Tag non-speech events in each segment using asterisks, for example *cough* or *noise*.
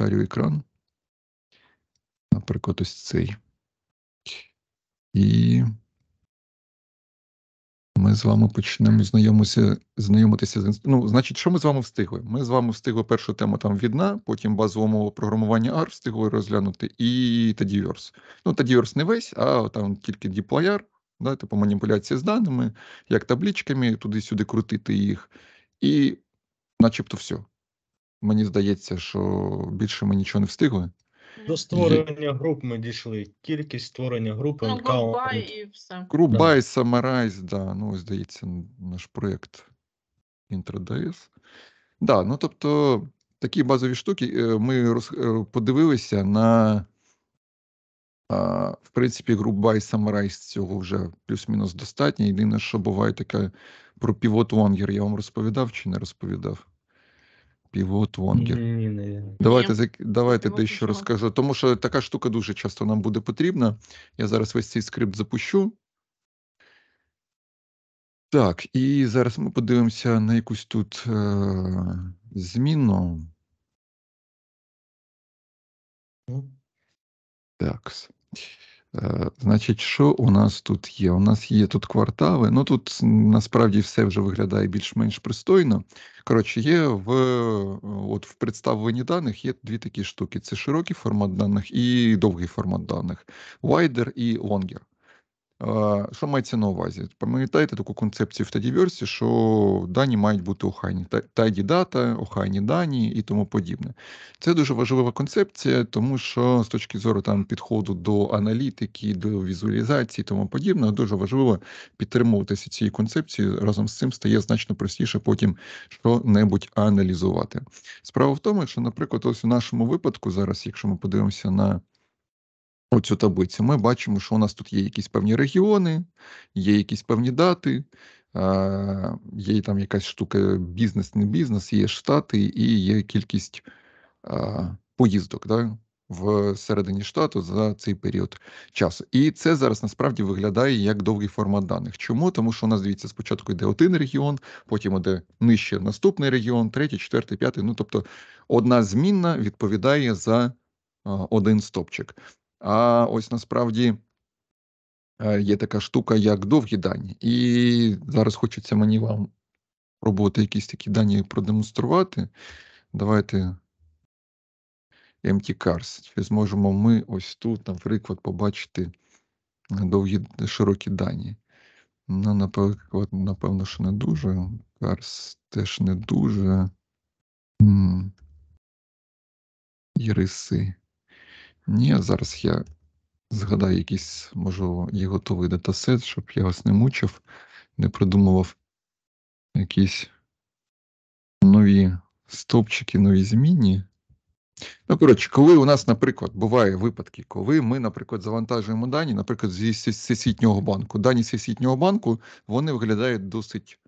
розшарю екран. Наприклад, ось цей. І ми з вами почнемо знайомитися знайомитися з Ну, Значить, що ми з вами встигли? Ми з вами встигли першу тему там відна, потім базового програмування R встигли розглянути, і Tediverse. Ну, Tediverse не весь, а там тільки Deployer, да, типу маніпуляція з даними, як таблічками, туди-сюди крутити їх. І начебто все мені здається, що більше ми нічого не встигли. До створення груп ми дійшли. Кількість створення групи, Ну, Гурбай і все. Крубай, Summarize, да, ну, здається, наш проєкт Intrads. Да, ну тобто, такі базові штуки е, ми роз, е, подивилися на, в принципі, Грубай самарайз цього вже плюс-мінус достатньо. Єдине, що буває таке про півот лонгер, я вам розповідав чи не розповідав? Півот Вонгер. Ні, ні, Давайте ні. давайте дещо розкажу. Тому що така штука дуже часто нам буде потрібна. Я зараз весь цей скрипт запущу. Так, і зараз ми подивимося на якусь тут е- зміну. Так. Е, значить, що у нас тут є? У нас є тут квартали. Ну тут насправді все вже виглядає більш-менш пристойно. Коротше, є в от в представленні даних є дві такі штуки: це широкий формат даних і довгий формат даних, wider і longer. Що мається на увазі? Пам'ятаєте таку концепцію в Тедіверсі, що дані мають бути охайні, тайді дата, охайні дані і тому подібне. Це дуже важлива концепція, тому що з точки зору там підходу до аналітики, до візуалізації, тому подібне, дуже важливо підтримуватися цією концепцією. Разом з цим стає значно простіше потім що-небудь аналізувати. Справа в тому, що, наприклад, ось у нашому випадку зараз, якщо ми подивимося на оцю таблицю, ми бачимо, що у нас тут є якісь певні регіони, є якісь певні дати, є там якась штука бізнес, не бізнес, є штати і є кількість поїздок да, в середині штату за цей період часу. І це зараз насправді виглядає як довгий формат даних. Чому? Тому що у нас дивіться, спочатку йде один регіон, потім йде нижче наступний регіон, третій, четвертий, п'ятий. Ну тобто одна змінна відповідає за. Один стопчик. А ось насправді е, є така штука, як довгі дані. І зараз хочеться мені вам пробувати якісь такі дані продемонструвати. Давайте empty cars. Чи зможемо ми ось тут, наприклад, побачити е, довгі широкі дані. Ну, наприклад, напевно, що не дуже. Карс теж не дуже. Єриси. Ні, зараз я згадаю якийсь, можливо, є готовий датасет, щоб я вас не мучив, не придумував якісь нові стопчики, нові зміни. Ну, коротше, коли у нас, наприклад, бувають випадки, коли ми, наприклад, завантажуємо дані, наприклад, зі всесвітнього банку. Дані всесвітнього банку вони виглядають досить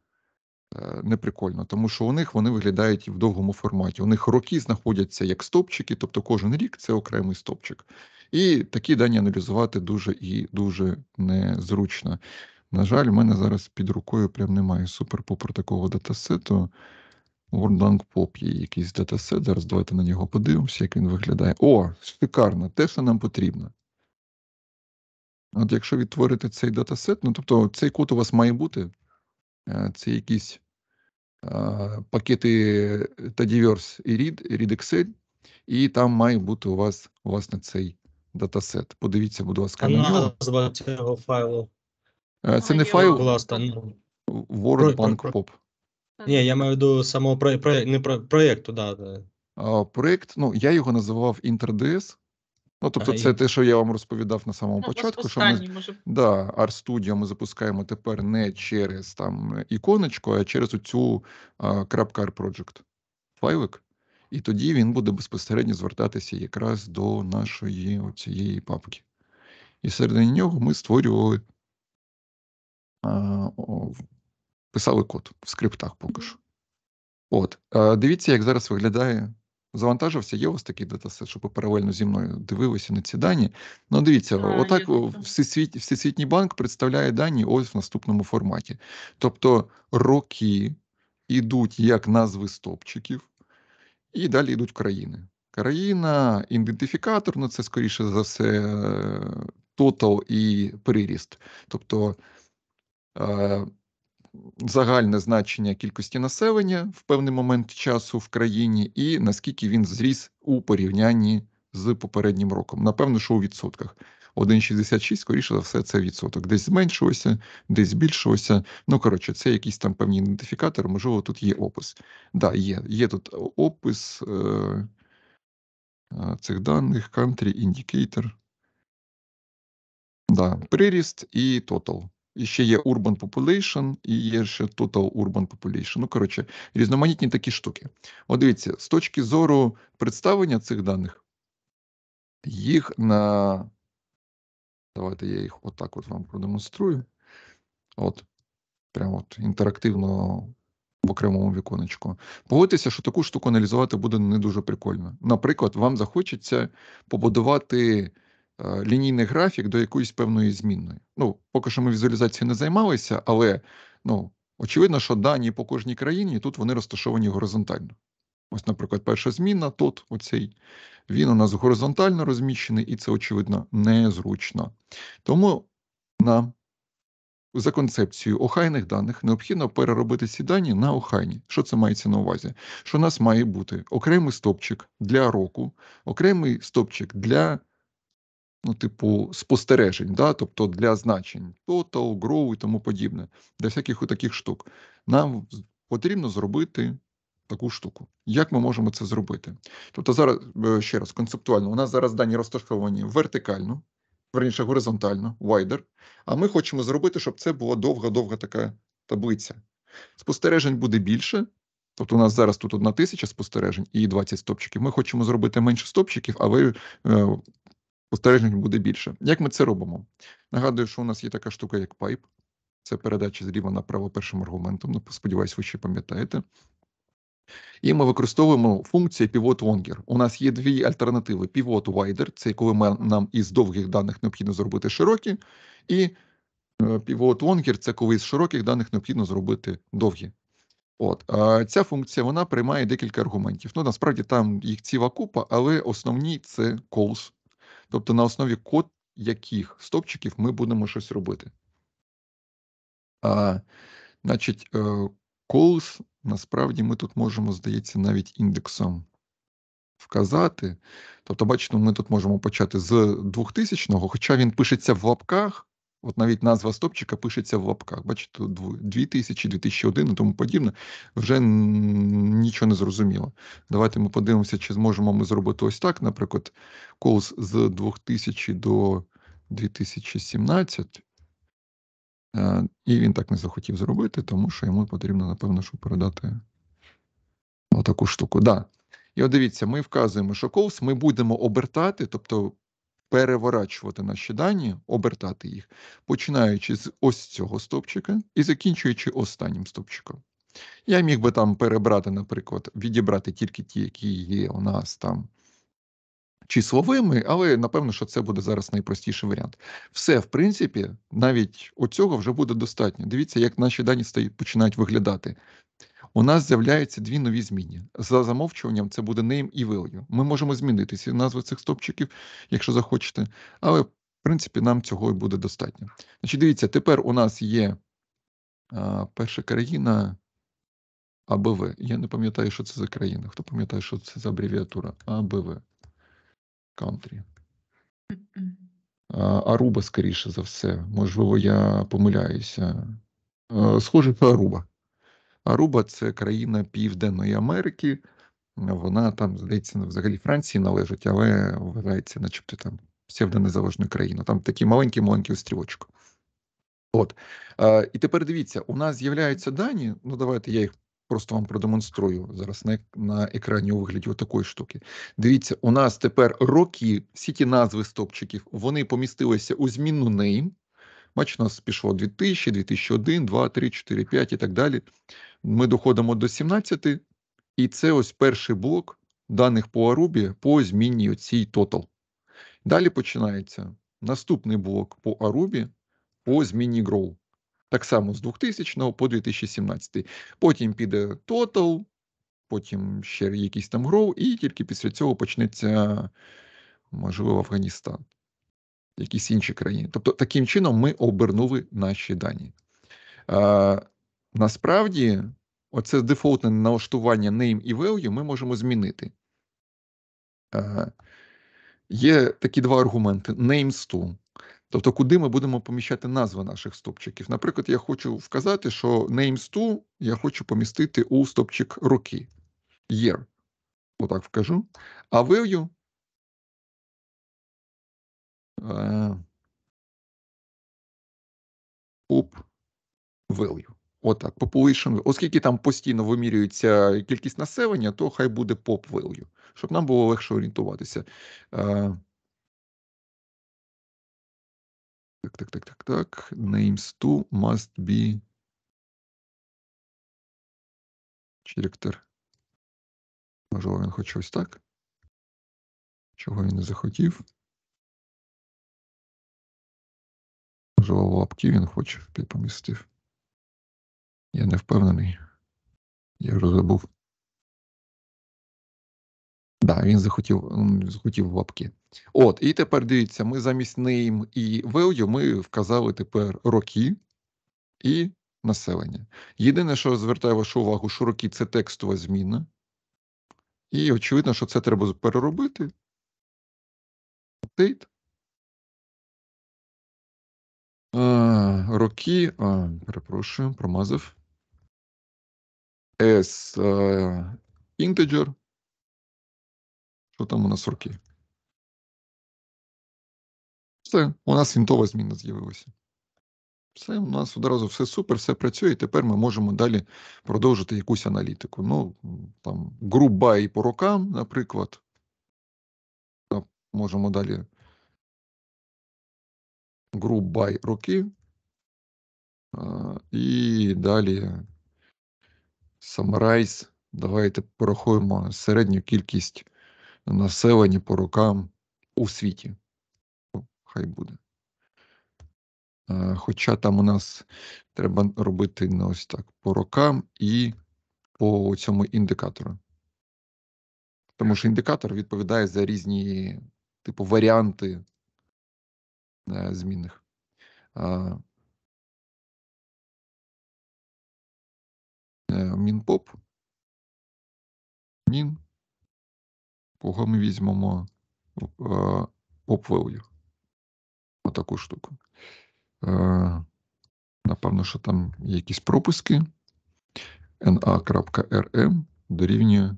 Е, неприкольно, тому що у них вони виглядають в довгому форматі. У них роки знаходяться як стопчики, тобто кожен рік це окремий стопчик. І такі дані аналізувати дуже і дуже незручно. На жаль, в мене зараз під рукою прям немає супер-пупер такого датасету. WordLang Pop є якийсь датасет. Зараз давайте на нього подивимося, як він виглядає. О, шикарно, те, що нам потрібно. От якщо відтворити цей датасет, ну тобто цей код у вас має бути це э, якісь пакети Tadiverse і Read, Read Excel, і там має бути у вас власне цей датасет. Подивіться, будь ласка, на назва цього файлу. Е, це не файл, ну, Wordpunk Pop. Ні, я маю до самого про, про, не про, проєкту. Да, да. Проєкт, ну, я його називав InterDS, Ну, тобто, е, це те, що я вам розповідав на самому ну, початку. що ми, може... да, Art Studio ми запускаємо тепер не через там іконочку, а через оцю uh, Project файлик. І тоді він буде безпосередньо звертатися якраз до нашої цієї папки. І серед нього ми створювали, uh, писали код в скриптах поки що. От, uh, дивіться, як зараз виглядає завантажився, є у вас такий датасет, щоб ви паралельно зі мною дивилися на ці дані. Ну, дивіться, а, отак всесвіт, Всесвітній банк представляє дані ось в наступному форматі. Тобто роки йдуть як назви стопчиків, і далі йдуть країни. Країна, ідентифікатор, ну це скоріше за все е, тотал і приріст. Тобто е, загальне значення кількості населення в певний момент часу в країні, і наскільки він зріс у порівнянні з попереднім роком. Напевно, що у відсотках. 1,66, скоріше за все, це відсоток. Десь зменшилося, десь збільшилося. Ну, коротше, це якийсь там певний ідентифікатор, можливо, тут є опис. Так, да, є є тут опис е, е, цих даних, country indicator. Да, приріст і total і ще є Urban Population, і є ще Total Urban Population. Ну, коротше, різноманітні такі штуки. От дивіться, з точки зору представлення цих даних, їх на. Давайте я їх отак от вам продемонструю. От, прямо от інтерактивно. В окремому віконечку. Погодьтеся, що таку штуку аналізувати буде не дуже прикольно. Наприклад, вам захочеться побудувати Е, лінійний графік до якоїсь певної змінної. Ну, поки що ми візуалізацією не займалися, але ну, очевидно, що дані по кожній країні тут вони розташовані горизонтально. Ось, наприклад, перша зміна, тут оцей, він у нас горизонтально розміщений, і це, очевидно, незручно. Тому нам за концепцією охайних даних необхідно переробити ці дані на охайні. Що це мається на увазі? Що у нас має бути окремий стопчик для року, окремий стопчик для ну, типу, спостережень, да? тобто для значень total, grow і тому подібне, для всяких таких штук. Нам потрібно зробити таку штуку. Як ми можемо це зробити? Тобто, зараз е, ще раз концептуально, у нас зараз дані розташовані вертикально, верніше горизонтально, wider, а ми хочемо зробити, щоб це була довга-довга така таблиця. Спостережень буде більше. Тобто у нас зараз тут одна тисяча спостережень і 20 стопчиків. Ми хочемо зробити менше стопчиків, але спостережень буде більше. Як ми це робимо? Нагадую, що у нас є така штука, як пайп. Це передача зліва направо першим аргументом. Ну, сподіваюсь, ви ще пам'ятаєте. І ми використовуємо функцію pivot longer. У нас є дві альтернативи: pivot wider, це коли ми, нам із довгих даних необхідно зробити широкі, і е, pivot longer – це коли з широких даних необхідно зробити довгі. От ця функція вона приймає декілька аргументів. Ну насправді там їх ціла купа, але основні це calls Тобто на основі код яких стопчиків ми будемо щось робити. А, Значить, е, calls, насправді ми тут можемо, здається, навіть індексом вказати. Тобто, бачите, ми тут можемо почати з 2000-го, хоча він пишеться в лапках, От навіть назва стопчика пишеться в лапках. Бачите, 2000, 2001 і тому подібне, вже нічого не зрозуміло. Давайте ми подивимося, чи зможемо ми зробити ось так. Наприклад, колс з 2000 до 2017. Е, і він так не захотів зробити, тому що йому потрібно, напевно, що передати таку штуку. Да. І от дивіться, ми вказуємо, що колс ми будемо обертати, тобто переворачувати наші дані, обертати їх, починаючи з ось цього стопчика і закінчуючи останнім стопчиком. Я міг би там перебрати, наприклад, відібрати тільки ті, які є у нас там числовими, але напевно, що це буде зараз найпростіший варіант. Все, в принципі, навіть оцього вже буде достатньо. Дивіться, як наші дані починають виглядати у нас з'являються дві нові зміни. За замовчуванням це буде name і value. Ми можемо змінити назви цих стопчиків, якщо захочете, але, в принципі, нам цього і буде достатньо. Значить, Дивіться, тепер у нас є а, перша країна АБВ. Я не пам'ятаю, що це за країна. Хто пам'ятає, що це за абревіатура? АБВ. Country. Аруба, скоріше за все, можливо, я помиляюся. Схоже, на Аруба. Аруба це країна Південної Америки. Вона там, здається, ну, взагалі Франції належить, але вважається, начебто там псевдонезалежною країною. Там такий маленький-маленький острівочок. От. І тепер дивіться, у нас з'являються дані. Ну, давайте я їх просто вам продемонструю зараз на на екрані у вигляді отакої штуки. Дивіться, у нас тепер роки, всі ті назви стопчиків, вони помістилися у зміну name. Бач, у нас пішло 2000, 2001, 2, 3, 4, 5 і так далі ми доходимо до 17, і це ось перший блок даних по Арубі по зміні цій тотал. Далі починається наступний блок по Арубі по зміні Grow. Так само з 2000 по 2017. Потім піде Total, потім ще якийсь там Grow, і тільки після цього почнеться, можливо, Афганістан, якісь інші країни. Тобто, таким чином ми обернули наші дані. Насправді, оце дефолтне налаштування name і value ми можемо змінити. Е, є такі два аргументи: name stool. Тобто, куди ми будемо поміщати назви наших стопчиків. Наприклад, я хочу вказати, що name stool я хочу помістити у стопчик роки. Year. Отак вкажу. А value. Up е, value. Отак, population, оскільки там постійно вимірюється кількість населення, то хай буде pop value, щоб нам було легше орієнтуватися. Так, так, так, так, так. Names to must be. Character. Можливо, він хоче ось так. Чого він не захотів. Можливо, лапки він хоче помістив. Я не впевнений. Я вже забув. Так, да, він захотів захотів лапки. От, і тепер дивіться, ми замість name і value ми вказали тепер роки і населення. Єдине, що звертаю вашу увагу, що роки це текстова зміна. І очевидно, що це треба переробити. Update. А, Роки. а, Перепрошую, промазав as uh, э, integer. Що там у нас роки? Все, у нас інтова зміна з'явилася. Все, у нас одразу все супер, все працює, і тепер ми можемо далі продовжити якусь аналітику. Ну, там, грубай по рокам, наприклад. Можемо далі. Грубай роки. І далі Самрайз. Давайте порахуємо середню кількість населення по рокам у світі. Хай буде. Е, хоча там у нас треба робити ну, ось так по рокам і по цьому індикатору. Тому що індикатор відповідає за різні, типу, варіанти е, змінних. Е, Е, мінпоп. Мін, кого ми візьмемо е, попвелю. Отаку штуку. Е, напевно, що там є якісь пропуски. na.rm дорівнює.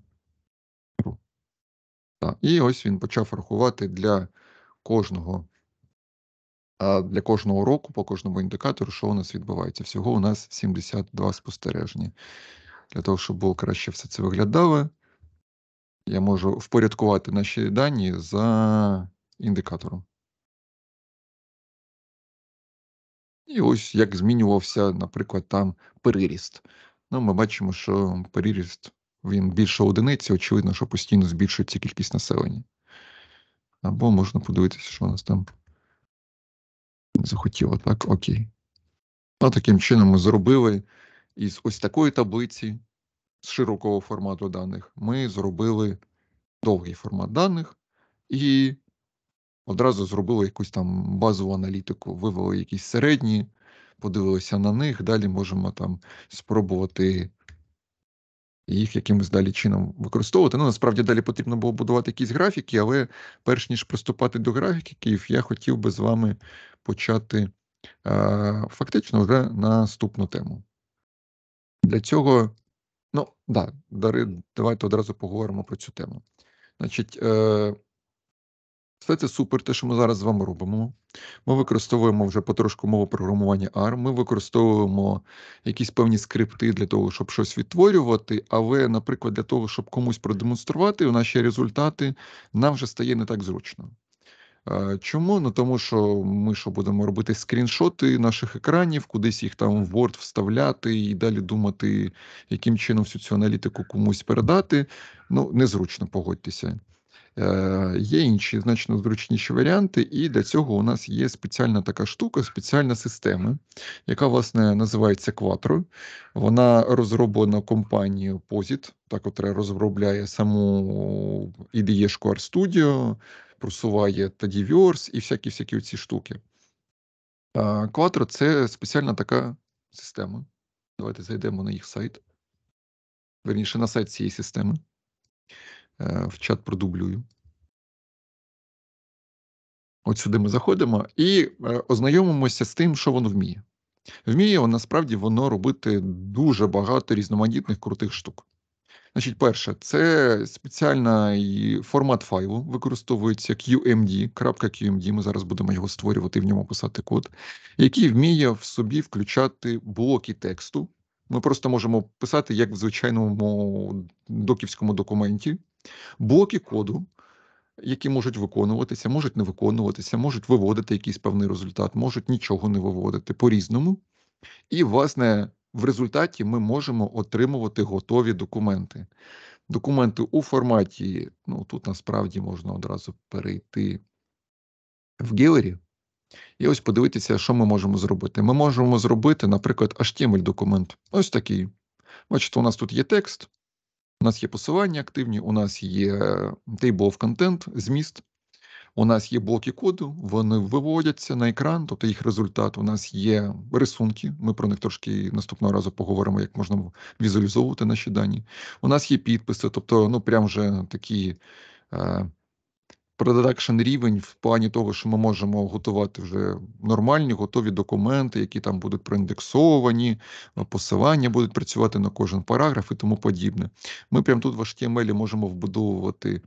І ось він почав рахувати для кожного для кожного року, по кожному індикатору, що у нас відбувається. Всього у нас 72 спостереження. Для того, щоб було краще все це виглядало, я можу впорядкувати наші дані за індикатором. І ось як змінювався, наприклад, там переріст. Ну, Ми бачимо, що переріст він більше одиниці, очевидно, що постійно збільшується кількість населення. Або можна подивитися, що у нас там. Захотіло так? Окей. А ну, таким чином ми зробили із ось такої таблиці з широкого формату даних. Ми зробили довгий формат даних і одразу зробили якусь там базову аналітику, вивели якісь середні, подивилися на них. Далі можемо там спробувати і їх якимось далі чином використовувати. Ну насправді далі потрібно було будувати якісь графіки, але перш ніж приступати до графіків, я хотів би з вами почати а, фактично вже наступну тему. Для цього, ну да, давайте одразу поговоримо про цю тему. Значить, е, все це супер, те, що ми зараз з вами робимо. Ми використовуємо вже потрошку мову програмування ARM, ми використовуємо якісь певні скрипти для того, щоб щось відтворювати. Але, наприклад, для того, щоб комусь продемонструвати наші результати, нам вже стає не так зручно. Чому? Ну тому, що ми що будемо робити скріншоти наших екранів, кудись їх там в Word вставляти і далі думати, яким чином всю цю аналітику комусь передати. Ну, незручно погодьтеся. Э, є інші значно зручніші варіанти, і для цього у нас є спеціальна така штука, спеціальна система, яка власне називається Quattro. Вона розроблена компанією Posit, та котра розробляє саму IDE Art Studio, просуває Tadiverse і всякі всякі ці штуки. Quattro – це спеціальна така система. Давайте зайдемо на їх сайт. Верніше на сайт цієї системи. Е, в чат продублюю. От сюди ми заходимо і е, ознайомимося з тим, що воно вміє. Вміє насправді воно робити дуже багато різноманітних крутих штук. Значить, перше, це спеціальний формат файлу, використовується QMD.Qmd. ми зараз будемо його створювати і в ньому писати код, який вміє в собі включати блоки тексту. Ми просто можемо писати як в звичайному доківському документі, Блоки коду, які можуть виконуватися, можуть не виконуватися, можуть виводити якийсь певний результат, можуть нічого не виводити по-різному. І, власне, в результаті ми можемо отримувати готові документи. Документи у форматі, ну тут насправді можна одразу перейти в Гілері. І ось подивитися, що ми можемо зробити. Ми можемо зробити, наприклад, HTML документ. Ось такий. Бачите, у нас тут є текст. У нас є посилання активні, у нас є table of content, зміст. У нас є блоки коду, вони виводяться на екран, тобто їх результат. У нас є рисунки. Ми про них трошки наступного разу поговоримо, як можна візуалізовувати наші дані. У нас є підписи, тобто, ну прям вже такі е, продакшн рівень в плані того, що ми можемо готувати вже нормальні, готові документи, які там будуть проіндексовані, е, посилання будуть працювати на кожен параграф і тому подібне. Ми прямо тут в HTML можемо вбудовувати.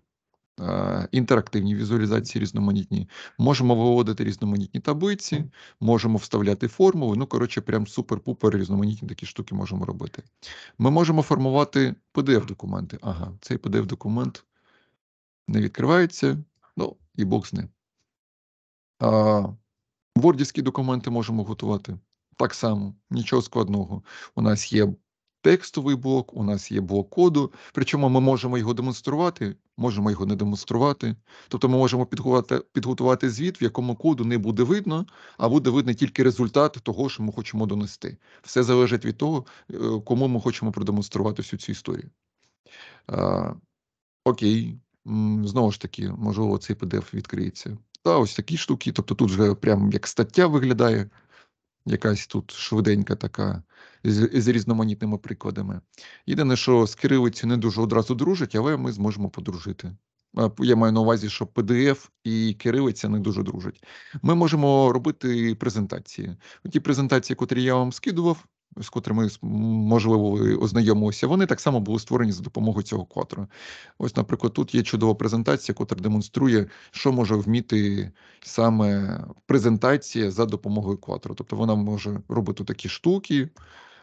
Е, інтерактивні візуалізації різноманітні, можемо виводити різноманітні таблиці, можемо вставляти формули. Ну, коротше, прям супер-пупер різноманітні такі штуки можемо робити. Ми можемо формувати PDF-документи. Ага, цей PDF-документ не відкривається. Ну і Бог з ним. Вордівські документи можемо готувати так само, нічого складного. У нас є текстовий блок, у нас є блок коду. Причому ми можемо його демонструвати, можемо його не демонструвати. Тобто ми можемо підготувати підготувати звіт, в якому коду не буде видно, а буде видно тільки результат того, що ми хочемо донести. Все залежить від того, е, кому ми хочемо продемонструвати всю цю історію. А, Окей. Знову ж таки, можливо, цей PDF відкриється. Та ось такі штуки. Тобто тут вже прям як стаття виглядає, якась тут швиденька така з, з різноманітними прикладами. Єдине, що з кирилицю не дуже одразу дружить, але ми зможемо подружити. Я маю на увазі, що PDF і кирилиця не дуже дружать. Ми можемо робити презентації. Ті презентації, котрі я вам скидував, з котрими можливо ви ознайомилися, вони так само були створені за допомогою цього квадру. Ось, наприклад, тут є чудова презентація, котра демонструє, що може вміти саме презентація за допомогою квадру. Тобто вона може робити такі штуки,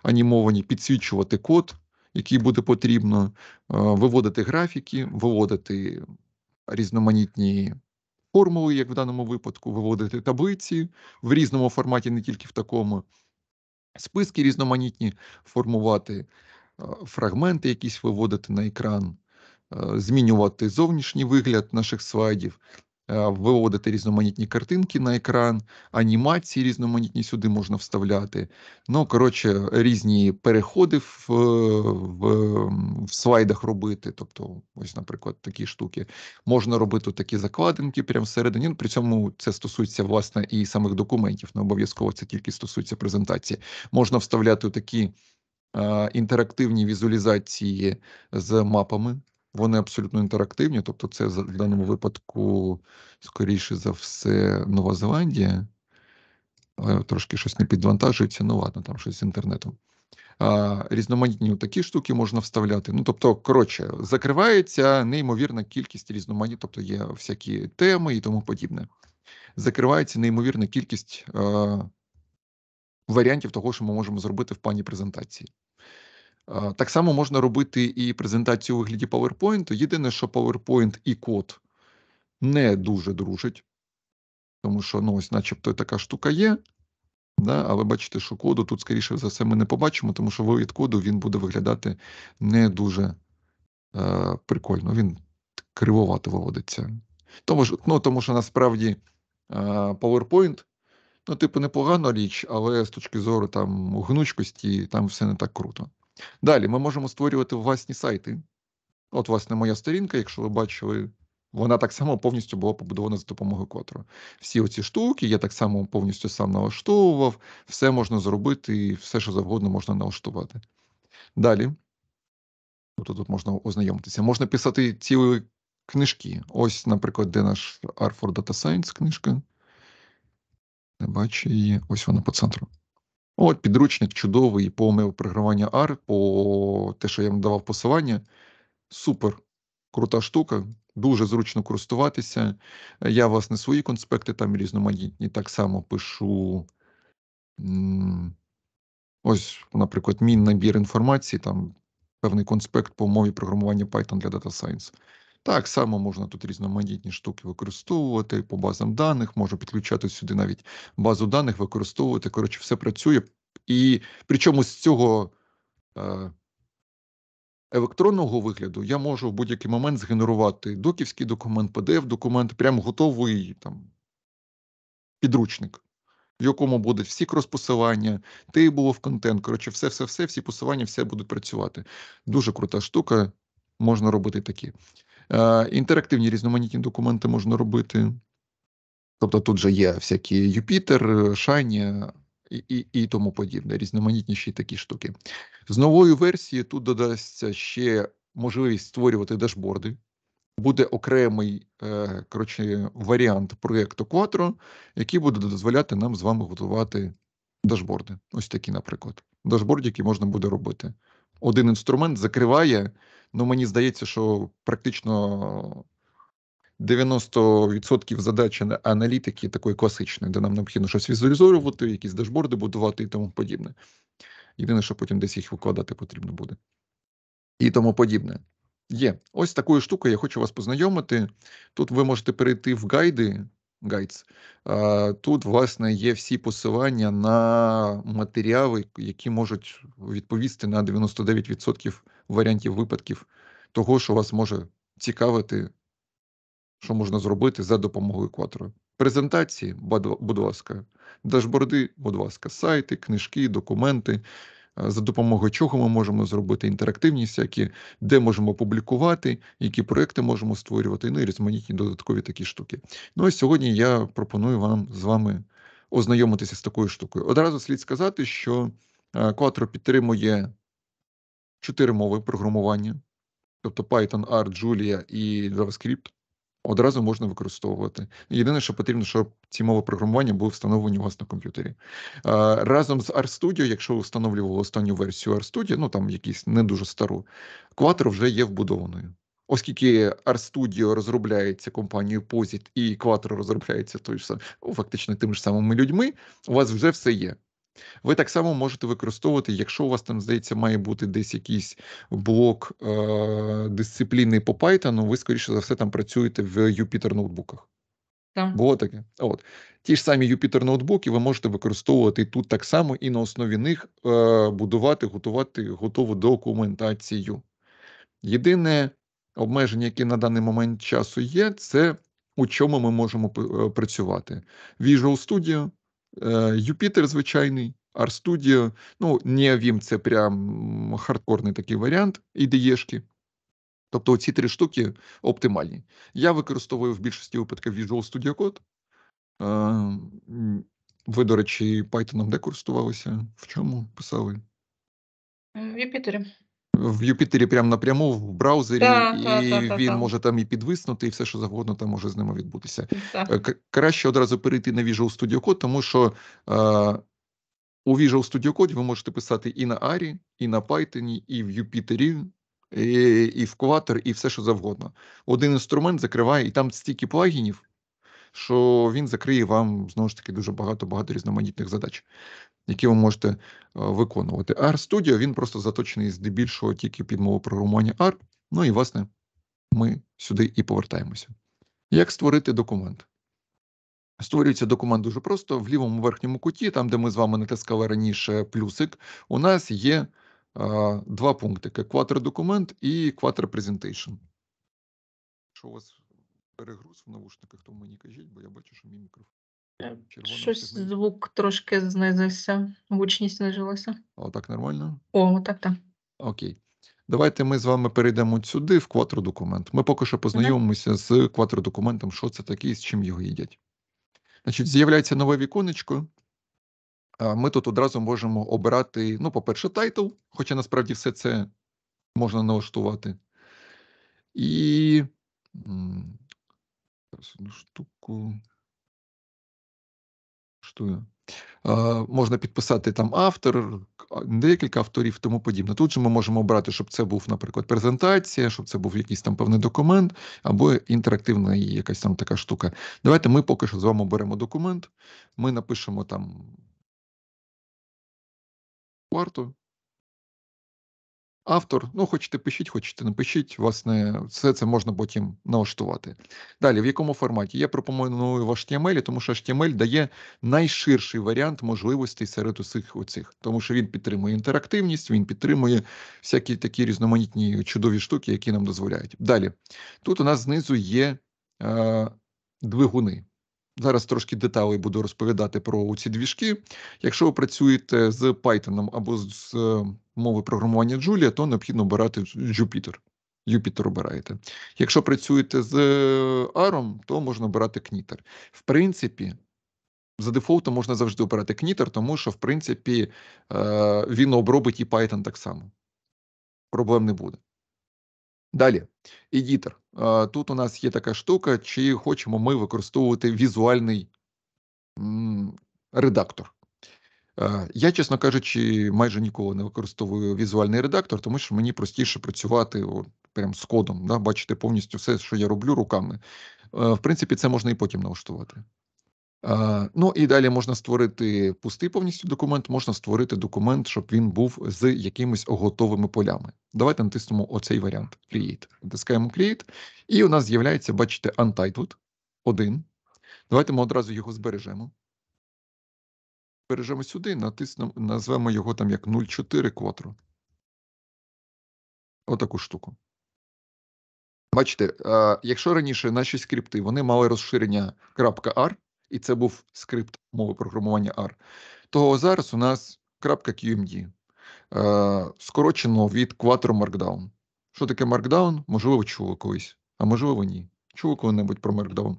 анімовані, підсвічувати код, який буде потрібно, е, виводити графіки, виводити різноманітні. Формули, як в даному випадку, виводити таблиці в різному форматі, не тільки в такому, списки різноманітні формувати, фрагменти якісь виводити на екран, змінювати зовнішній вигляд наших слайдів виводити різноманітні картинки на екран, анімації різноманітні сюди можна вставляти. Ну, коротше, різні переходи в, е, в, в слайдах робити. Тобто, ось, наприклад, такі штуки. Можна робити такі закладинки прямо всередині. Ну, при цьому це стосується власне і самих документів. Не обов'язково це тільки стосується презентації. Можна вставляти такі. Інтерактивні візуалізації з мапами вони абсолютно інтерактивні, тобто, це в даному випадку, скоріше за все, Нова Зеландія. Е, трошки щось не підвантажується, ну ладно, там щось з інтернетом. А, Різноманітні такі штуки можна вставляти. Ну, тобто, коротше, закривається неймовірна кількість різноманітних, тобто є всякі теми і тому подібне. Закривається неймовірна кількість а, е, варіантів того, що ми можемо зробити в плані презентації. Так само можна робити і презентацію у вигляді PowerPoint. Єдине, що PowerPoint і код не дуже дружить, тому що ну, ось, начебто, така штука є. Да, Але бачите, що коду тут, скоріше за все, ми не побачимо, тому що вивід коду він буде виглядати не дуже е, прикольно. Він кривовато виводиться. Тому що, ну, тому що насправді е, PowerPoint, ну, типу, непогана річ, але з точки зору там гнучкості, там все не так круто. Далі ми можемо створювати власні сайти. От, власне, моя сторінка, якщо ви бачили, вона так само повністю була побудована за допомогою котру. Всі оці штуки я так само повністю сам налаштовував, все можна зробити і все, що завгодно, можна налаштувати. Далі, тобто тут можна ознайомитися, можна писати цілі книжки. Ось, наприклад, де наш Artford Data Science книжка. Не бачу її, ось вона по центру. Ну, от підручник чудовий по мові програмування R, по те, що я вам давав посилання. Супер крута штука, дуже зручно користуватися. Я власне свої конспекти там різноманітні. Так само пишу. Ось, наприклад, мій набір інформації, там певний конспект по умові програмування Python для Data Science. Так само можна тут різноманітні штуки використовувати по базам даних, можна підключати сюди навіть базу даних, використовувати. Коротше, все працює. І причому з цього електронного э, вигляду я можу в будь-який момент згенерувати доківський документ, pdf документ, прям готовий там підручник. В якому будуть всі кроспосилання, посилання тейбл контент. Коротше, все-все-все, всі посилання, все будуть працювати. Дуже крута штука, можна робити такі. Е, інтерактивні різноманітні документи можна робити. Тобто тут же є всякі Юпітер, е, Шайні е, і і, і тому подібне, різноманітніші такі штуки. З новою версією тут додасться ще можливість створювати дашборди. Буде окремий коротше, варіант проєкту Quattro, який буде дозволяти нам з вами готувати дашборди. Ось такі, наприклад, дашборд, який можна буде робити. Один інструмент закриває Ну мені здається, що практично 90% задачі аналітики такої класичної, де нам необхідно щось візуалізовувати, якісь дашборди будувати і тому подібне. Єдине, що потім десь їх викладати потрібно буде. І тому подібне. Є ось такою штукою я хочу вас познайомити. Тут ви можете перейти в гайди. Гайдс. Тут, власне, є всі посилання на матеріали, які можуть відповісти на 99% варіантів випадків того, що вас може цікавити, що можна зробити за допомогою кватеру. Презентації, будь ласка, дашборди, будь ласка, сайти, книжки, документи, е, за допомогою чого ми можемо зробити інтерактивні всякі, де можемо публікувати, які проекти можемо створювати, ну і різноманітні додаткові такі штуки. Ну а сьогодні я пропоную вам з вами ознайомитися з такою штукою. Одразу слід сказати, що е, Quattro підтримує чотири мови програмування, тобто Python, R, Julia і JavaScript, одразу можна використовувати. Єдине, що потрібно, щоб ці мови програмування були встановлені у вас на комп'ютері. Разом з RStudio, якщо ви встановлювали останню версію RStudio, ну там якісь не дуже стару, Quattro вже є вбудованою. Оскільки RStudio розробляється компанією Posit і Quattro розробляється той ж сам, фактично тими ж самими людьми, у вас вже все є. Ви так само можете використовувати, якщо у вас там здається, має бути десь якийсь блок е- дисципліни по Python, ви, скоріше за все, там працюєте в Jupyter ноутбуках. Так. Було таке. От. Ті ж самі Jupyter ноутбуки ви можете використовувати тут так само і на основі них е- будувати, готувати готову документацію. Єдине обмеження, яке на даний момент часу є, це у чому ми можемо е, працювати. Visual Studio. Е, Юпітер звичайний, RStudio, ну, не Neovim це прям хардкорний такий варіант ідеєшки. Тобто ці три штуки оптимальні. Я використовую в більшості випадків Visual Studio Code. Е, ви, до речі, Python де користувалися? В чому писали? В Юпітері в Юпітері прямо напряму в браузері, да, і да, він да, може там і підвиснути, і все, що завгодно, там може з ними відбутися. Да. Е, краще одразу перейти на Visual Studio Code, тому що е, у Visual Studio Code ви можете писати і на Арі, і на Python, і в Юпітері. І, і в Кватер, і все, що завгодно. Один інструмент закриває, і там стільки плагінів, що він закриє вам знову ж таки дуже багато багато різноманітних задач які ви можете е, виконувати. R-Studio, він просто заточений здебільшого тільки під мову програмування R. Ну і, власне, ми сюди і повертаємося. Як створити документ? Створюється документ дуже просто. В лівому верхньому куті, там, де ми з вами натискали раніше плюсик, у нас є а, е, два пунктики: документ і квадрепрезентейшн. Що у вас перегруз в навушниках, то мені кажіть, бо я бачу, що мій мікрофон. Э, щось звук трошки знизився, гучність знижилася. О, так, нормально? О, так, так. Окей. Давайте ми з вами перейдемо сюди, в квадр-документ. Ми поки що познайомимося з квадродокументом, що це таке і з чим його їдять. Значить, з'являється нове віконечко. Ми тут одразу можемо обирати, ну, по-перше, тайтл, хоча насправді все це можна налаштувати. І. штуку зрештою. Можна підписати там автор, декілька авторів, тому подібне. Тут же ми можемо обрати, щоб це був, наприклад, презентація, щоб це був якийсь там певний документ, або інтерактивна якась там така штука. Давайте ми поки що з вами беремо документ, ми напишемо там кварту, автор. Ну, хочете пишіть, хочете не пишіть. Власне, все це можна потім налаштувати. Далі, в якому форматі? Я пропоную в HTML, тому що HTML дає найширший варіант можливостей серед усіх оцих, тому що він підтримує інтерактивність, він підтримує всякі такі різноманітні чудові штуки, які нам дозволяють. Далі тут у нас знизу є е, двигуни. Зараз трошки деталей буду розповідати про ці двіжки. Якщо ви працюєте з Python або з е, мови програмування Julia, то необхідно обирати Jupyter. Юпітер обираєте. Якщо працюєте з ARM, е, то можна обирати Кнітер. В принципі, за дефолтом можна завжди обирати Кнітер, тому що, в принципі, е, він обробить і Python так само. Проблем не буде. Далі, едітер. Тут у нас є така штука, чи хочемо ми використовувати візуальний редактор. Я, чесно кажучи, майже ніколи не використовую візуальний редактор, тому що мені простіше працювати от, з кодом, да, бачити повністю все, що я роблю руками. В принципі, це можна і потім налаштувати. Ну і далі можна створити пустий повністю документ, можна створити документ, щоб він був з якимись готовими полями. Давайте натиснемо оцей варіант Create. Натискаємо Create, і у нас з'являється, бачите, Untitled 1. Давайте ми одразу його збережемо. Збережемо сюди, натиснемо, назвемо його там як 04 квадру. Отаку штуку. Бачите, якщо раніше наші скрипти вони мали розширення .r, і це був скрипт мови програмування R. То зараз у нас .qmd, е, скорочено від Quattro Markdown. Що таке Markdown? Можливо, чули колись, а можливо, ні. Чули коли-небудь про Markdown?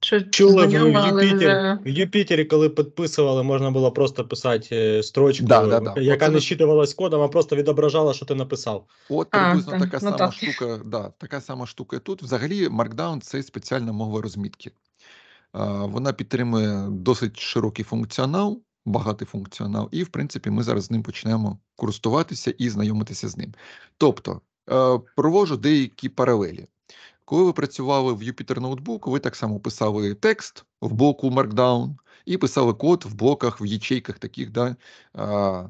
Чули в Юпітері, вже... Юпітері, коли підписували, можна було просто писати е, строчку, да, да, да. яка От не щитувалась кодом, а просто відображала, що ти написав. От приблизно а, така ну, сама так. штука. Да, така сама штука. і Тут взагалі Markdown це спеціальна мова розмітки. Вона підтримує досить широкий функціонал, багатий функціонал, і в принципі ми зараз з ним почнемо користуватися і знайомитися з ним. Тобто е, провожу деякі паралелі. Коли ви працювали в Jupyter Notebook, ви так само писали текст в блоку Markdown і писали код в блоках, в ячейках таких, да, а,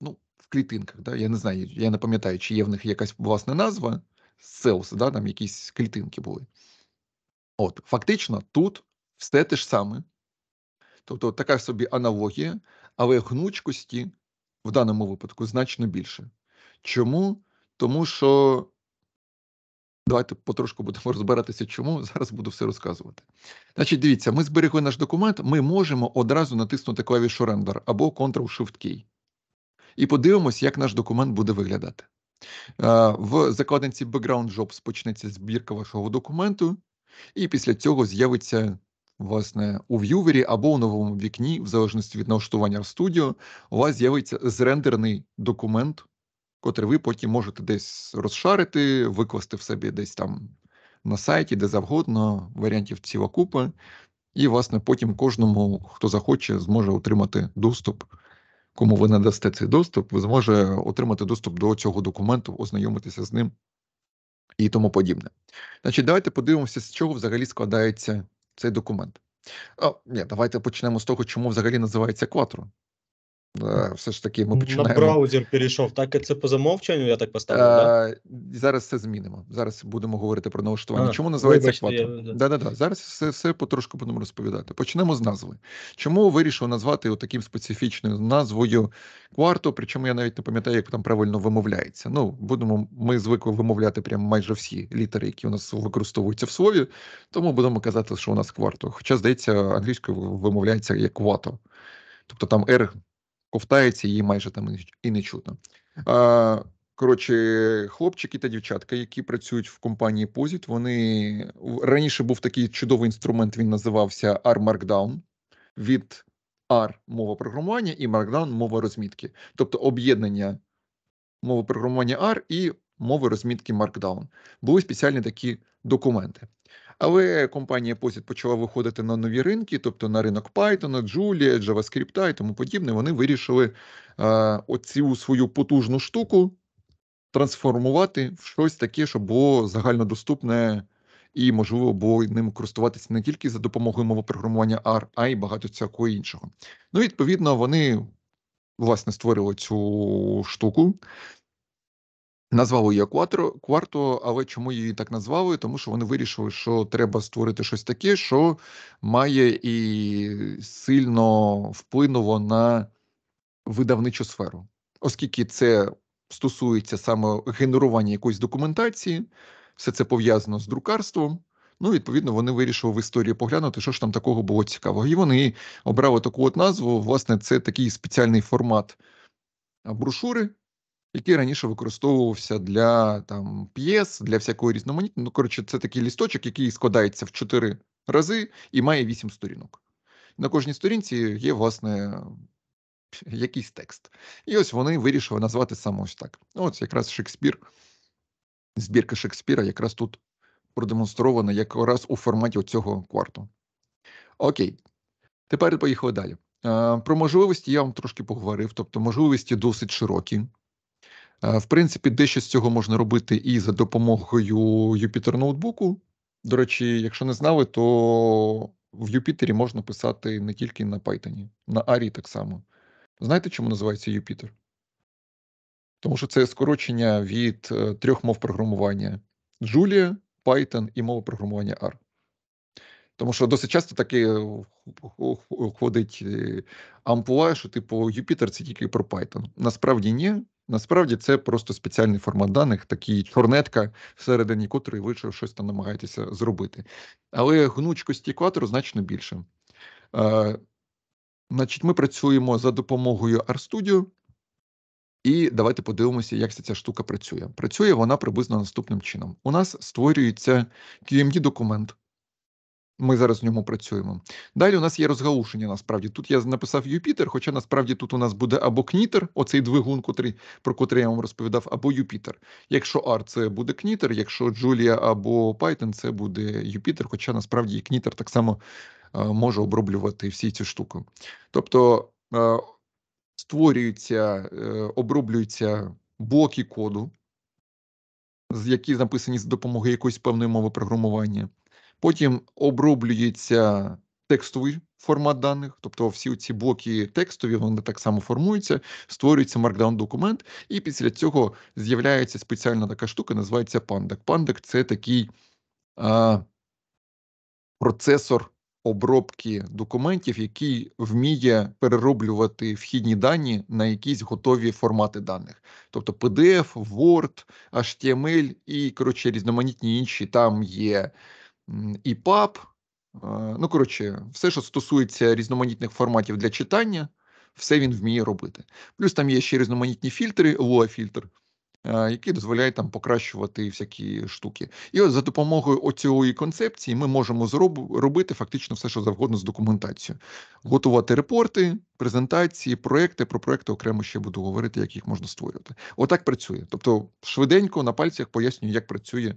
ну, в клітинках. Да, Я не знаю, я не пам'ятаю, чи є в них якась власна назва, cells, да, там якісь клітинки були. От, Фактично, тут все те ж саме. Тобто така собі аналогія, але гнучкості в даному випадку значно більше. Чому? Тому що. Давайте потрошку будемо *laughs* розбиратися, чому зараз буду все розказувати. Значить, дивіться, ми зберегли наш документ, ми можемо одразу натиснути клавішу Render або Ctrl-Shift-Key. І подивимось, як наш документ буде виглядати. Е, в закладинці Background Jobs почнеться збірка вашого документу, і після цього з'явиться власне, у в'ювері або у новому вікні, в залежності від налаштування в студіо, у вас з'явиться зрендерний документ котрий ви потім можете десь розшарити, викласти в собі десь там на сайті, де завгодно, варіантів ціла купа, і, власне, потім кожному, хто захоче, зможе отримати доступ. Кому ви надасте цей доступ, ви зможе отримати доступ до цього документу, ознайомитися з ним і тому подібне. Значить, давайте подивимося, з чого взагалі складається цей документ. О, ні, Давайте почнемо з того, чому взагалі називається Quattro. Е, все ж таки, ми починаємо... На браузер перейшов, так і це по замовчанню, я так поставив. так? Е, зараз це змінимо. Зараз будемо говорити про налаштування. Чому називається Quattro? Я... Да, да, да. Зараз все все потрошку будемо розповідати. Почнемо з назви. Чому вирішив назвати от таким специфічною назвою кварту? Причому я навіть не пам'ятаю, як там правильно вимовляється. Ну, будемо ми звикли вимовляти прям майже всі літери, які у нас використовуються в слові, тому будемо казати, що у нас кварто. Хоча, здається, англійською вимовляється як вато. Тобто там R ковтається, її майже там і не чутно. Коротше, хлопчики та дівчатка, які працюють в компанії Позіт, вони раніше був такий чудовий інструмент. Він називався R Markdown. Від R мова програмування і Markdown мова розмітки, тобто об'єднання мови програмування R і мови розмітки Markdown. Були спеціальні такі документи. Але компанія POSIT почала виходити на нові ринки, тобто на ринок Python, Julia, JavaScript і тому подібне. Вони вирішили е, оцю свою потужну штуку трансформувати в щось таке, що було загальнодоступне і можливо було ним користуватися не тільки за допомогою мови програмування R, а й багато всякого іншого. Ну, відповідно, вони. Власне, створили цю штуку, Назвали її кварту, але чому її так назвали? Тому що вони вирішили, що треба створити щось таке, що має і сильно вплинуло на видавничу сферу, оскільки це стосується саме генерування якоїсь документації, все це пов'язано з друкарством. Ну, відповідно, вони вирішили в історії поглянути, що ж там такого було цікавого. І вони обрали таку от назву. Власне, це такий спеціальний формат брошури який раніше використовувався для там п'єс, для всякого різноманітного. Ну, коротше, це такий лісточок, який складається в чотири рази і має вісім сторінок. На кожній сторінці є, власне, якийсь текст. І ось вони вирішили назвати саме ось так. Ну, ось якраз Шекспір, збірка Шекспіра, якраз тут продемонстрована якраз у форматі цього кварту. Окей, тепер поїхали далі. Е, про можливості я вам трошки поговорив, тобто можливості досить широкі. В принципі, дещо з цього можна робити і за допомогою Юпітер ноутбуку. До речі, якщо не знали, то в Юпітері можна писати не тільки на Python, на ARІ так само. Знаєте, чому називається Юпітер? Тому що це скорочення від е, трьох мов програмування: Julia, Python і мова програмування R. Тому що досить часто таке е, ходить е, ампула, що типу Юпітер це тільки про Python. Насправді ні, Насправді це просто спеціальний формат даних, такий чорнетка, всередині котрої ви щось там намагаєтеся зробити. Але гнучкості екватору значно більше. Е, значить, Ми працюємо за допомогою RStudio. І давайте подивимося, як ця штука працює. Працює вона приблизно наступним чином. У нас створюється QMD-документ. Ми зараз в ньому працюємо. Далі у нас є розгалушення. Насправді тут я написав Юпітер, хоча насправді тут у нас буде або Кнітер, оцей двигун, котрий про котрий я вам розповідав, або Юпітер. Якщо Ар це буде Кнітер, якщо Джулія або Python, це буде Юпітер. Хоча насправді і Кнітер так само е, може оброблювати всі ці штуки. Тобто е, створюються, е, оброблюються блоки коду, які написані з допомогою якоїсь певної мови програмування. Потім оброблюється текстовий формат даних, тобто всі ці блоки текстові, вони так само формуються, створюється markdown документ, і після цього з'являється спеціальна така штука, називається пандак. Пандак це такий а, процесор обробки документів, який вміє перероблювати вхідні дані на якісь готові формати даних, тобто PDF, Word, HTML і коротше різноманітні інші там є і паб. Ну, коротше, все, що стосується різноманітних форматів для читання, все він вміє робити. Плюс там є ще різноманітні фільтри, Lua-фільтр, які дозволяють там покращувати всякі штуки. І от за допомогою оцієї концепції ми можемо зроб... робити фактично все, що завгодно з документацією, готувати репорти, презентації, проекти. Про проекти окремо ще буду говорити, як їх можна створювати. Отак працює. Тобто, швиденько на пальцях пояснюю, як працює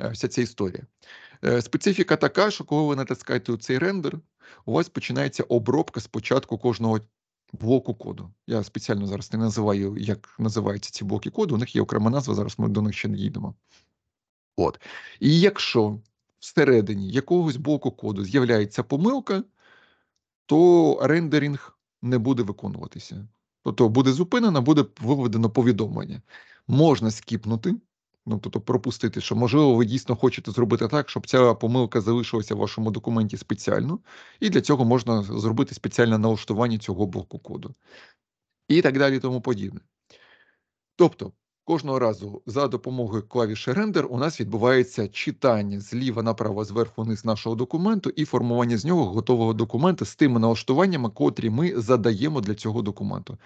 е, вся ця історія. Е, специфіка така, що коли ви натискаєте цей рендер, у вас починається обробка спочатку кожного блоку коду. Я спеціально зараз не називаю, як називаються ці блоки коду. У них є окрема назва, зараз ми до них ще не дійдемо. От. І якщо всередині якогось блоку коду з'являється помилка, то рендеринг не буде виконуватися. Тобто буде зупинено, буде виведено повідомлення. Можна скіпнути Ну, тобто пропустити, що можливо, ви дійсно хочете зробити так, щоб ця помилка залишилася в вашому документі спеціально, і для цього можна зробити спеціальне налаштування цього блоку коду. І так далі, тому подібне. Тобто, кожного разу за допомогою клавіші Рендер у нас відбувається читання зліва направо, зверху вниз нашого документу і формування з нього готового документа з тими налаштуваннями, котрі ми задаємо для цього документу.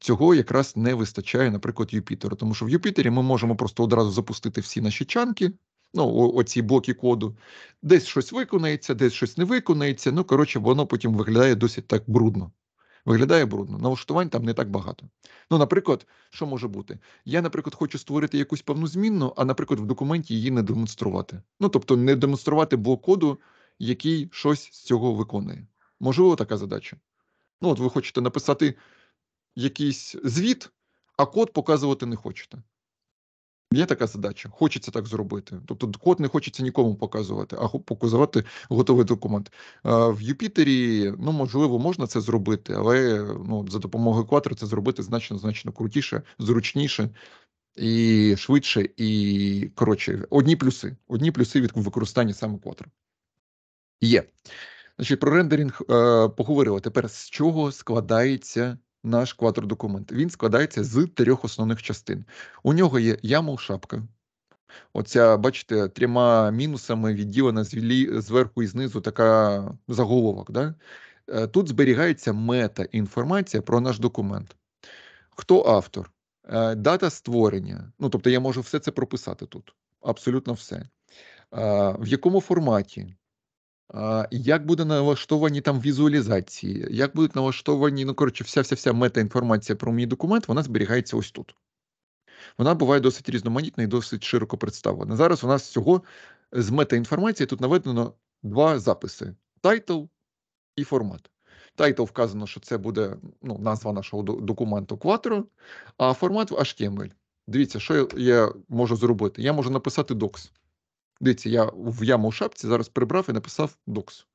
Цього якраз не вистачає, наприклад, Юпітеру, тому що в Юпітері ми можемо просто одразу запустити всі наші чанки, ну оці блоки коду. Десь щось виконається, десь щось не виконається. Ну коротше, воно потім виглядає досить так брудно. Виглядає брудно. Налаштувань там не так багато. Ну, наприклад, що може бути? Я, наприклад, хочу створити якусь певну змінну, а, наприклад, в документі її не демонструвати. Ну, тобто, не демонструвати блок коду, який щось з цього виконує. Можливо, така задача. Ну, от ви хочете написати якийсь звіт, а код показувати не хочете. Є така задача, хочеться так зробити. Тобто код не хочеться нікому показувати, а показувати готовий документ. В Юпітері ну можливо можна це зробити, але ну, за допомогою Quattro це зробити значно значно крутіше, зручніше і швидше, і коротше, одні плюси. Одні плюси від використання саме Quattro. Є. Значить, про рендеринг е, поговорили. Тепер з чого складається наш квадродокумент. Він складається з трьох основних частин. У нього є ямл шапка. Оця, бачите, трьома мінусами відділена зверху і знизу така заголовок. Да? Е, тут зберігається мета-інформація про наш документ. Хто автор? Е, дата створення. Ну, тобто, я можу все це прописати тут. Абсолютно все. Е, в якому форматі? Як буде налаштовані там візуалізації, як будуть налаштовані, ну коротше, вся вся вся метаінформація про мій документ, вона зберігається ось тут. Вона буває досить різноманітна і досить широко представлена. Зараз у нас всього е, з метаінформації тут наведено два записи: тайтл і формат. Тайтл вказано, що це буде ну, назва нашого документу Quattro, а формат HTML. Дивіться, що я можу зробити. Я можу написати docs. Дивіться, я в яму у шапці зараз прибрав і написав докс.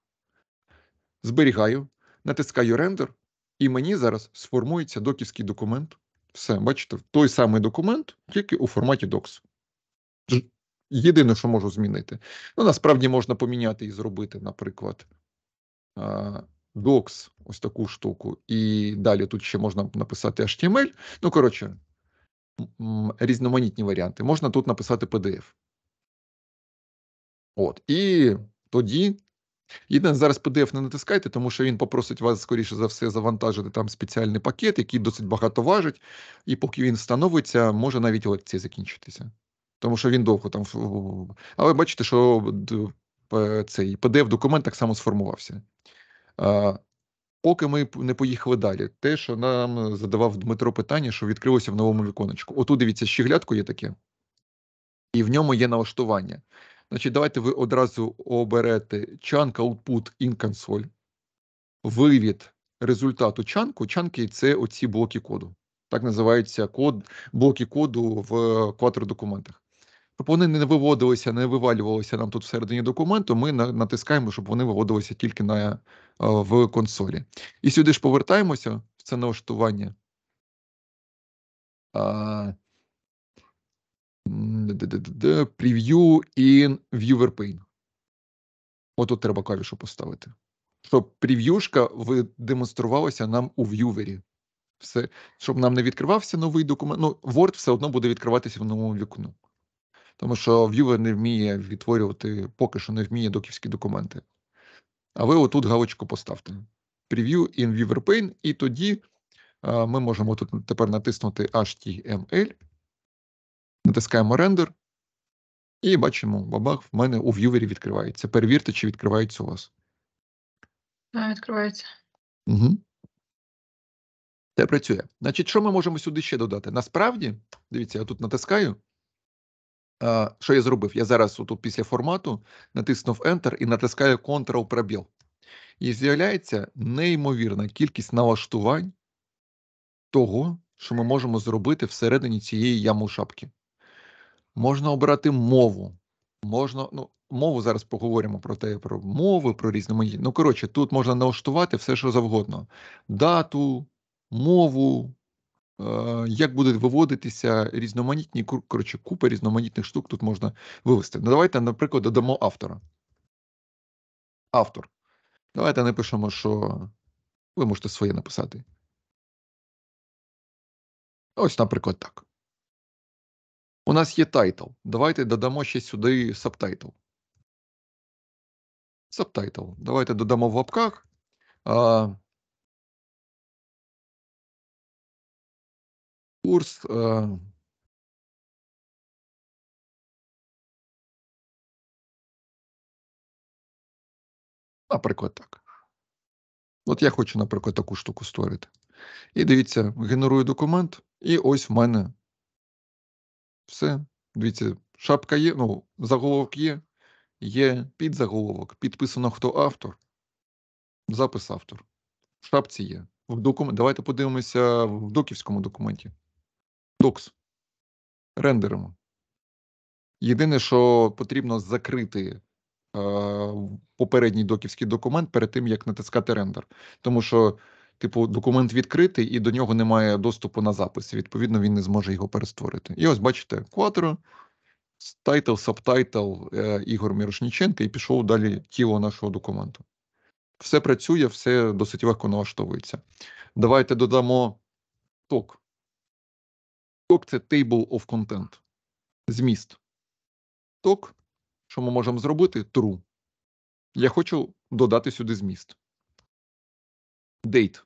Зберігаю, натискаю рендер, і мені зараз сформується доківський документ. Все, бачите, той самий документ, тільки у форматі докс. Єдине, що можу змінити. Ну, насправді можна поміняти і зробити, наприклад, докс, ось таку штуку, і далі тут ще можна написати HTML. Ну, коротше, різноманітні варіанти. Можна тут написати PDF. От і тоді. Єдине, зараз PDF не натискайте, тому що він попросить вас, скоріше за все, завантажити там спеціальний пакет, який досить багато важить, і поки він встановиться, може навіть лекція закінчитися. Тому що він довго там. Але бачите, що цей PDF-документ так само сформувався. Поки ми не поїхали далі, те, що нам задавав Дмитро питання, що відкрилося в новому віконечку. Отут дивіться, щеглядку є таке, і в ньому є налаштування. Значить, давайте ви одразу оберете chunk output in console, вивід результату чанку. Чанки це оці блоки коду. Так називаються код, блоки коду в квадро документах. Щоб вони не виводилися, не вивалювалися нам тут всередині документу, ми натискаємо, щоб вони виводилися тільки на, в консолі. І сюди ж повертаємося в це налаштування. Preview in viewer pane. Отут треба клавішу поставити. Щоб прев'юшка демонструвалася нам у в'ювері. Все, Щоб нам не відкривався новий документ. Ну, Word все одно буде відкриватися в новому вікну. Тому що Viewer не вміє відтворювати, поки що не вміє доківські документи. А ви отут галочку поставте. Preview in Viewer pane, і тоді а, ми можемо тут тепер натиснути HTML. Натискаємо рендер. І бачимо, бабах в мене у в'ювері відкривається. Перевірте, чи відкривається у вас. А, відкривається. Угу. Це працює. Значить, що ми можемо сюди ще додати? Насправді, дивіться, я тут натискаю. А, Що я зробив? Я зараз, отут після формату, натиснув Enter і натискаю Ctrl пробіл. І з'являється неймовірна кількість налаштувань того, що ми можемо зробити всередині цієї яму шапки можна обрати мову. Можна, ну, мову зараз поговоримо про те, про мови, про різноманітні. Ну, коротше, тут можна налаштувати все, що завгодно: дату, мову, е, як будуть виводитися різноманітні коротше, купа різноманітних штук тут можна вивести. Ну, давайте, наприклад, додамо автора. Автор. Давайте напишемо, що ви можете своє написати. Ось, наприклад, так. У нас є тайтл. Давайте додамо ще сюди сабтайтл. Сабтайтл. Давайте додамо в лапках. А, Курс. А, Наприклад, так. От я хочу, наприклад, таку штуку створити. І дивіться, генерую документ, і ось в мене все. Дивіться, шапка є, ну, заголовок є, є підзаголовок, підписано хто автор, запис автор. В шапці є. В докум... Давайте подивимося в доківському документі. Докс. Рендеримо. Єдине, що потрібно закрити. Попередній доківський документ перед тим як натискати рендер, тому що типу, документ відкритий і до нього немає доступу на запис. Відповідно, він не зможе його перестворити. І ось бачите, Quattro, тайтл, сабтайтл е, Ігор Мірошніченка, і пішов далі тіло нашого документу. Все працює, все досить легко налаштовується. Давайте додамо ток. Ток це table of content. Зміст. Ток, що ми можемо зробити? True. Я хочу додати сюди зміст. Date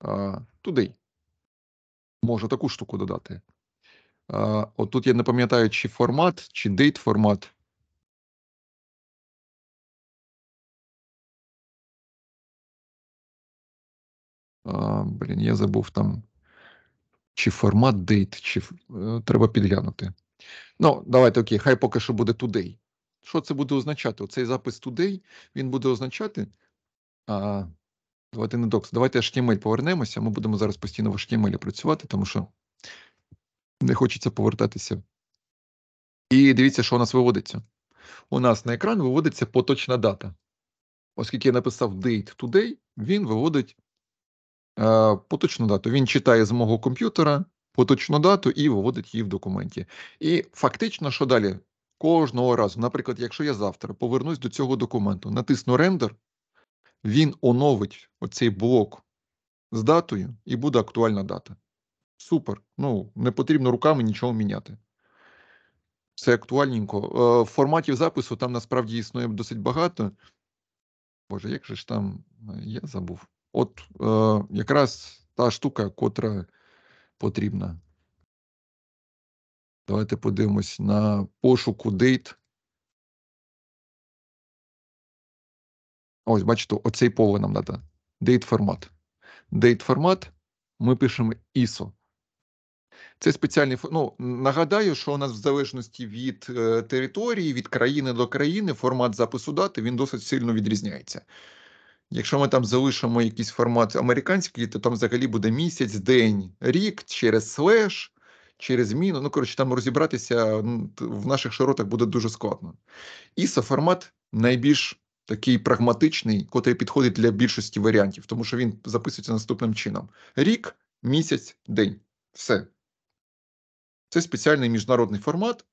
а, туди. Можу таку штуку додати. От тут я не пам'ятаю, чи формат, чи дейт формат. Блін, я забув там. Чи формат дейт, чи е, треба підглянути. Ну, давайте окей, хай поки що буде today. Що це буде означати? Оцей запис today, він буде означати. А, Давайте не докс. Давайте HTML повернемося. Ми будемо зараз постійно в HTML працювати, тому що не хочеться повертатися. І дивіться, що у нас виводиться. У нас на екран виводиться поточна дата. Оскільки я написав date today, він виводить е, поточну дату. Він читає з мого комп'ютера поточну дату і виводить її в документі. І фактично, що далі? Кожного разу, наприклад, якщо я завтра повернусь до цього документу, натисну рендер, він оновить оцей блок з датою і буде актуальна дата. Супер. Ну, не потрібно руками нічого міняти. Все актуальненько. Е, форматів запису там насправді існує досить багато. Боже, як же ж там е, я забув? От е, якраз та штука, котра потрібна. Давайте подивимось на пошуку дейт. Ось, бачите, оцей поле нам треба. Date формат. Date формат ми пишемо ISO. Це спеціальний ну, Нагадаю, що у нас в залежності від е, території, від країни до країни, формат запису дати він досить сильно відрізняється. Якщо ми там залишимо якийсь формат американський, то там взагалі буде місяць, день, рік через слеш, через міну. Ну, коротше, там розібратися в наших широтах буде дуже складно. ISO формат найбільш такий прагматичний, котрий підходить для більшості варіантів, тому що він записується наступним чином: рік, місяць, день. Все. Це спеціальний міжнародний формат.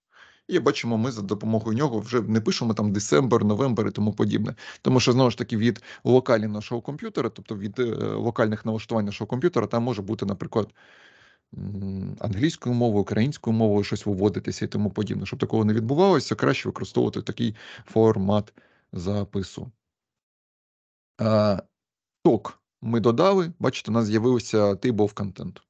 І бачимо, ми за допомогою нього вже не пишемо там десембер, новембер і тому подібне. Тому що знову ж таки від локалів нашого комп'ютера, тобто від е, локальних налаштувань нашого комп'ютера, там може бути, наприклад, англійською мовою, українською мовою щось виводитися і тому подібне. Щоб такого не відбувалося, краще використовувати такий формат запису. Ток ми додали, бачите, у нас з'явився тейбов контент.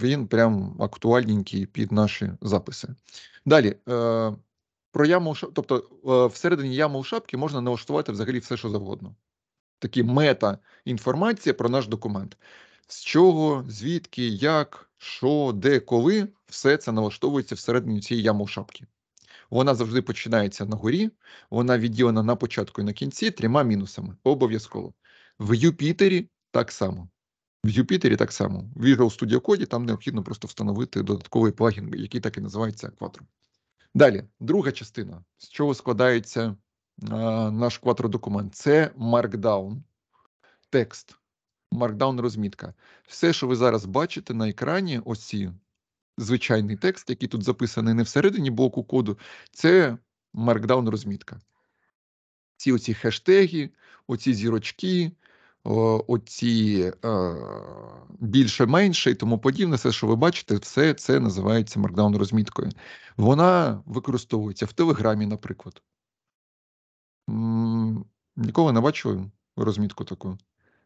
Він прям актуальненький під наші записи. Далі. Е, про яму, тобто е, всередині яму у шапки можна налаштувати взагалі все, що завгодно. Такі мета-інформація про наш документ. З чого, звідки, як, що, де, коли, все це налаштовується всередині цієї ями у шапки. Вона завжди починається на горі, вона відділена на початку і на кінці трьома мінусами. Обов'язково. В Юпітері так само. В Юпітері так само. В Visual Studio Code там необхідно просто встановити додатковий плагін, який так і називається Quattro. Далі, друга частина, з чого складається а, наш Quattro документ, це Markdown, текст, Markdown розмітка. Все, що ви зараз бачите на екрані, оці звичайний текст, який тут записаний не всередині блоку коду, це markdown розмітка. Ці оці хештеги, оці зірочки, оці е, більше менше і тому подібне, все, що ви бачите, все це називається Markdown розміткою. Вона використовується в Телеграмі, наприклад. М -м, ніколи не бачили розмітку таку.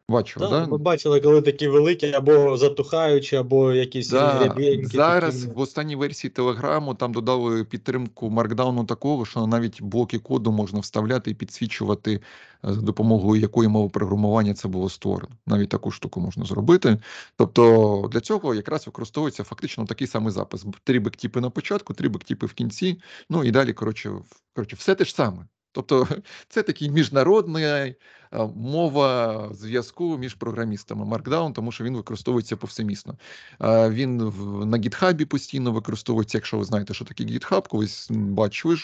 Бачили, да, да? Ми бачили, коли такі великі, або затухаючі, або якісь да. рябінки. Зараз такі. в останній версії Телеграму там додали підтримку маркдауну такого, що навіть блоки коду можна вставляти і підсвічувати е, за допомогою якої мови програмування це було створено. Навіть таку штуку можна зробити. Тобто для цього якраз використовується фактично такий самий запис: три бектіпи на початку, три бектіпи в кінці, ну і далі, коротше, коротше, все те ж саме. Тобто *laughs* це такий міжнародна мова зв'язку між програмістами Markdown, тому що він використовується повсемісно. Він на гітхабі постійно використовується, якщо ви знаєте, що таке гітхаб, колись бачили,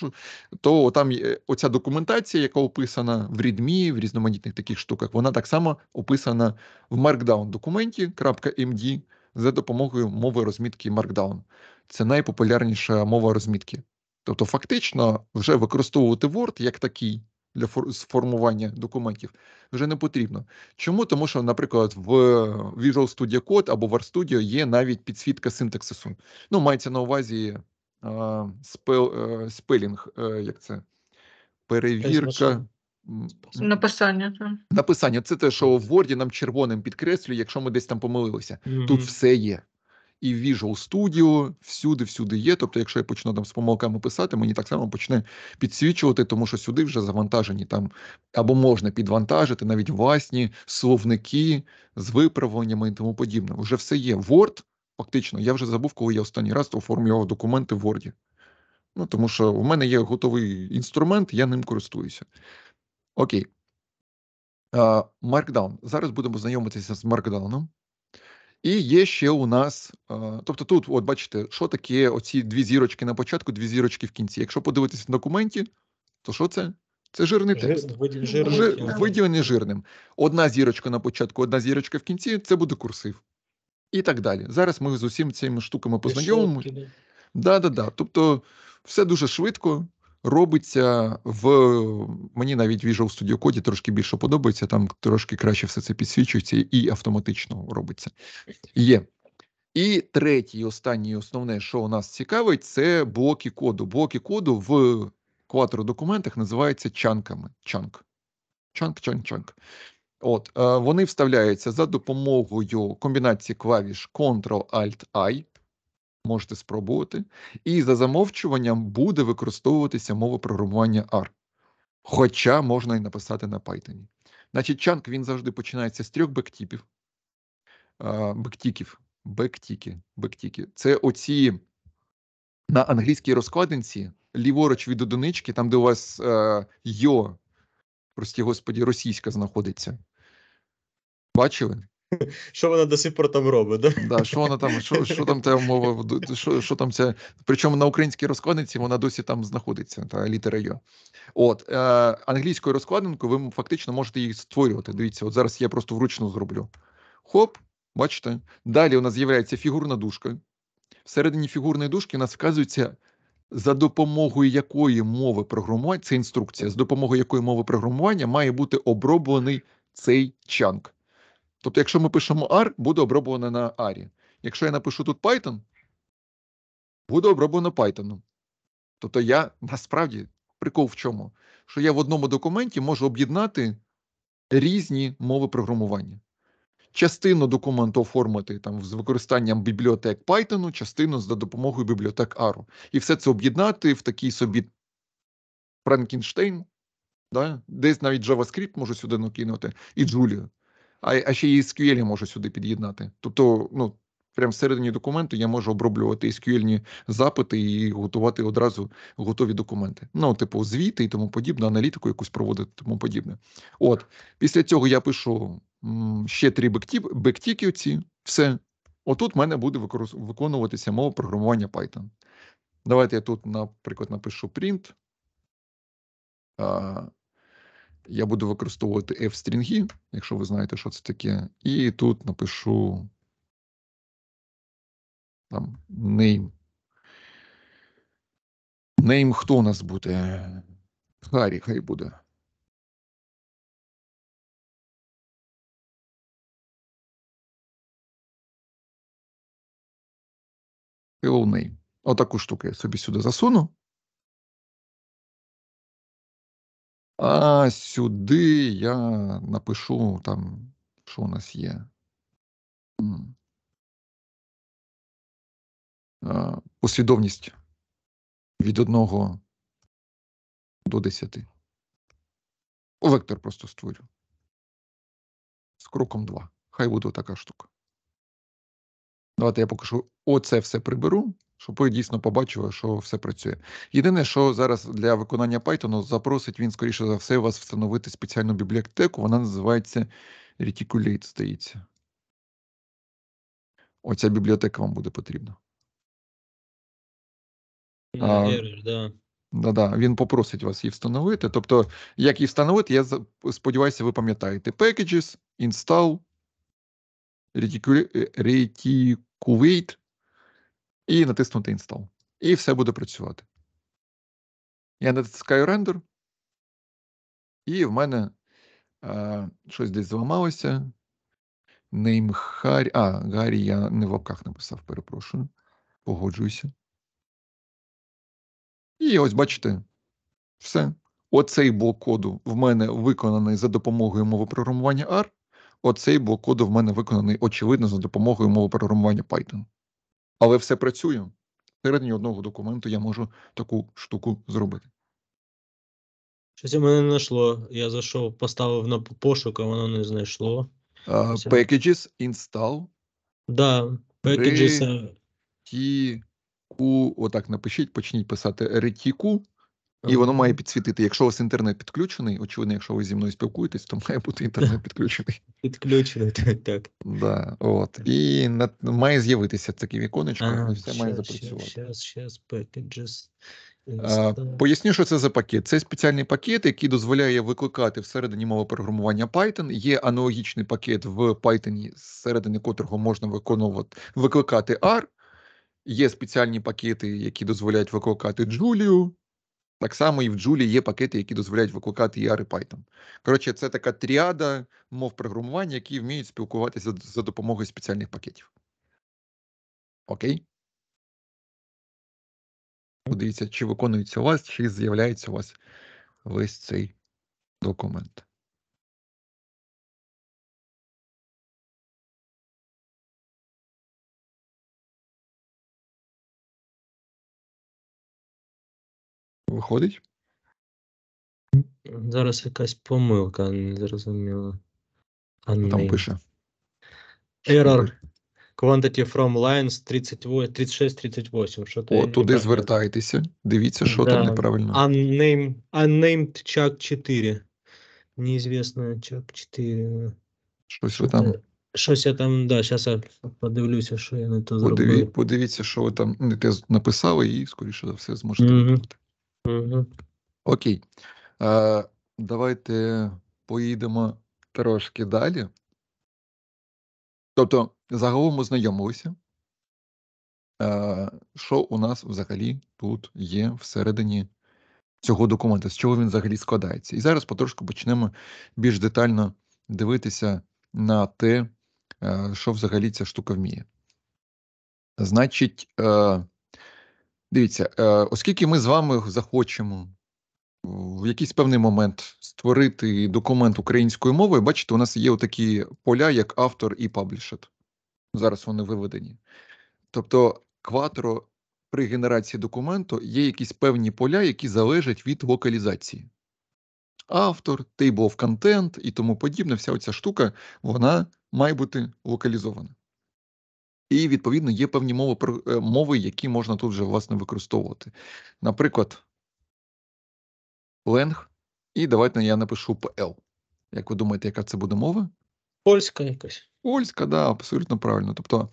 то там є оця документація, яка описана в Рідмі, в різноманітних таких штуках, вона так само описана в Markdown документі .md за допомогою мови розмітки Markdown. Це найпопулярніша мова розмітки. Тобто, фактично, вже використовувати Word як такий для формування документів вже не потрібно. Чому? Тому що, наприклад, в Visual Studio Code або в Art є навіть підсвітка синтаксису. Ну, мається на увазі е, спел, е, спелінг, е, як це перевірка. Написання так. написання це те, що в Word нам червоним підкреслює, якщо ми десь там помилилися. Mm -hmm. Тут все є і в Visual Studio, всюди-всюди є. Тобто, якщо я почну там з помилками писати, мені так само почне підсвічувати, тому що сюди вже завантажені там або можна підвантажити навіть власні словники з виправленнями і тому подібне. Вже все є. Word, фактично, я вже забув, коли я останній раз оформлював документи в Word. Ну, Тому що в мене є готовий інструмент, я ним користуюся. Окей. Маркдаун. Зараз будемо знайомитися з Маркдауном. І є ще у нас, тобто тут, от бачите, що таке оці дві зірочки на початку, дві зірочки в кінці. Якщо подивитися в документі, то що це? Це жирний Жир, текст. Жирний. Жир, виділений жирним. Одна зірочка на початку, одна зірочка в кінці це буде курсив. І так далі. Зараз ми з усім цими штуками познайомимося. Да, да, да. Тобто, все дуже швидко робиться в мені навіть Visual Studio Code трошки більше подобається, там трошки краще все це підсвічується і автоматично робиться. Є. І третє, останнє, основне, що у нас цікавить, це блоки коду. Блоки коду в документах називаються чанками. Чанк. Чанк, чанк, чанк. От, е, Вони вставляються за допомогою комбінації клавіш Ctrl-Alt-I можете спробувати. І за замовчуванням буде використовуватися мова програмування R. Хоча можна і написати на Python. Значить, чанк він завжди починається з трьох бектіпів. Бектіків. Бектіки. Бектіки. Це оці на англійській розкладинці, ліворуч від одинички, там, де у вас е, йо, прості господі, російська знаходиться. Бачили? *laughs* що вона до сих пор там робить. Да? Да, Що вона там, що що там ця мова, що що там ця. Причому на українській розкладниці вона досі там знаходиться, та літера Йо. От е, англійською розкладинкою ви фактично можете її створювати. Дивіться, от зараз я просто вручну зроблю. Хоп, бачите. Далі у нас з'являється фігурна дужка. Всередині фігурної дужки у нас вказується. За допомогою якої мови програмування це інструкція, з допомогою якої мови програмування має бути оброблений цей чанк. Тобто, якщо ми пишемо R, буде оброблено на R. Якщо я напишу тут Python, буде оброблено Python. Тобто я насправді прикол в чому? Що я в одному документі можу об'єднати різні мови програмування. Частину документу оформити там з використанням бібліотек Python, частину за допомогою бібліотек R. І все це об'єднати в такий собі Франкенштейн, да? десь навіть JavaScript можу сюди накинути, і Julia а а ще і SQL я можу сюди під'єднати. Тобто, ну прямо всередині документу я можу оброблювати sql запити і готувати одразу готові документи. Ну, типу, звіти і тому подібне, аналітику якусь проводити, тому подібне. От, після цього я пишу м, ще три бектіківці, все. Отут в мене буде виконуватися мова програмування Python. Давайте я тут, наприклад, напишу print. Я буду використовувати F-стрінги, якщо ви знаєте, що це таке. І тут напишу там name. Name хто у нас буде? Харі, хай буде. Hello name. Отаку штуку я собі сюди засуну. А сюди я напишу там, що у нас є. Послідовність від 1 до 10. Вектор просто створю. З кроком 2. Хай буде така штука. Давайте я поки що оце все приберу щоб ви дійсно побачили, що все працює. Єдине, що зараз для виконання Python запросить він, скоріше за все, вас встановити спеціальну бібліотеку. Вона називається Reticulate, здається. Оця бібліотека вам буде потрібна. А, да. Да, да, він попросить вас її встановити. Тобто, як її встановити, я сподіваюся, ви пам'ятаєте. Packages, install, reticulate, і натиснути інстал. І все буде працювати. Я натискаю рендер, і в мене е, щось десь зламалося. Неймхарі. А, Гаррі я не в лапках написав, перепрошую. Погоджуюся. І ось бачите, все. Оцей блок коду в мене виконаний за допомогою мови програмування R. Оцей блок коду в мене виконаний, очевидно, за допомогою мови програмування Python. Але все працює. Всередині одного документу я можу таку штуку зробити. Щось мене не знайшло. Я зайшов, поставив на пошук, а воно не знайшло. Uh, packages install. Да, packages. Ретіку, отак напишіть, почніть писати ретіку. Е. І воно має підсвітити. Якщо у вас інтернет підключений, очевидно, якщо ви зі мною спілкуєтесь, то має бути інтернет підключений. *laughs* Підключений, так. Да, от. І на, має з'явитися таке віконечко, ага, і все щас, має запрацювати. Щас, щас, packages. Поясню, що це за пакет. Це спеціальний пакет, який дозволяє викликати всередині мови програмування Python. Є аналогічний пакет в Python, зсередини котрого можна виконувати викликати R. Є спеціальні пакети, які дозволяють викликати Julia. Так само і в Джулі є пакети, які дозволяють викликати e і Python. Коротше, це така тріада мов програмування, які вміють спілкуватися за допомогою спеціальних пакетів. Окей? Подивіться, чи виконується у вас, чи з'являється у вас весь цей документ. Виходить? Зараз якась помилка, незрозуміла. Там пише. Error. Quantity from lines 36-38. Що О, туди звертайтеся. Дивіться, що да. там неправильно. Unnamed, unnamed Chuck 4. Неізвісно Chuck 4. Щось ви там. Щось я там, да, зараз я подивлюся, що я не то зробив. Подиві, подивіться, що ви там не те написали, і скоріше за все зможете. Mm -hmm. Угу. Окей. Е, Давайте поїдемо трошки далі. Тобто, загалом ми знайомилися. Е, Що у нас взагалі тут є всередині цього документа, з чого він взагалі складається? І зараз потрошку почнемо більш детально дивитися на те, що взагалі ця штука вміє. Значить, е, Дивіться, е, оскільки ми з вами захочемо е, в якийсь певний момент створити документ українською мовою, бачите, у нас є такі поля, як автор і паблішет. Зараз вони виведені. Тобто, кватро при генерації документу є якісь певні поля, які залежать від локалізації. Автор, тейбл контент і тому подібне, вся оця штука, вона має бути локалізована і відповідно є певні мови е, мови, які можна тут вже власне використовувати. Наприклад, ленг, і давайте я напишу PL. Як ви думаєте, яка це буде мова? Польська якась. Польська, да, абсолютно правильно. Тобто,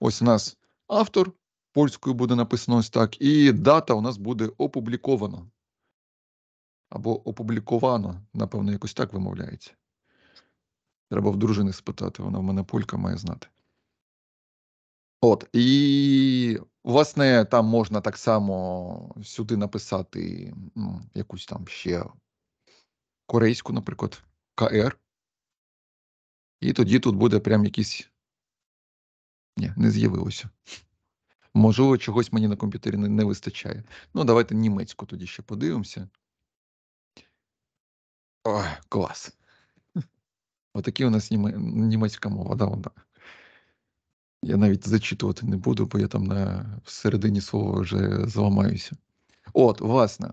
ось у нас автор польською буде написано ось так, і дата у нас буде опублікована. Або опубліковано, напевно, якось так вимовляється. Треба в дружини спитати, вона в мене полька має знати. От, і, власне, э, там можна так само сюди написати ну, якусь там ще корейську, наприклад, КР. І тоді тут буде прям якийсь. Ні, не з'явилося. Можливо, чогось мені на комп'ютері не, не вистачає. Ну, давайте німецьку тоді ще подивимося. О, клас. *laughs* Отакі у нас німецька мова, да, вона. Я навіть зачитувати не буду, бо я там на середині слова вже зламаюся. От, власне,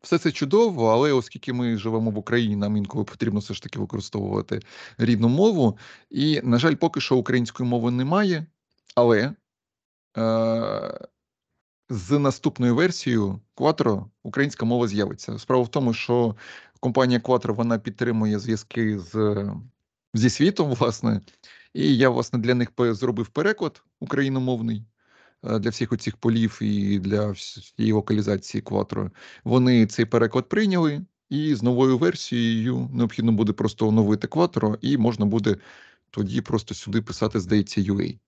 все це чудово, але оскільки ми живемо в Україні, нам інколи потрібно все ж таки використовувати рідну мову. І, на жаль, поки що української мови немає, але е, з наступною версією Quattro українська мова з'явиться. Справа в тому, що компанія Quattro, вона підтримує зв'язки з зі світом, власне. І я, власне, для них зробив переклад україномовний е, для всіх оцих полів і для всієї локалізації Кватро. Вони цей переклад прийняли, і з новою версією необхідно буде просто оновити Кватро, і можна буде тоді просто сюди писати, здається, UA.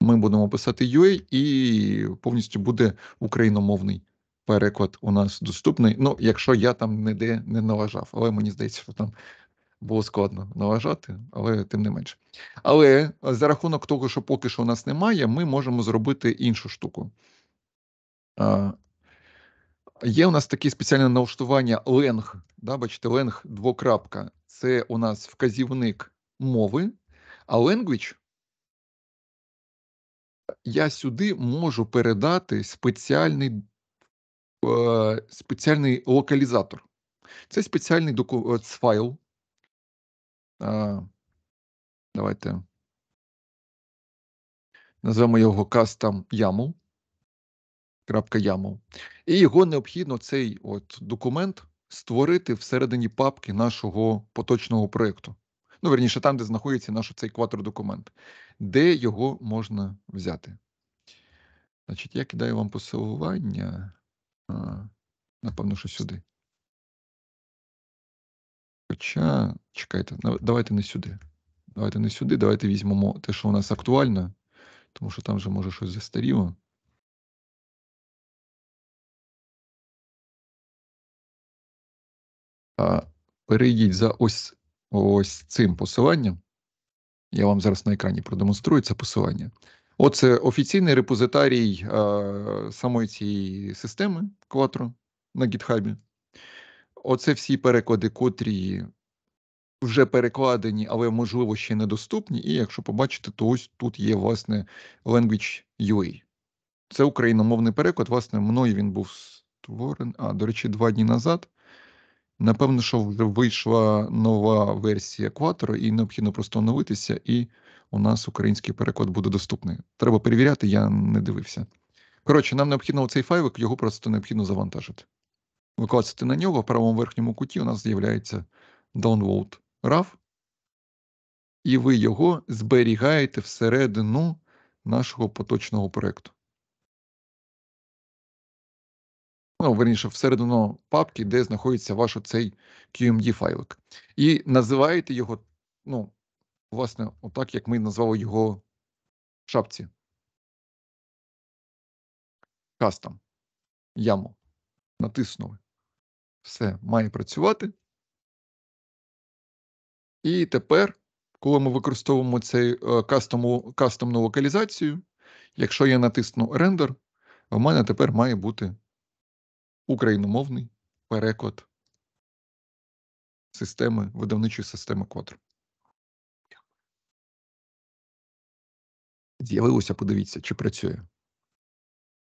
Ми будемо писати UA, і повністю буде україномовний. Переклад у нас доступний. Ну, якщо я там ніде не налажав, але мені здається, що там було складно налажати, але тим не менше. Але е, за рахунок того, що поки що у нас немає, ми можемо зробити іншу штуку. Є у нас таке спеціальне налаштування Leng. Да, Бачите, ленг двокрапка. Це у нас вказівник мови, а language я сюди можу передати спеціальний е, спеціальний локалізатор. Це спеціальний е, файл, а, давайте назвемо його custom YAML, YAML. І його необхідно цей от документ створити всередині папки нашого поточного проєкту. Ну, верніше, там, де знаходиться наш цей квадродокумент. Де його можна взяти? Значить, я кидаю вам посилування. А, напевно, що сюди. Хоча, чекайте, давайте не сюди. Давайте не сюди, давайте візьмемо те, що у нас актуальне, тому що там вже може щось застаріло. Перейдіть за ось ось цим посиланням. Я вам зараз на екрані продемонструю це посилання. Оце офіційний репозитарій а, самої цієї системи Quattro на гітхабі. Оце всі перекоди, котрі вже перекладені, але можливо ще недоступні. І якщо побачите, то ось тут є власне Language UA. Це україномовний переклад. Власне, мною він був створений. А, до речі, два дні назад. Напевно, що вже вийшла нова версія Quattro, і необхідно просто оновитися, і у нас український переклад буде доступний. Треба перевіряти, я не дивився. Коротше, нам необхідно цей файлик, його просто необхідно завантажити. Ви на нього, в правому верхньому куті у нас з'являється download RAW, і ви його зберігаєте всередину нашого поточного проєкту. Ну, верніше, всередину папки, де знаходиться ваш оцей QMD файлик. І називаєте його, ну, власне, отак, як ми назвали його в шапці. Кастом. Яму. Натиснули. Все, має працювати. І тепер, коли ми використовуємо цей е, кастому, кастомну локалізацію, якщо я натисну рендер, в мене тепер має бути україномовний переклад системи, видавничої системи Quadro. З'явилося, подивіться, чи працює.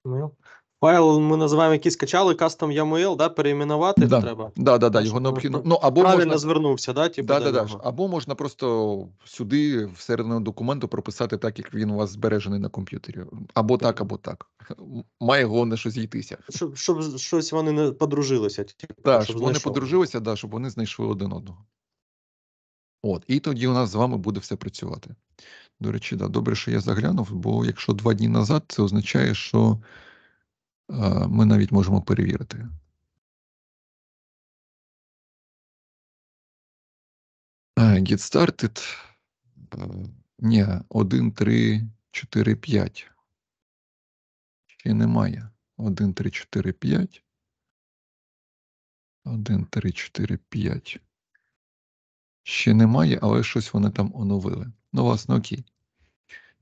Ну, Файл ми називаємо, який качали custom YAML, да, переіменувати да. треба. Да, да, да, його необхідно. Ну, або Правильно можна... звернувся, да, типу, да, да, да. або можна просто сюди всередину документу прописати так, як він у вас збережений на комп'ютері. Або так, або так. Має головне що зійтися. Щоб, щоб щось вони не подружилися. Типу, да, щоб, щоб вони подружилися, да, щоб вони знайшли один одного. От, і тоді у нас з вами буде все працювати. До речі, да, добре, що я заглянув, бо якщо два дні назад, це означає, що. Е, ми навіть можемо перевірити. Е, get started. Е, ні, 1, 3, 4, 5. Ще немає. 1, 3, 4, 5. 1, 3, 4, 5. Ще немає, але щось вони там оновили. Ну, власне, окей.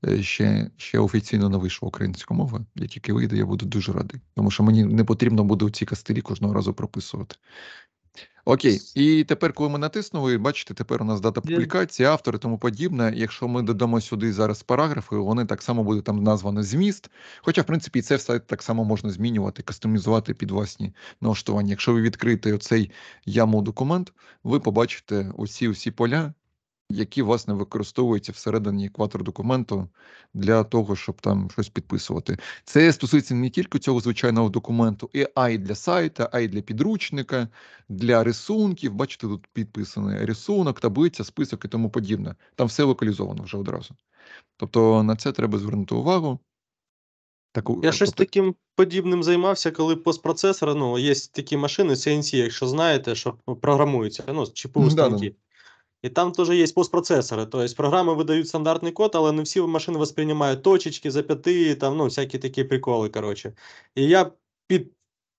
Е, ще ще офіційно не вийшла українська мова. Я тільки вийде, я буду дуже радий, тому що мені не потрібно буде у ці кастирі кожного разу прописувати. Окей, і тепер, коли ми натиснули, бачите, тепер у нас дата публікації, автори і тому подібне. Якщо ми додамо сюди зараз параграфи, вони так само будуть там названо зміст. Хоча, в принципі, це все так само можна змінювати, кастомізувати під власні налаштування. Якщо ви відкрите оцей яму документ, ви побачите усі усі поля, які власне використовуються всередині екватор документу для того, щоб там щось підписувати. Це стосується не тільки цього звичайного документу, і а й для сайта, а й для підручника, для рисунків. Бачите, тут підписаний рисунок, таблиця, список і тому подібне. Там все локалізовано вже одразу. Тобто на це треба звернути увагу. Так, Я е, щось тобто... таким подібним займався, коли постпроцесори, ну, є такі машини, CNC, якщо знаєте, що ну, програмуються, ну, ЧПУ станки. І там теж є постпроцесори. то есть программы выдают код, але не всі машини воспринимают точечки, зап'яти, там, ну, всякі такі приколи, короче. І я під,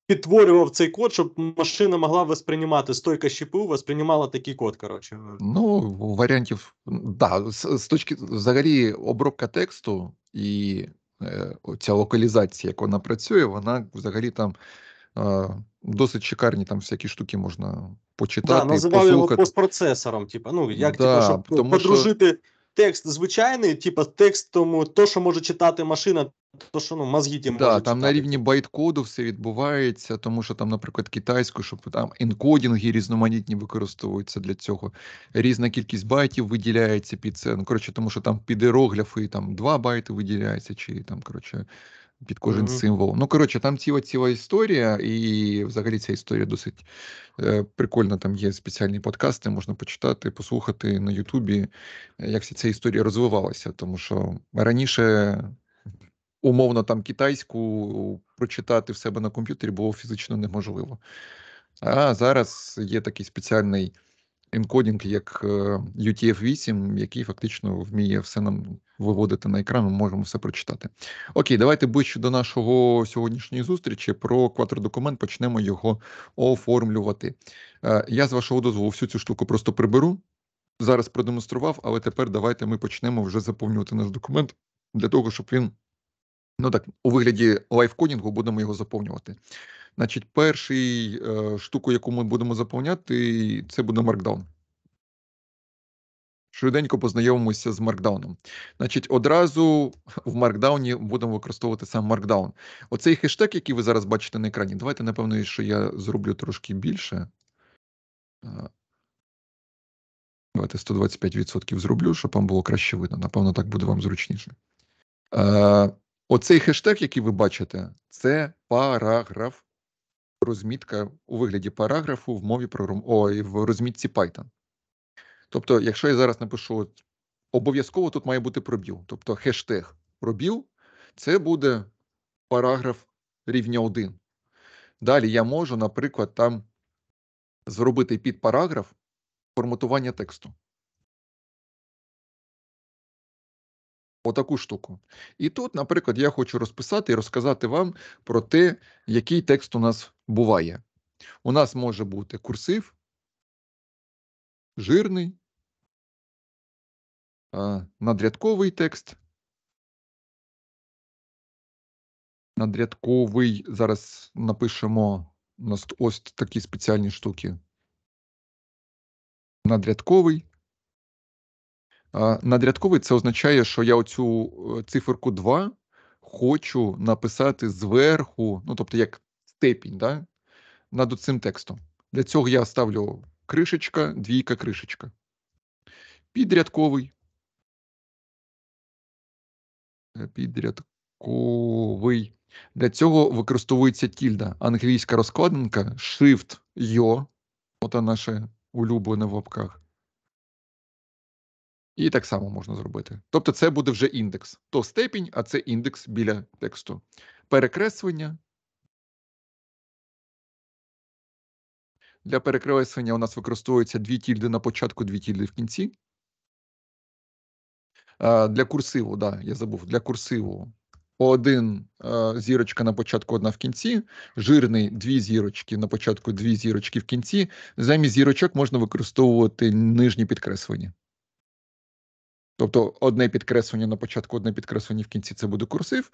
підтворював цей код, щоб машина могла восприймати стойка ЩПУ, восприймала такий код, короче. Ну, варіантів, да, з, з точки, взагалі, обробка тексту і е, ця локалізація, як вона працює, вона взагалі там Досить чекарні там всякі штуки можна почитати. Да, Називав послухати. його постпроцесором. Типу, ну як типу, да, типу, щоб подружити що... текст звичайний, типу, текст тому, то, що може читати машина, то що ну мозги ті да, там на рівні байткоду все відбувається, тому що там, наприклад, китайську, щоб там енкодінги різноманітні використовуються для цього. Різна кількість байтів виділяється під це. Ну коротше, тому що там під іерогліфи там 2 байти виділяється, чи там коротше під кожен mm -hmm. символ. Ну, коротше, там ціла ціла історія, і взагалі ця історія досить е, прикольна. Там є спеціальні подкасти, можна почитати, послухати на Ютубі, е, як вся ця історія розвивалася, тому що раніше. Умовно, там китайську прочитати в себе на комп'ютері було фізично неможливо. А зараз є такий спеціальний енкодінг як е, UTF-8, який фактично вміє все нам виводити на екран, ми можемо все прочитати. Окей, давайте ближче до нашого сьогоднішньої зустрічі про квадродокумент почнемо його оформлювати. Е, я з вашого дозволу всю цю штуку просто приберу. Зараз продемонстрував, але тепер давайте ми почнемо вже заповнювати наш документ для того, щоб він ну так у вигляді лайфкодінгу будемо його заповнювати. Значить, перший е, штуку, яку ми будемо заповняти, це буде Markdown. Швиденько познайомимося з маркдауном. Значить, одразу в маркдауні будемо використовувати сам маркдаун. Оцей хештег, який ви зараз бачите на екрані. Давайте, напевно, що я зроблю трошки більше. Е, давайте 125% зроблю, щоб вам було краще видно. Напевно, так буде вам зручніше. Е, оцей хештег, який ви бачите, це параграф розмітка у вигляді параграфу в мові програм... Ой, в розмітці Python. Тобто, якщо я зараз напишу, обов'язково тут має бути пробіл. Тобто хештег пробіл це буде параграф рівня 1. Далі я можу, наприклад, там зробити під параграф форматування тексту. Отаку штуку. І тут, наприклад, я хочу розписати і розказати вам про те, який текст у нас буває. У нас може бути курсив, жирний, надрядковий текст. Надрядковий. Зараз напишемо ось такі спеціальні штуки. Надрядковий. Надрядковий це означає, що я оцю е, циферку 2 хочу написати зверху, ну тобто як степінь, да, над цим текстом. Для цього я ставлю кришечка, двійка, кришечка. Підрядковий. Е, підрядковий. Для цього використовується тільда, англійська розкладинка, Shift-Yo. Ота наше улюблене в лапках. І так само можна зробити. Тобто, це буде вже індекс. То степінь, а це індекс біля тексту. Перекреслення. Для перекреслення у нас використовується дві тільди на початку, дві тільди в кінці. Для курсиву, да, я забув, для курсиву один зірочка на початку, одна в кінці, жирний дві зірочки на початку, дві зірочки в кінці. Замість зірочок можна використовувати нижні підкреслення. Тобто одне підкреслення на початку, одне підкреслення в кінці це буде курсив,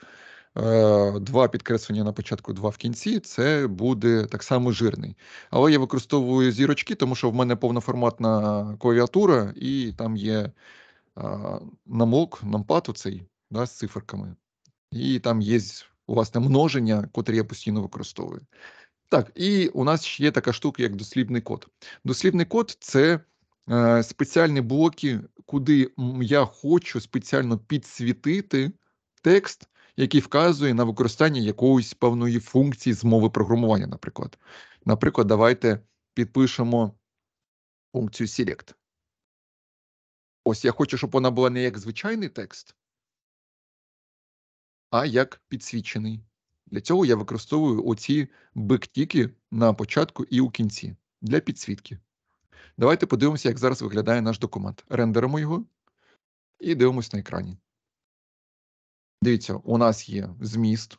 е, два підкреслення на початку, два в кінці це буде так само жирний. Але я використовую зірочки, тому що в мене повноформатна клавіатура, і там є намок, нампад оцей да, з циферками. І там є власне множення, котре я постійно використовую. Так, і у нас ще є така штука, як дослідний код. Дослідний код це. Е, спеціальні блоки, куди я хочу спеціально підсвітити текст, який вказує на використання якоїсь певної функції з мови програмування, наприклад. Наприклад, давайте підпишемо функцію select. Ось я хочу, щоб вона була не як звичайний текст, а як підсвічений. Для цього я використовую оці бектіки на початку і у кінці для підсвітки. Давайте подивимося, як зараз виглядає наш документ. Рендеримо його і дивимося на екрані. Дивіться, у нас є зміст.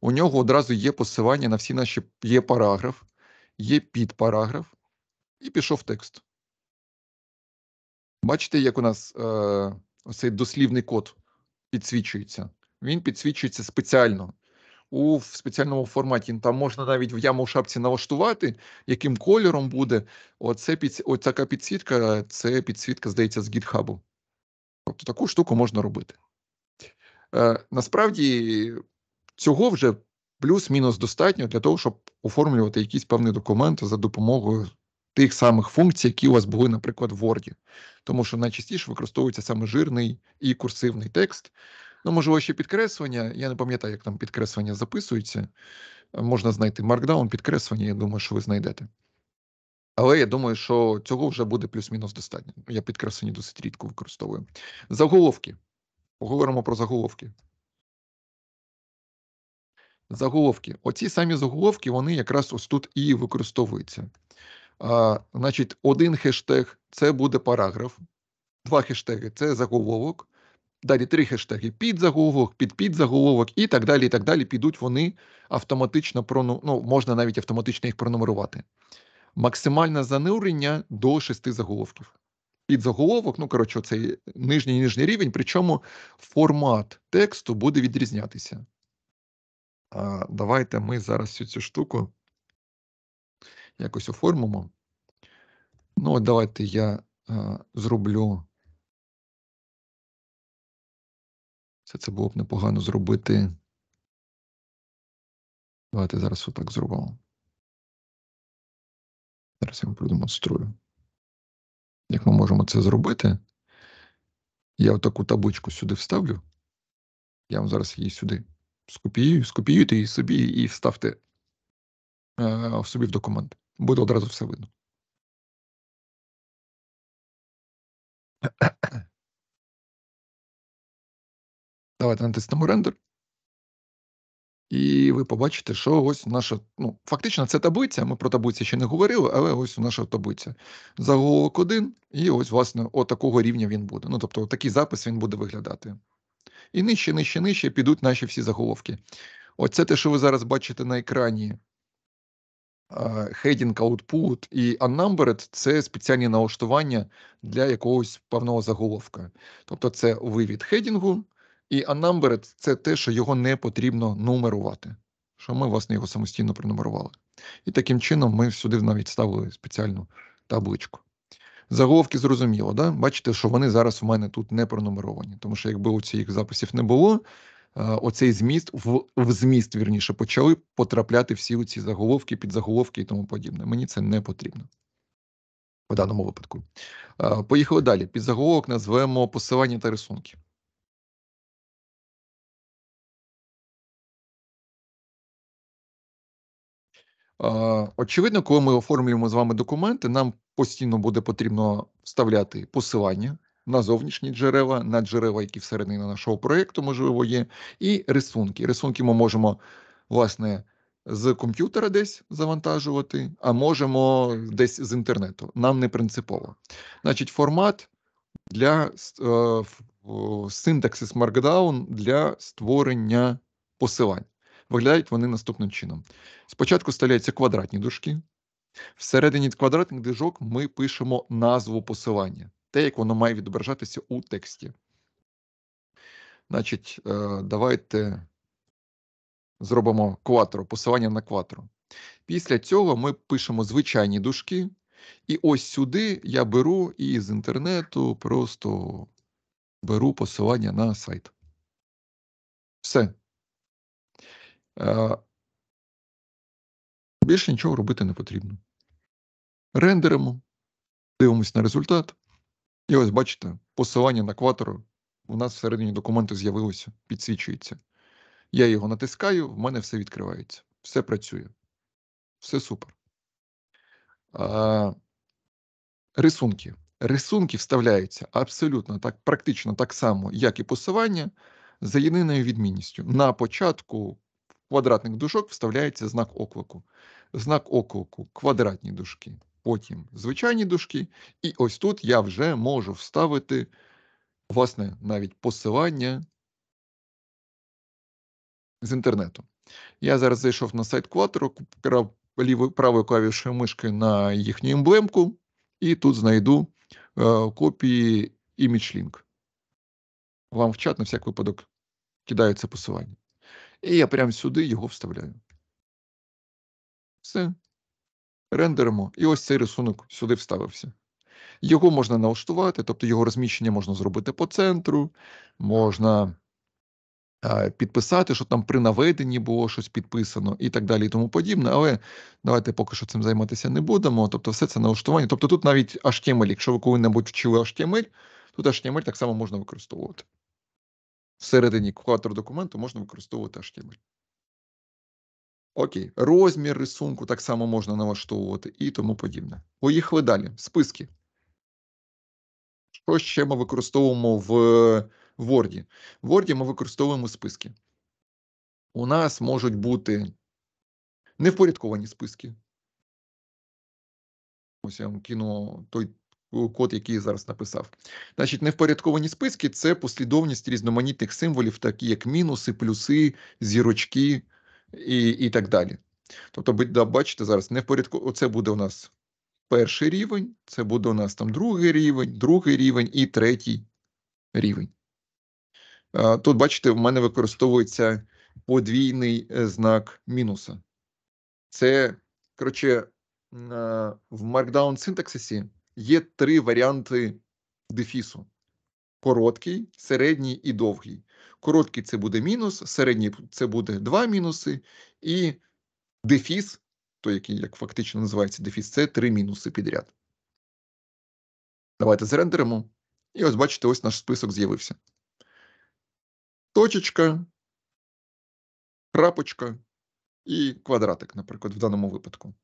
У нього одразу є посилання на всі наші є параграф, є підпараграф, і пішов текст. Бачите, як у нас е, цей дослівний код підсвічується? Він підсвічується спеціально у спеціальному форматі. Там можна навіть в яму в шапці налаштувати, яким кольором буде. Оце під така підсвітка, це підсвітка здається з гітхабу. Тобто таку штуку можна робити. Е, Насправді цього вже плюс-мінус достатньо для того, щоб оформлювати якісь певні документи за допомогою. Тих самих функцій, які у вас були, наприклад, в Word. Тому що найчастіше використовується саме жирний і курсивний текст. Ну, можливо, ще підкреслення. Я не пам'ятаю, як там підкреслення записується. Можна знайти маркдаун, підкреслення, я думаю, що ви знайдете. Але я думаю, що цього вже буде плюс-мінус достатньо. Я підкреслення досить рідко використовую. Заголовки. Поговоримо про заголовки. Заголовки. Оці самі заголовки, вони якраз ось тут і використовуються. А, Значить, один хештег це буде параграф, два хештеги це заголовок, Далі три хештеги під заголовок, під підзаголовок і так далі. і так далі. Підуть вони автоматично прону... ну, можна навіть автоматично їх пронумерувати. Максимальне занурення до шести заголовків. Під заголовок, ну коротше, цей нижній нижній рівень, причому формат тексту буде відрізнятися. А, Давайте ми зараз цю цю штуку якось оформимо. Ну, от, давайте я а, е, зроблю. Все це було б непогано зробити. Давайте зараз отак зробимо. Зараз я вам продемонструю. Як ми можемо це зробити? Я таку табличку сюди вставлю. Я вам зараз її сюди скопіюю, скопіюйте її собі і вставте е, собі в документ. Буде одразу все видно. Давайте натиснемо рендер. І ви побачите, що ось наша. Ну, фактично, це таблиця. Ми про таблиці ще не говорили, але ось наша таблиця. Заголовок один, і ось, власне, отакого рівня він буде. Ну, тобто, такий запис він буде виглядати. І нижче, нижче, нижче підуть наші всі заголовки. Оце те, що ви зараз бачите на екрані. Heading, output і Unnumbered – це спеціальні налаштування для якогось певного заголовка. Тобто, це вивід хедінгу. І unnumbered – це те, що його не потрібно нумерувати, що ми, власне, його самостійно пронумерували. І таким чином ми сюди навіть ставили спеціальну табличку. Заголовки зрозуміло, да? бачите, що вони зараз у мене тут не пронумеровані, тому що якби у цих записів не було, оцей зміст в, в зміст вірніше почали потрапляти всі у ці заголовки, підзаголовки і тому подібне. Мені це не потрібно в даному випадку. Поїхали далі. Під Підзаголовок назвемо посилання та рисунки. Очевидно, коли ми оформлюємо з вами документи, нам постійно буде потрібно вставляти посилання на зовнішні джерела, на джерела, які всередині нашого проєкту, можливо, є, і рисунки. Рисунки ми можемо власне з комп'ютера десь завантажувати, а можемо десь з інтернету. Нам не принципово. Значить, формат для е, синтаксис Markdown для створення посилань. Виглядають вони наступним чином: спочатку сталяться квадратні дужки, Всередині квадратних дужок ми пишемо назву посилання, те, як воно має відображатися у тексті. Значить, е, давайте зробимо кватро, посилання на кватро. Після цього ми пишемо звичайні дужки, і ось сюди я беру із інтернету просто беру посилання на сайт. Все. Е, більше нічого робити не потрібно. Рендеримо, дивимось на результат. І ось бачите, посилання на кватеру у нас всередині документу з'явилося, підсвічується. Я його натискаю, в мене все відкривається, все працює. Все супер. А, е, Рисунки. Рисунки вставляються абсолютно так, практично так само, як і посилання, за єдиною відмінністю. На початку квадратних дужок вставляється знак оклику. Знак оклику квадратні дужки, потім звичайні дужки. І ось тут я вже можу вставити, власне, навіть посилання з інтернету. Я зараз зайшов на сайт Quattro, крав правою клавішою мишки на їхню емблемку, і тут знайду е, копії ImageLink. Вам в чат на всяк випадок кидаю посилання. І я прямо сюди його вставляю. Все. Рендеримо. І ось цей рисунок сюди вставився. Його можна налаштувати, тобто його розміщення можна зробити по центру, можна е, підписати, що там при наведенні було щось підписано і так далі, і тому подібне. Але давайте поки що цим займатися не будемо. Тобто, все це налаштування. Тобто, тут навіть HTML, якщо ви коли-небудь вчили HTML, тут HTML так само можна використовувати всередині квадро документу можна використовувати HTML. Окей, розмір рисунку так само можна налаштовувати і тому подібне. Поїхали далі. Списки. Що ще ми використовуємо в Word? В Word ми використовуємо списки. У нас можуть бути невпорядковані списки. Ось я вам кину той Е, код, який я зараз написав. Значить, невпорядковані списки це послідовність різноманітних символів, такі як мінуси, плюси, зірочки і і так далі. Тобто, да, бачите, зараз невпорядку... це буде у нас перший рівень, це буде у нас там другий рівень, другий рівень і третій рівень. Тут, бачите, в мене використовується подвійний е, знак мінуса. Це, коротше, е, в Markdown синтаксисі є три варіанти дефісу: короткий, середній і довгий. Короткий це буде мінус, середній це буде два мінуси, і дефіс, той, який як фактично називається дефіс, це три мінуси підряд. Давайте зрендеримо. І ось бачите, ось наш список з'явився. Точечка, крапочка і квадратик, наприклад, в даному випадку.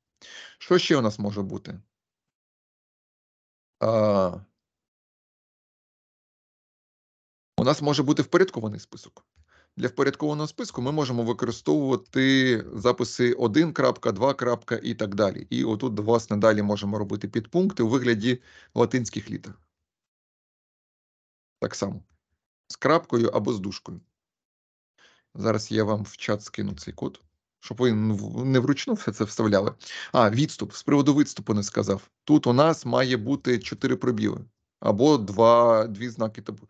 Що ще у нас може бути? у нас може бути впорядкований список. Для впорядкованого списку ми можемо використовувати записи 1.2. 2. і так далі. І отут, власне, далі можемо робити підпункти у вигляді латинських літер. Так само. З крапкою або з дужкою. Зараз я вам в чат скину цей код щоб ви не вручну все це вставляли. А відступ з приводу відступу не сказав. Тут у нас має бути 4 пробіли або 2, 2 знаки табу.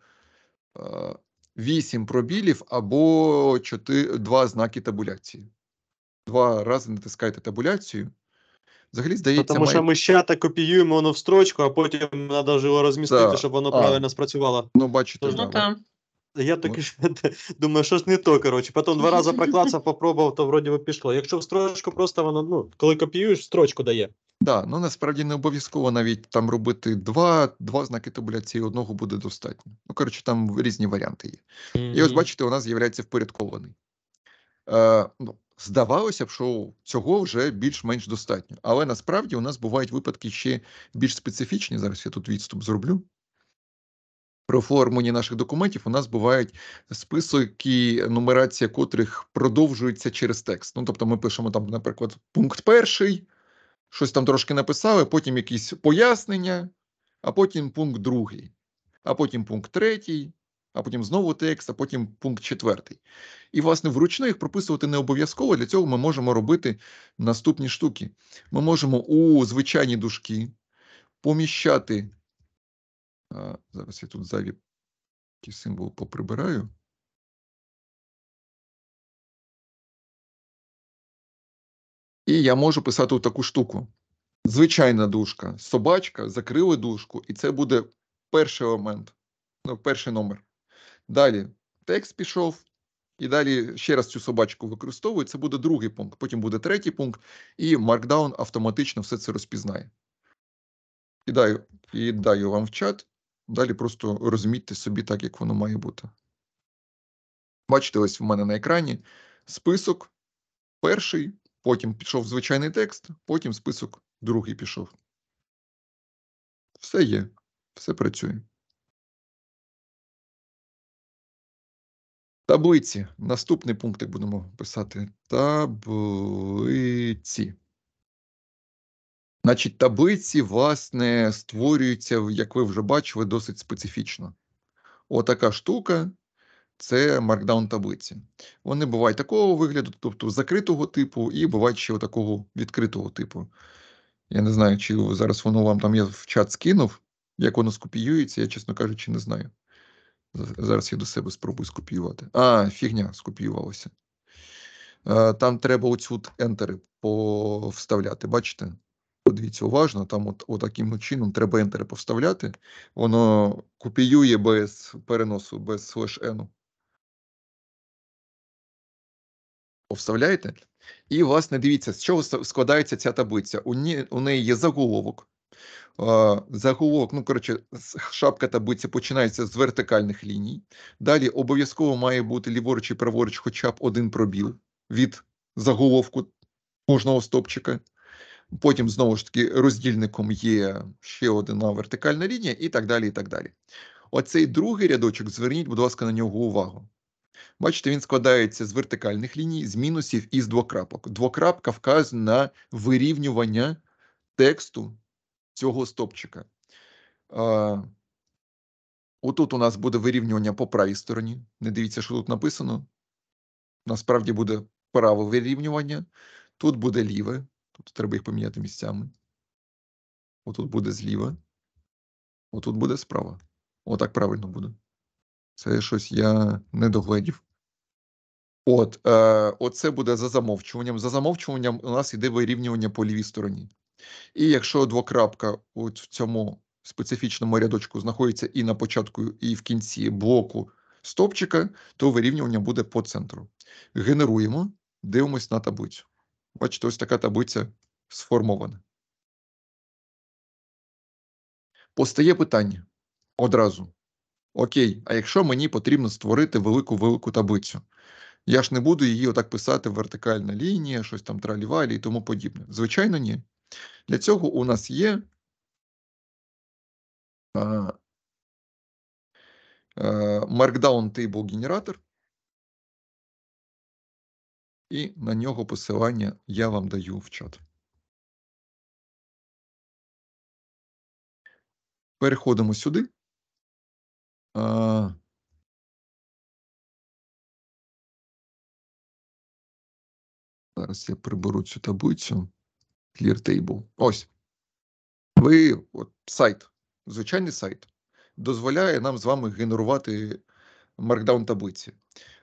8 пробілів або 4, 2 знаки табуляції. Два рази натискаєте табуляцію. Взагалі ну, здається, тому що ми ще так копіюємо воно в строчку, а потім треба його розмістити, да. щоб воно а. правильно спрацювало. Ну, бачите, ну, да. Я так *laughs* думаю, що ж не то. коротше. Потім два рази проклацав, *laughs* попробував, то вроді би пішло. Якщо в строчку просто воно, ну, коли копіюєш, строчку дає. Так, ну насправді не обов'язково навіть там робити два два знаки табуляції, одного буде достатньо. Ну, коротше, там різні варіанти є. Mm-hmm. І ось бачите, у нас з'являється впорядкований. Е, ну, Здавалося б, що цього вже більш-менш достатньо. Але насправді у нас бувають випадки ще більш специфічні. Зараз я тут відступ зроблю. При оформленні наших документів у нас бувають списки, нумерація котрих продовжується через текст. Ну тобто, ми пишемо там, наприклад, пункт перший, щось там трошки написали, потім якісь пояснення, а потім пункт другий, а потім пункт третій, а потім знову текст, а потім пункт четвертий. І, власне, вручну їх прописувати не обов'язково. Для цього ми можемо робити наступні штуки. Ми можемо у звичайні дужки поміщати Зараз я тут зайві символи поприбираю. І я можу писати таку штуку. Звичайна дужка, собачка, закрили дужку, і це буде перший елемент, ну, перший номер. Далі текст пішов, і далі ще раз цю собачку використовую. Це буде другий пункт, потім буде третій пункт, і Markdown автоматично все це розпізнає. І даю вам в чат. Далі просто розумійте собі так, як воно має бути. Бачите, ось в мене на екрані список перший, потім пішов звичайний текст, потім список другий пішов. Все є, все працює. Таблиці. Наступний пункт будемо писати таблиці. Значить, таблиці, власне, створюються, як ви вже бачили, досить специфічно. Отака штука це маркдаун таблиці. Вони бувають такого вигляду, тобто закритого типу, і бувають ще такого відкритого типу. Я не знаю, чи зараз воно вам там я в чат скинув, як воно скопіюється, я, чесно кажучи, не знаю. Зараз я до себе спробую скопіювати. А, фігня скопіювалася. Е, там треба оцю ентери повставляти, бачите? Подивіться уважно, там от, от таким чином треба ентери повставляти. Воно копіює без переносу, без слеш n. Повставляєте? І, власне, дивіться, з чого складається ця таблиця. У, ні, у неї є заголовок. Заголовок, ну, коротше, шапка таблиці починається з вертикальних ліній. Далі обов'язково має бути ліворуч і праворуч хоча б один пробіл від заголовку кожного стопчика. Потім знову ж таки роздільником є ще одна вертикальна лінія, і так далі. і так далі. Оцей другий рядочок, зверніть, будь ласка, на нього увагу. Бачите, він складається з вертикальних ліній, з мінусів і з двокрапок. Двокрапка вказує на вирівнювання тексту цього стопчика. Отут у нас буде вирівнювання по правій стороні. Не дивіться, що тут написано. Насправді буде праве вирівнювання, тут буде ліве. Тобто треба їх поміняти місцями. Отут буде зліва, отут буде справа. Отак правильно буде. Це щось я не догледів. От, е, Оце буде за замовчуванням. За замовчуванням у нас йде вирівнювання по лівій стороні. І якщо двокрапка от в цьому специфічному рядочку знаходиться і на початку, і в кінці блоку стопчика, то вирівнювання буде по центру. Генеруємо, дивимось на таблицю. Бачите, ось така таблиця сформована. Постає питання одразу. Окей, а якщо мені потрібно створити велику-велику таблицю, я ж не буду її отак писати вертикальна лінія, щось там тралівалі і тому подібне. Звичайно, ні. Для цього у нас є Markdown Table генератор і на нього посилання я вам даю в чат. Переходимо сюди. Зараз я приберу цю таблицю. Clear Table. Ось. Ви от, сайт, звичайний сайт, дозволяє нам з вами генерувати Markdown таблиці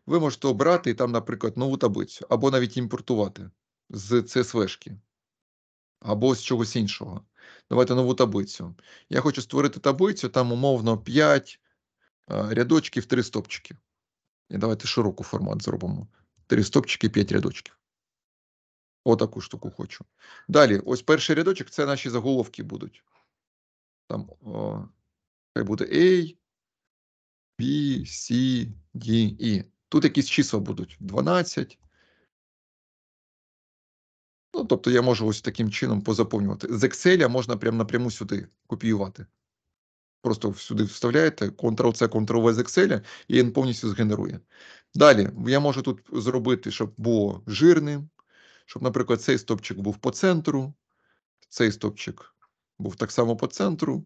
ви можете обрати там, наприклад, нову таблицю, або навіть імпортувати з CSV-шки, або з чогось іншого. Давайте нову таблицю. Я хочу створити таблицю, там умовно 5 рядочків, 3 стопчики. І давайте широку формат зробимо. 3 стопчики, 5 рядочків. Отаку штуку хочу. Далі, ось перший рядочок це наші заголовки будуть. Там о, хай буде A, B, C, D, E. Тут якісь числа будуть 12. Ну, тобто я можу ось таким чином позаповнювати. З Excel можна прямо напряму сюди копіювати. Просто сюди вставляєте Ctrl-C, Ctrl-V з Excel, і він повністю згенерує. Далі я можу тут зробити, щоб було жирним, щоб, наприклад, цей стопчик був по центру, цей стопчик був так само по центру,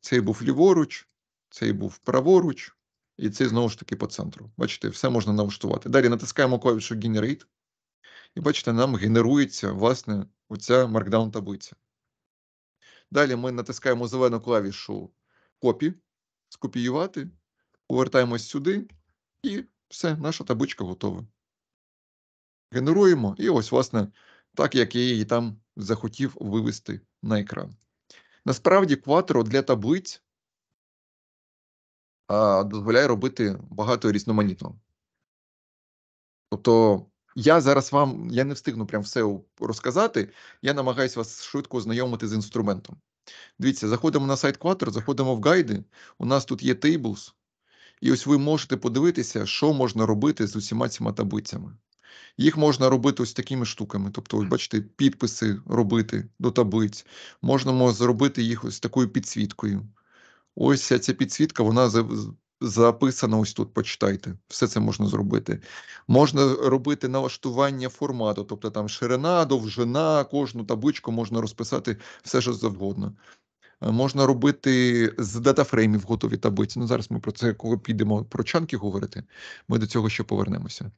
цей був ліворуч, цей був праворуч і цей знову ж таки по центру. Бачите, все можна налаштувати. Далі натискаємо клавішу Generate, і бачите, нам генерується власне оця Markdown таблиця. Далі ми натискаємо зелену клавішу Copy, скопіювати, повертаємось сюди, і все, наша табличка готова. Генеруємо, і ось, власне, так як я її там захотів вивести на екран. Насправді, Quattro для таблиць а дозволяє робити багато різноманітного. Тобто, я зараз вам я не встигну прям все розказати. Я намагаюся вас швидко ознайомити з інструментом. Дивіться, заходимо на сайт Quattro, заходимо в гайди. У нас тут є Tables, і ось ви можете подивитися, що можна робити з усіма цими таблицями. Їх можна робити ось такими штуками. Тобто, ось бачите, підписи робити до таблиць. Можна зробити їх ось такою підсвіткою. Ось ця підсвітка, вона записана ось тут. Почитайте, все це можна зробити. Можна робити налаштування формату, тобто там ширина, довжина, кожну табличку можна розписати все, що завгодно. Е, можна робити з датафреймів готові таблиці. Ну зараз ми про це, коли підемо про чанки говорити, ми до цього ще повернемося.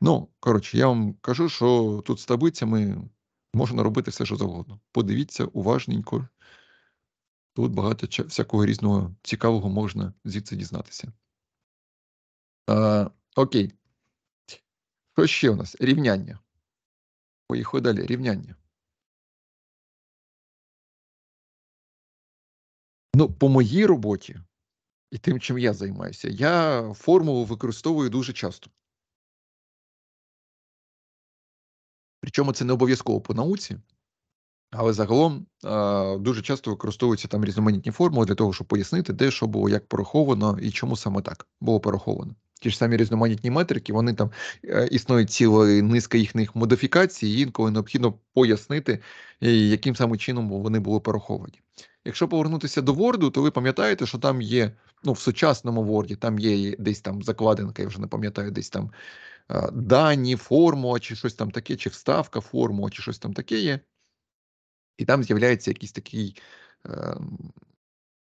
Ну, коротше, я вам кажу, що тут з таблицями можна робити все, що завгодно. Подивіться уважненько. Тут багато всякого різного цікавого можна звідси дізнатися. Е, окей. Що ще у нас? Рівняння. Поїхали далі. Рівняння. Ну, по моїй роботі і тим, чим я займаюся, я формулу використовую дуже часто. Причому це не обов'язково по науці. Але загалом дуже часто використовуються там різноманітні формули для того, щоб пояснити, де що було як пораховано і чому саме так було пораховано. Ті ж самі різноманітні метрики, вони там е, існують ціла низка їхніх модифікацій, і інколи необхідно пояснити, яким саме чином вони були пораховані. Якщо повернутися до Word, то ви пам'ятаєте, що там є, ну в сучасному Word, там є десь там закладинка, я вже не пам'ятаю, десь там дані, формула, чи щось там таке, чи вставка, формула, чи щось там таке є і там з'являється якийсь такий е,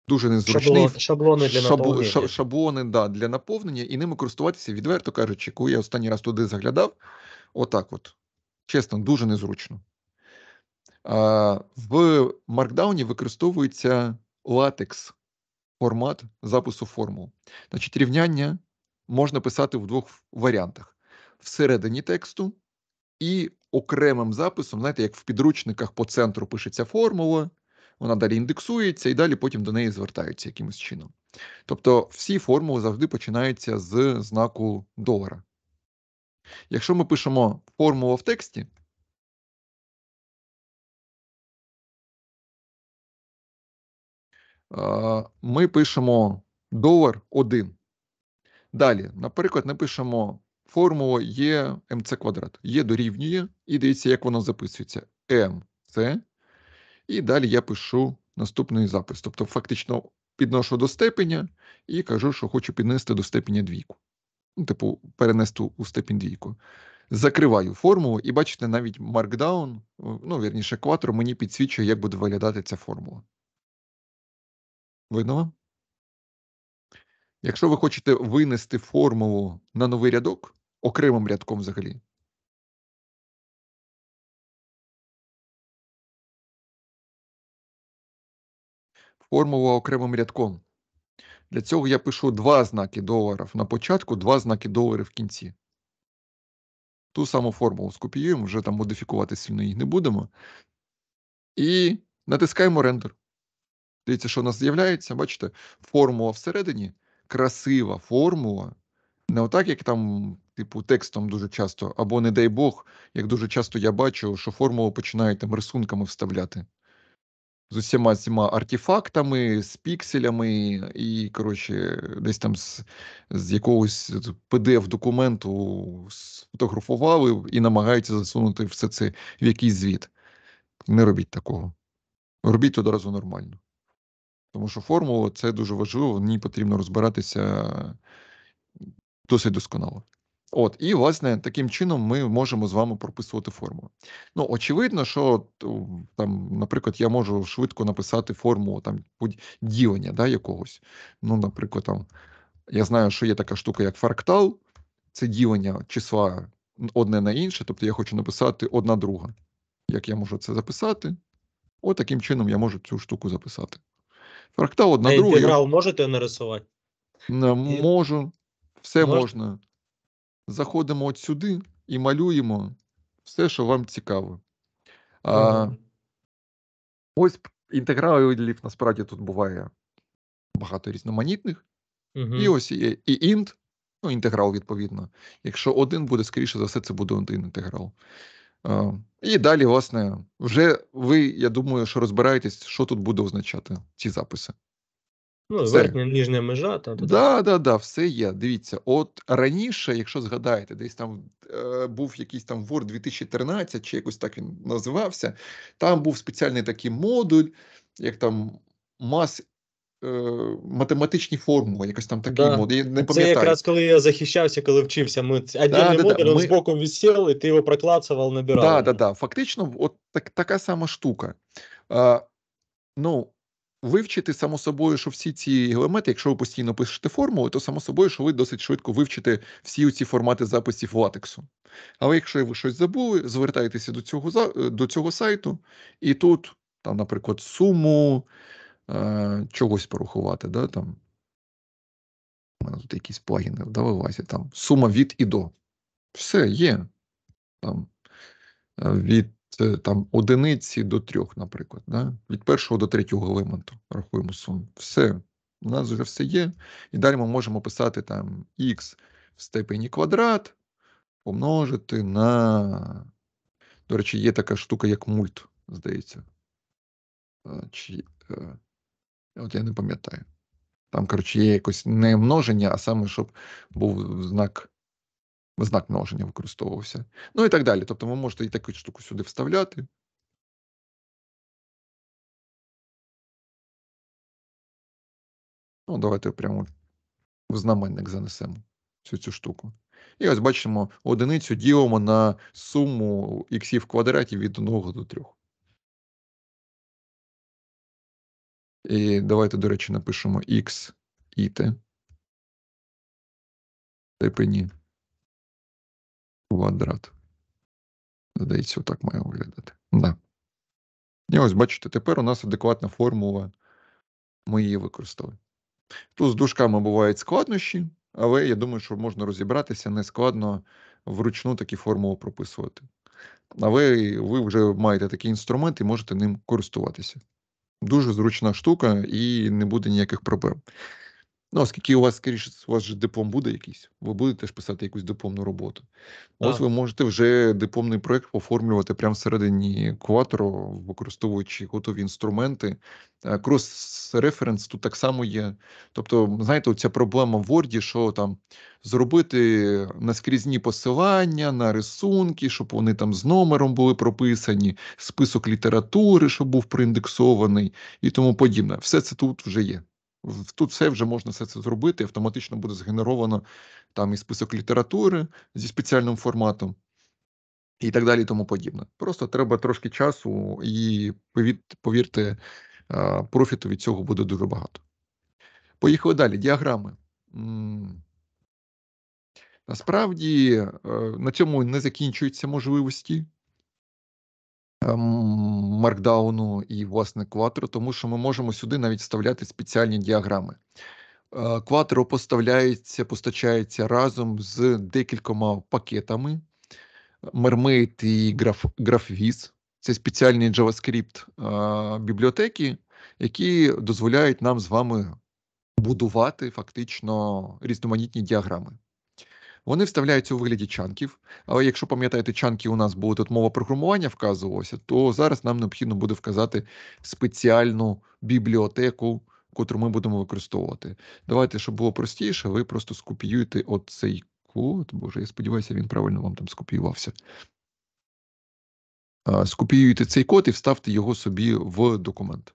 дуже незручний Шаблон, шаблони для шаб, наповнення. Шаблони, да, для наповнення, і ними користуватися, відверто кажучи, коли я останній раз туди заглядав, отак от. Чесно, дуже незручно. А, В маркдауні використовується латекс формат запису формул. Значить, рівняння можна писати в двох варіантах: всередині тексту і окремим записом, знаєте, як в підручниках по центру пишеться формула, вона далі індексується і далі потім до неї звертаються якимось чином. Тобто всі формули завжди починаються з знаку долара. Якщо ми пишемо формулу в тексті, ми пишемо долар 1. Далі, наприклад, напишемо формула є МЦ квадрат. Є дорівнює, і дивіться, як воно записується. МЦ. І далі я пишу наступний запис. Тобто, фактично підношу до степеня і кажу, що хочу піднести до степеня двійку. Ну, типу, перенести у степінь двійку. Закриваю формулу, і бачите, навіть Markdown, ну, вірніше, кватро, мені підсвічує, як буде виглядати ця формула. Видно вам? Якщо ви хочете винести формулу на новий рядок, окремим рядком взагалі. Формула окремим рядком. Для цього я пишу два знаки доларів на початку, два знаки доларів в кінці. Ту саму формулу скопіюємо, вже там модифікувати сильно їх не будемо. І натискаємо рендер. Дивіться, що у нас з'являється, бачите, формула всередині красива формула. Не отак, як там типу, текстом дуже часто, або, не дай Бог, як дуже часто я бачу, що формулу починають там рисунками вставляти з усіма цими артефактами, з пікселями, і, коротше, десь там з з якогось PDF-документу сфотографували і намагаються засунути все це в якийсь звіт. Не робіть такого. Робіть одразу нормально. Тому що формула це дуже важливо, в ній потрібно розбиратися досить досконало. От, і власне таким чином ми можемо з вами прописувати формулу. Ну, очевидно, що там, наприклад, я можу швидко написати формулу там ділення да, якогось. Ну, наприклад, там я знаю, що є така штука, як фрактал, це ділення числа одне на інше. Тобто я хочу написати одна друга. Як я можу це записати? От таким чином я можу цю штуку записати. Фрактал одна друга. інтеграл я... можете нарисувати? Не, можу, все можна. можна заходимо от сюди і малюємо все, що вам цікаво. А, Ось інтегралів насправді тут буває багато різноманітних. Угу. І ось і, і інт, ну, інтеграл, відповідно. Якщо один буде, скоріше за все, це буде один інтеграл. Uh, і далі, власне, вже ви, я думаю, що розбираєтесь, що тут буде означати ці записи. Ну, все. верхня ніжня межа. Та, та, да, да, да, все є. Дивіться, от раніше, якщо згадаєте, десь там е, був якийсь там Word 2013, чи якось так він називався. Там був спеціальний такий модуль, як там мас. Е, математичні формули, якось там такий да. модуль. Я не пам'ятаю. Це якраз коли я захищався, коли вчився. Ми да, да, модуль, да, ми... з боку висів, і ти його проклацував, набирав. Да, да, да. Фактично, от так, така сама штука. А, Ну, вивчити само собою, що всі ці елементи, якщо ви постійно пишете формули, то само собою, що ви досить швидко вивчите всі ці формати записів латексу. Але якщо ви щось забули, звертайтеся до цього е, до цього сайту, і тут, там, наприклад, суму е, чогось порахувати. Да, там. У мене тут якісь плагіни вдалилася, там сума від і до. Все є. Там е, від це там одиниці до трьох, наприклад, да? від першого до третього елементу рахуємо суму. Все, у нас вже все є. І далі ми можемо писати там х в степені квадрат помножити на. До речі, є така штука, як мульт, здається. Чи... Е, от я не пам'ятаю. Там, коротше, є якось не множення, а саме, щоб був знак знак множення використовувався. Ну і так далі. Тобто ви можете і таку штуку сюди вставляти. Ну, Давайте прямо в знаменник занесемо цю цю штуку. І ось бачимо одиницю ділимо на суму х в квадраті від 1 до 3. І давайте, до речі, напишемо x і t. степені квадрат. Здається, отак має виглядати. Да. І ось, бачите, тепер у нас адекватна формула. Ми її використали. Тут з дужками бувають складнощі, але я думаю, що можна розібратися не складно вручну такі формули прописувати. Але ви вже маєте такий інструмент і можете ним користуватися. Дуже зручна штука, і не буде ніяких проблем. Ну, оскільки у вас, скоріше, у вас же диплом буде якийсь, ви будете ж писати якусь дипломну роботу. Ну, ось ви можете вже дипломний проект оформлювати прямо всередині куатору, використовуючи готові інструменти. Крос-референс тут так само є. Тобто, знаєте, ця проблема в Word, що там зробити наскрізні посилання на рисунки, щоб вони там з номером були прописані, список літератури, щоб був проіндексований і тому подібне. Все це тут вже є. Тут все вже можна все це зробити. Автоматично буде згенеровано там і список літератури зі спеціальним форматом. І так далі, і тому подібне. Просто треба трошки часу, і повірте, профіту від цього буде дуже багато. Поїхали далі. Діаграми. Насправді е, на цьому не закінчуються можливості Ем, маркдауну і власне кватеру, тому що ми можемо сюди навіть вставляти спеціальні діаграми. Е, Кватеро поставляється, постачається разом з декількома пакетами. Mermaid і GraphVis. Це спеціальні JavaScript е, бібліотеки, які дозволяють нам з вами будувати фактично різноманітні діаграми. Вони вставляються у вигляді чанків. Але якщо пам'ятаєте, чанки у нас були тут мова програмування вказувалася, то зараз нам необхідно буде вказати спеціальну бібліотеку, котру ми будемо використовувати. Давайте, щоб було простіше, ви просто скопіюєте оцей код. Боже, я сподіваюся, він правильно вам там скопіювався. Скопіюєте цей код і вставте його собі в документ.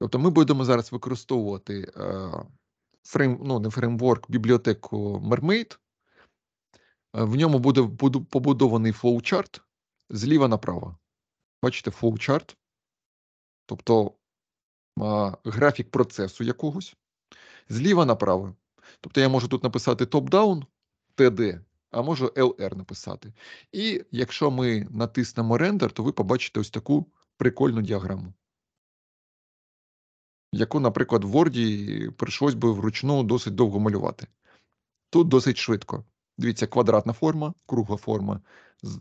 Тобто ми будемо зараз використовувати. Е, фрейм, ну, не фреймворк, бібліотеку Mermaid. Е, в ньому буде побудований флоучарт зліва направо. Бачите, флоучарт, тобто а, графік процесу якогось, зліва направо. Тобто я можу тут написати топ-даун TD, а можу LR написати. І якщо ми натиснемо рендер, то ви побачите ось таку прикольну діаграму яку, наприклад, в Word прийшлось би вручну досить довго малювати. Тут досить швидко. Дивіться, квадратна форма, кругла форма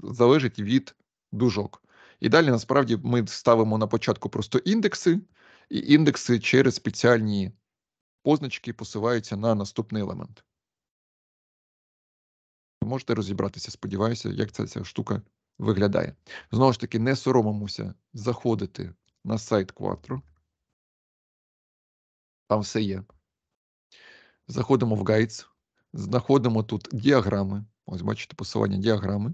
залежить від дужок. І далі насправді ми ставимо на початку просто індекси, і індекси через спеціальні позначки посилаються на наступний елемент. можете розібратися, сподіваюся, як ця, ця штука виглядає. Знову ж таки, не соромимося заходити на сайт Quattro. Там все є. Заходимо в Guides, знаходимо тут діаграми. Ось, бачите, посилання діаграми.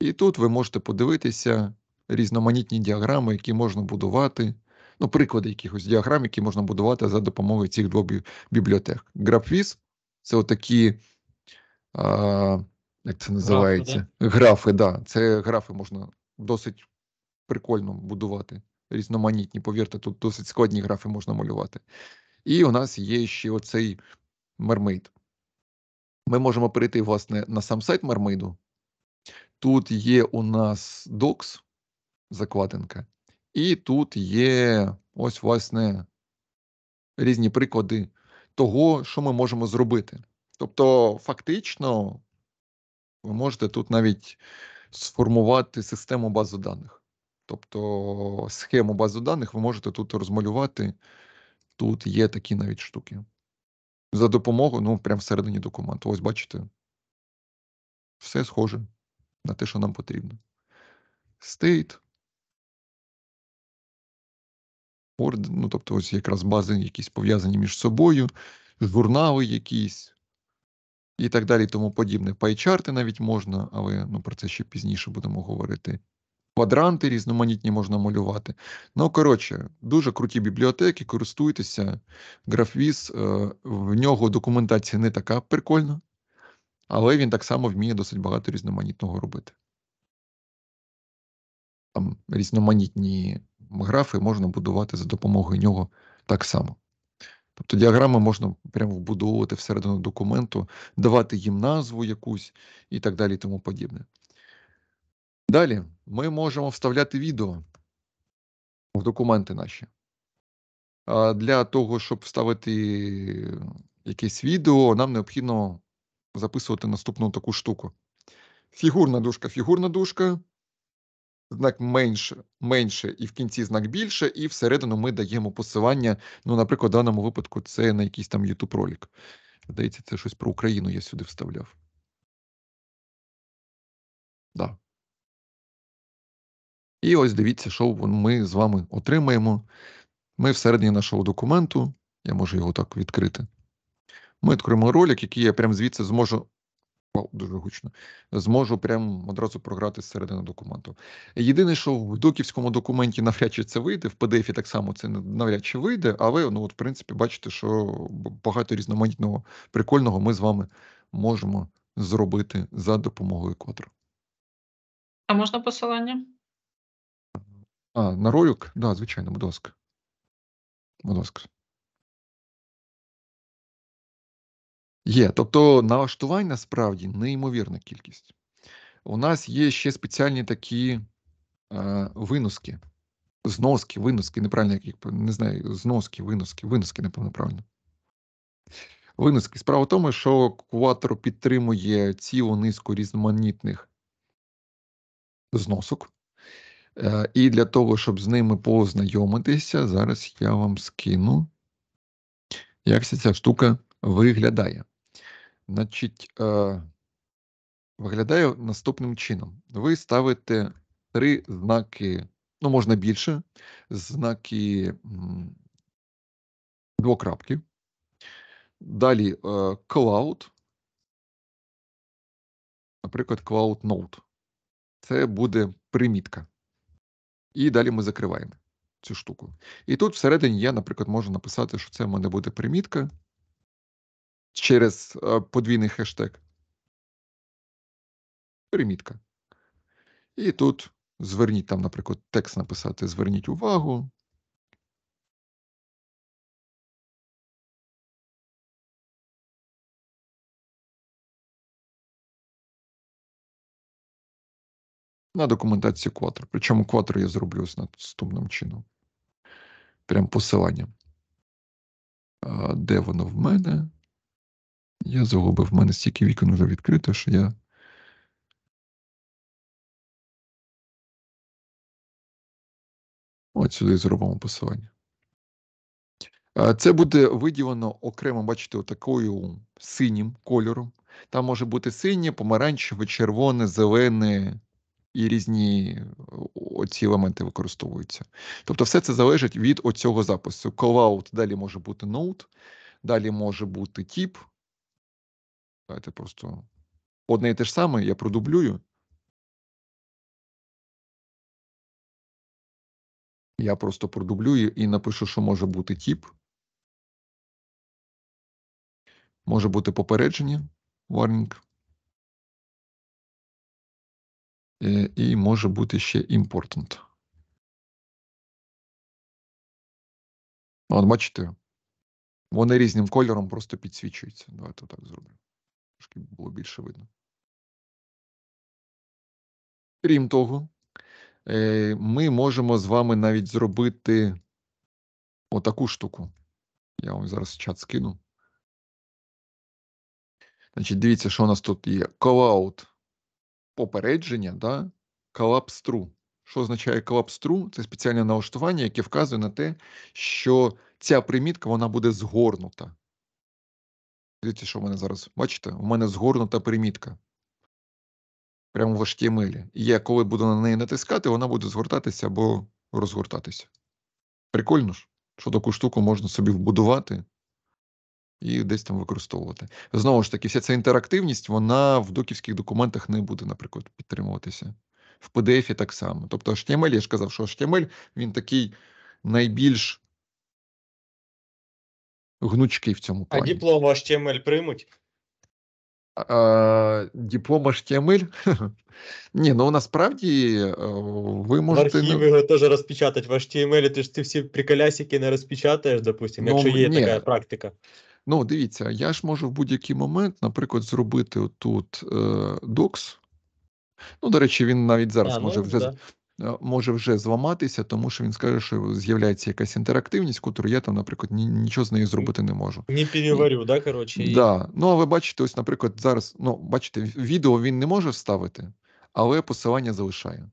І тут ви можете подивитися різноманітні діаграми, які можна будувати. Ну, приклади якихось діаграм, які можна будувати за допомогою цих двох бібліотек. GraphViz – це отакі, а, як це називається? Графи, да? графи, да. Це графи можна досить прикольно будувати різноманітні. Повірте, тут досить складні графи можна малювати. І у нас є ще оцей мермейд. Ми можемо перейти, власне, на сам сайт мермейду. Тут є у нас Docs, закладинка, і тут є ось, власне, різні приклади того, що ми можемо зробити. Тобто, фактично, ви можете тут навіть сформувати систему базу даних. Тобто схему бази даних ви можете тут розмалювати. Тут є такі навіть штуки. За допомогою, ну, прямо всередині документу. Ось бачите. Все схоже на те, що нам потрібно. State. Орден, ну, тобто, ось якраз бази якісь пов'язані між собою, журнали якісь і так далі, тому подібне. Пайчарти навіть можна, але ну, про це ще пізніше будемо говорити квадранти різноманітні можна малювати. Ну, коротше, дуже круті бібліотеки, користуйтеся. Графвіз, е, в нього документація не така прикольна, але він так само вміє досить багато різноманітного робити. Там різноманітні графи можна будувати за допомогою нього так само. Тобто діаграми можна прямо вбудовувати всередину документу, давати їм назву якусь і так далі, і тому подібне. Далі ми можемо вставляти відео в документи наші. Для того, щоб вставити э, якесь відео, нам необхідно записувати наступну таку штуку. Фігурна дужка, фігурна дужка, знак менше менше і в кінці знак більше, і всередину ми даємо посилання. Ну, наприклад, в даному випадку це на якийсь там youtube ролик. Здається, це щось про Україну я сюди вставляв. Да. І ось дивіться, що ми з вами отримаємо. Ми всередині нашого документу, я можу його так відкрити. Ми відкриємо ролик, який я прямо звідси зможу. дуже гучно, зможу прямо одразу програти зсередини документу. Єдине, що в доківському документі *laughs* навряд чи це вийде, в PDF так само це навряд чи вийде, але ну, от, в принципі, бачите, що багато різноманітного прикольного ми з вами можемо зробити за допомогою квадру. А можна посилання? А, на ролик? Да, звичайно, будь ласка. Будь ласка. Є. Тобто налаштувань насправді неймовірна кількість. У нас є ще спеціальні такі е, виноски. Зноски, виноски, неправильно, як їх не знаю, зноски, виноски, виноски, напевно, правильно. Виноски. Справа в тому, що куватор підтримує цілу низку різноманітних зносок. Е, і для того, щоб з ними познайомитися, зараз я вам скину, як ця штука виглядає. Значить, е, виглядає наступним чином. Ви ставите три знаки, ну, можна більше, знаки двокрапки. Далі е, cloud. Наприклад, Cloud Note. Це буде примітка. І далі ми закриваємо цю штуку. І тут всередині я, наприклад, можу написати, що це в мене буде примітка через е, подвійний хештег. Примітка. І тут зверніть там, наприклад, текст написати: Зверніть увагу. на документацію Quattro. Причому Quattro я зроблю з наступним чином. Прям посиланням. Де воно в мене? Я загубив в мене стільки вікон вже відкрито, що я. От сюди зробимо посилання. Це буде виділено окремо, бачите, отакою синім кольором. Там може бути синє, помаранчеве, червоне, зелене, і різні оці елементи використовуються. Тобто, все це залежить від оцього запису. Callout далі може бути ноут, далі може бути тип. Давайте просто одне і те ж саме, я продублюю. Я просто продублюю і напишу, що може бути тип. Може бути попередження, warning. і э, може бути ще important. Ну, От бачите, вони різним кольором просто підсвічуються. Давайте так зроблю. Трошки було більше видно. Крім того, э, ми можемо з вами навіть зробити э, отаку штуку. Я вам зараз чат скину. Значить, дивіться, що у нас тут є. Call-out попередження да, колапстру. Що означає колапстру? Це спеціальне налаштування, яке вказує на те, що ця примітка вона буде згорнута. Дивіться, що в мене зараз? Бачите? У мене згорнута примітка. Прямо в HTML. І я, коли буду на неї натискати, вона буде згортатися або розгортатися. Прикольно ж, що таку штуку можна собі вбудувати і десь там використовувати. Знову ж таки, вся ця інтерактивність, вона в доківських документах не буде, наприклад, підтримуватися. В PDF так само. Тобто, HTML, я ж казав, що HTML, він такий найбільш гнучкий в цьому плані. А диплом HTML приймуть? *laughs* А, Диплом HTML? Ні, ну насправді е, ви можете. Архіви його теж розпечатати в HTML, ти ж ти всі приколясики не розпечатаєш, допустимо, ну, якщо є така практика. Ну, дивіться, я ж можу в будь-який момент, наприклад, зробити тут е, докс. Ну, до речі, він навіть зараз а, може ну, вже. Да. Е, може вже зламатися, тому що він скаже, що з'являється якась інтерактивність, яку я там, наприклад, нічого з нею зробити не можу. Не переварю, да, коротше. І... Да. Ну, а ви бачите, ось, наприклад, зараз, ну, бачите, відео він не може вставити, але посилання залишає.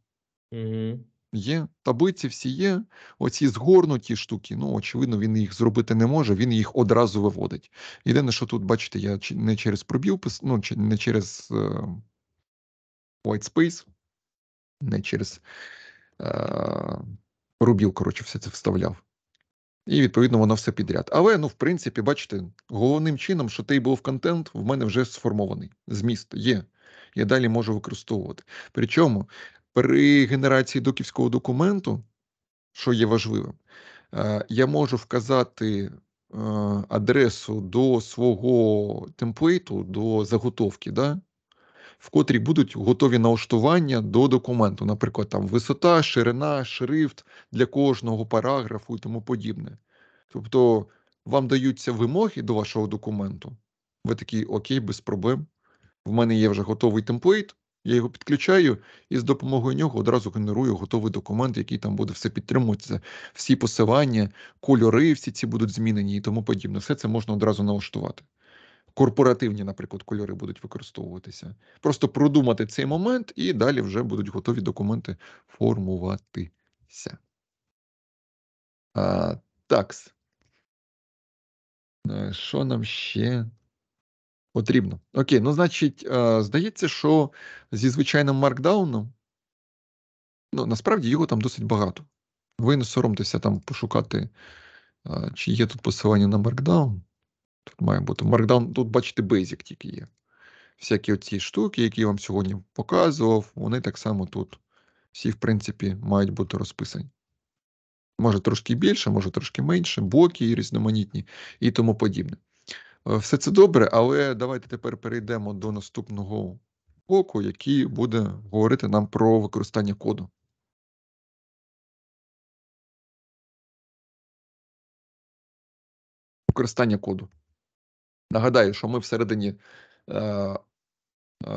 Угу. Є таблиці, всі є. Оці згорнуті штуки. Ну очевидно, він їх зробити не може. Він їх одразу виводить. Єдине, що тут, бачите, я не через пробіл ну, не через uh, white space, не через uh, е, пробіл, коротше, все це вставляв. І відповідно воно все підряд. Але ну, в принципі, бачите, головним чином, що тейбл контент в мене вже сформований. Зміст є. Я далі можу використовувати. Причому при генерації доківського документу, що є важливим, е, я можу вказати е, адресу до свого темплейту, до заготовки, да? в котрій будуть готові налаштування до документу, наприклад, там висота, ширина, шрифт для кожного параграфу і тому подібне. Тобто вам даються вимоги до вашого документу. Ви такі, окей, без проблем. В мене є вже готовий темплейт. Я його підключаю і з допомогою нього одразу генерую готовий документ, який там буде все підтримуватися. Всі посилання, кольори, всі ці будуть змінені і тому подібне. Все це можна одразу налаштувати. Корпоративні, наприклад, кольори будуть використовуватися. Просто продумати цей момент, і далі вже будуть готові документи формуватися. А, Такс. Е, що нам ще? Потрібно. Окей, ну значить, е, здається, що зі звичайним маркдауном, ну насправді його там досить багато. Ви не соромтеся там пошукати, е, чи є тут посилання на маркдаун. Тут має бути маркдаун, тут, бачите, Basic тільки є. Всякі оці штуки, які я вам сьогодні показував, вони так само тут всі, в принципі, мають бути розписані. Може трошки більше, може трошки менше, боки різноманітні і тому подібне. Е, все це добре, але давайте тепер перейдемо до наступного боку, який буде говорити нам про використання коду. Використання коду. Нагадаю, що ми всередині е, е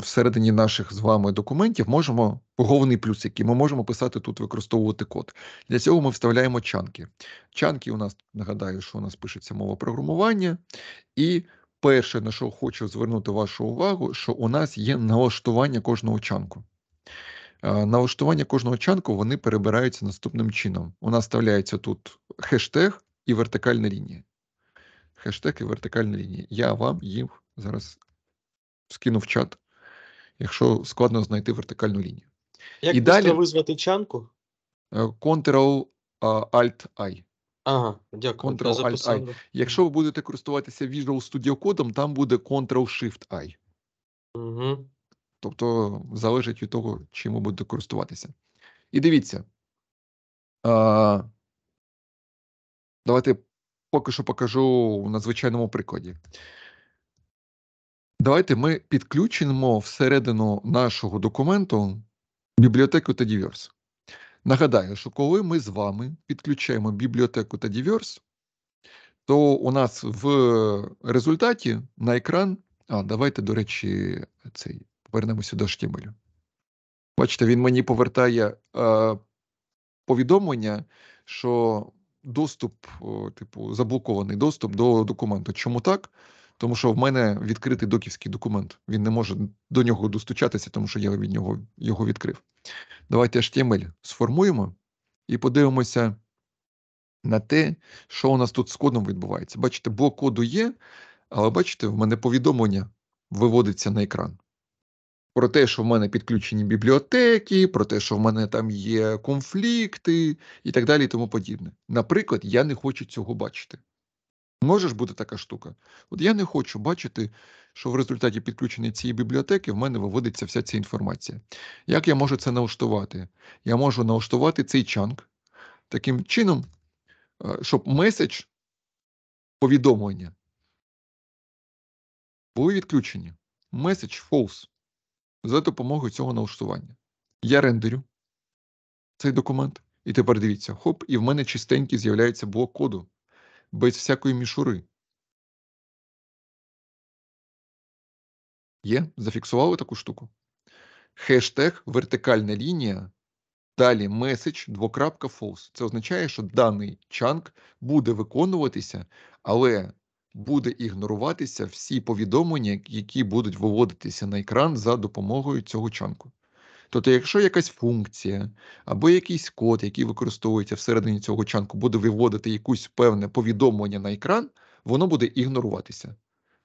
всередині наших з вами документів можемо головний плюс, який ми можемо писати тут, використовувати код. Для цього ми вставляємо чанки. Чанки у нас нагадаю, що у нас пишеться мова програмування, і перше, на що хочу звернути вашу увагу, що у нас є налаштування кожного чанку. Налаштування кожного чанку вони перебираються наступним чином. У нас вставляється тут хештег і вертикальна лінія. Хештег і вертикальна лінія. Я вам їх зараз скину в чат якщо складно знайти вертикальну лінію. Як і далі визвати чанку? Е, Ctrl-Alt-I. Ага, дякую. Ctrl-Alt-I. Якщо ви будете користуватися Visual Studio кодом, там буде Ctrl-Shift-I. Угу. Тобто залежить від того, чим ви будете користуватися. І дивіться. А, Давайте поки що покажу на звичайному прикладі. Давайте ми підключимо всередину нашого документу бібліотеку та Діверс. Нагадаю, що коли ми з вами підключаємо бібліотеку та Діверс, то у нас в результаті на екран. А, давайте, до речі, цей повернемося до штібелю. Бачите, він мені повертає е, повідомлення, що доступ, типу, заблокований доступ до документу. Чому так? тому що в мене відкритий доківський документ. Він не може до нього достучатися, тому що я від нього його відкрив. Давайте HTML сформуємо і подивимося на те, що у нас тут з кодом відбувається. Бачите, блок коду є, але бачите, в мене повідомлення виводиться на екран. Про те, що в мене підключені бібліотеки, про те, що в мене там є конфлікти і так далі, і тому подібне. Наприклад, я не хочу цього бачити. Може ж бути така штука. От я не хочу бачити, що в результаті підключення цієї бібліотеки в мене виводиться вся ця інформація. Як я можу це налаштувати? Я можу налаштувати цей чанк таким чином, е, щоб меседж повідомлення були відключені. Меседж false за допомогою цього налаштування. Я рендерю цей документ, і тепер дивіться, хоп, і в мене чистенький з'являється блок коду без всякої мішури. Є? Зафіксували таку штуку? Хештег вертикальна лінія. Далі меседж двокрапка false. Це означає, що даний чанк буде виконуватися, але буде ігноруватися всі повідомлення, які будуть виводитися на екран за допомогою цього чанку. Тобто, якщо якась функція або якийсь код, який використовується всередині цього чанку, буде виводити якусь певне повідомлення на екран, воно буде ігноруватися.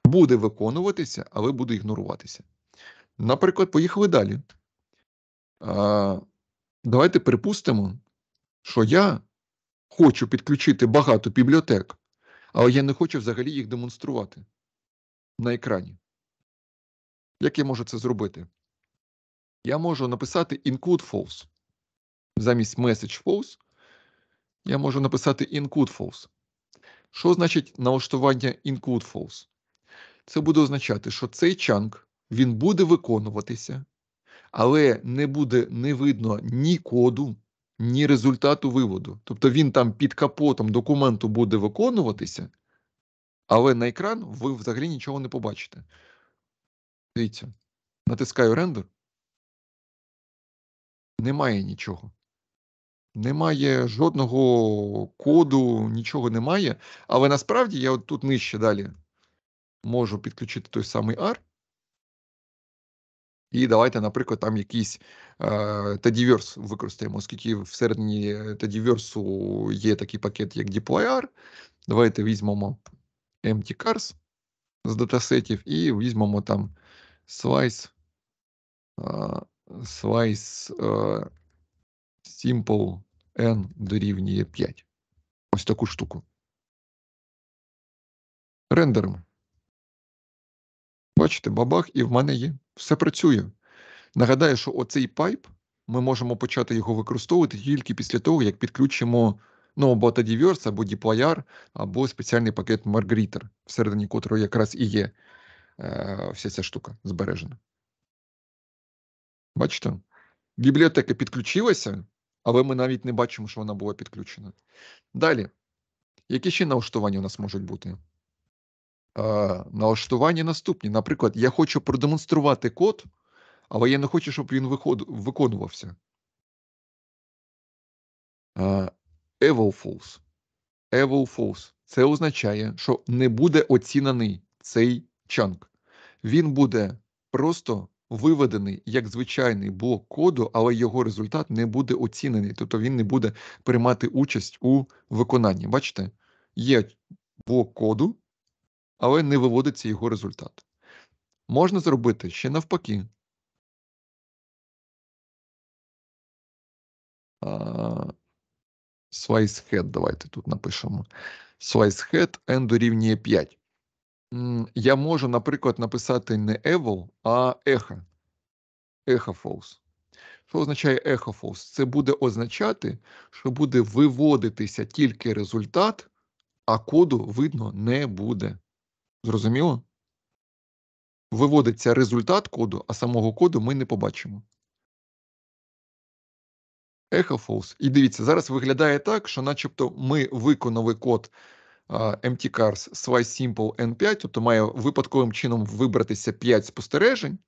Буде виконуватися, але буде ігноруватися. Наприклад, поїхали далі. А, Давайте припустимо, що я хочу підключити багато бібліотек, але я не хочу взагалі їх демонструвати на екрані. Як я можу це зробити? я можу написати include false. Замість message false я можу написати include false. Що значить налаштування include false? Це буде означати, що цей чанк він буде виконуватися, але не буде не видно ні коду, ні результату виводу. Тобто він там під капотом документу буде виконуватися, але на екран ви взагалі нічого не побачите. Дивіться, натискаю рендер немає нічого. Немає жодного коду, нічого немає. Але насправді я от тут нижче далі можу підключити той самий R. І давайте, наприклад, там якийсь тедіверс використаємо, оскільки всередині тедіверсу є такий пакет, як DeployR. Давайте візьмемо MT-Cars з датасетів і візьмемо там slice slice е, simple n дорівнює 5. Ось таку штуку. Рендеримо. Бачите, бабах, і в мене є. Все працює. Нагадаю, що оцей пайп ми можемо почати його використовувати тільки після того, як підключимо ну, або Tadiverse, або DeepLayar, або спеціальний пакет Margritter, всередині котрого якраз і є е, вся ця штука збережена. Бачите? Бібліотека підключилася, але ми навіть не бачимо, що вона була підключена. Далі, які ще налаштування у нас можуть бути? Е, Налаштування наступні. Наприклад, я хочу продемонструвати код, але я не хочу, щоб він виход... виконувався. Е, Evil false. Evil false. Це означає, що не буде оцінений цей чанк. Він буде просто виведений як звичайний блок коду, але його результат не буде оцінений, тобто він не буде приймати участь у виконанні. Бачите, є блок коду, але не виводиться його результат. Можна зробити ще навпаки. слайсхед. давайте тут напишемо. Слайсхед n дорівнює 5 я можу, наприклад, написати не evil, а echo. Echo false. Що означає echo false? Це буде означати, що буде виводитися тільки результат, а коду видно не буде. Зрозуміло? Виводиться результат коду, а самого коду ми не побачимо. Echo false. І дивіться, зараз виглядає так, що начебто ми виконали код. MT Cars SwiSimple N5, тобто має випадковим чином вибратися 5 спостережень,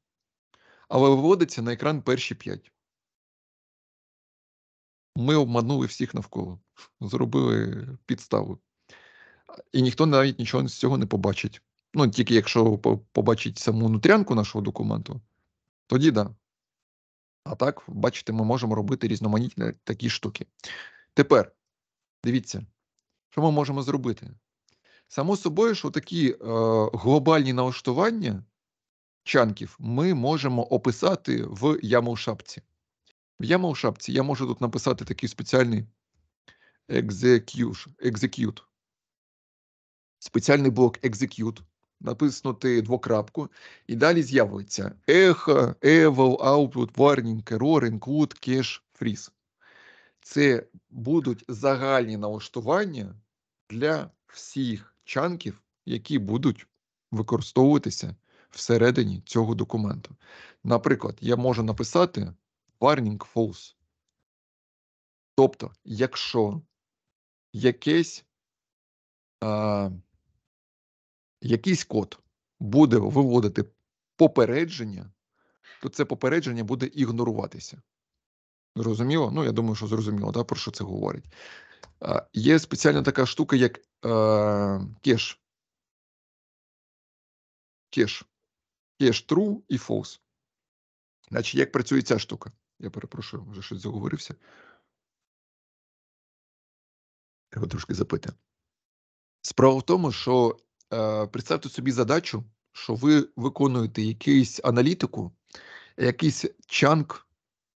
але виводиться на екран перші 5. Ми обманули всіх навколо, зробили підставу. І ніхто навіть нічого з цього не побачить. Ну, тільки якщо побачить саму нутрянку нашого документу, тоді да. А так, бачите, ми можемо робити різноманітні такі штуки. Тепер дивіться. Що ми можемо зробити? Само собою, що такі е, глобальні налаштування чанків ми можемо описати в YAML-шапці. В YAML-шапці я можу тут написати такий спеціальний execute, execute. спеціальний блок execute, написнути двокрапку, і далі з'явиться echo, eval, output, warning, error, include, cache, freeze це будуть загальні налаштування для всіх чанків, які будуть використовуватися всередині цього документу. Наприклад, я можу написати warning false. Тобто, якщо якесь, а, якийсь код буде виводити попередження, то це попередження буде ігноруватися. Зрозуміло? Ну, я думаю, що зрозуміло, да, про що це говорить. Є спеціальна така штука, як е, кеш. Кеш. Кеш true і false. Значить, як працює ця штука? Я перепрошую, вже щось заговорився. Треба трошки запити. Справа в тому, що е, представте собі задачу, що ви виконуєте якусь аналітику, якийсь чанк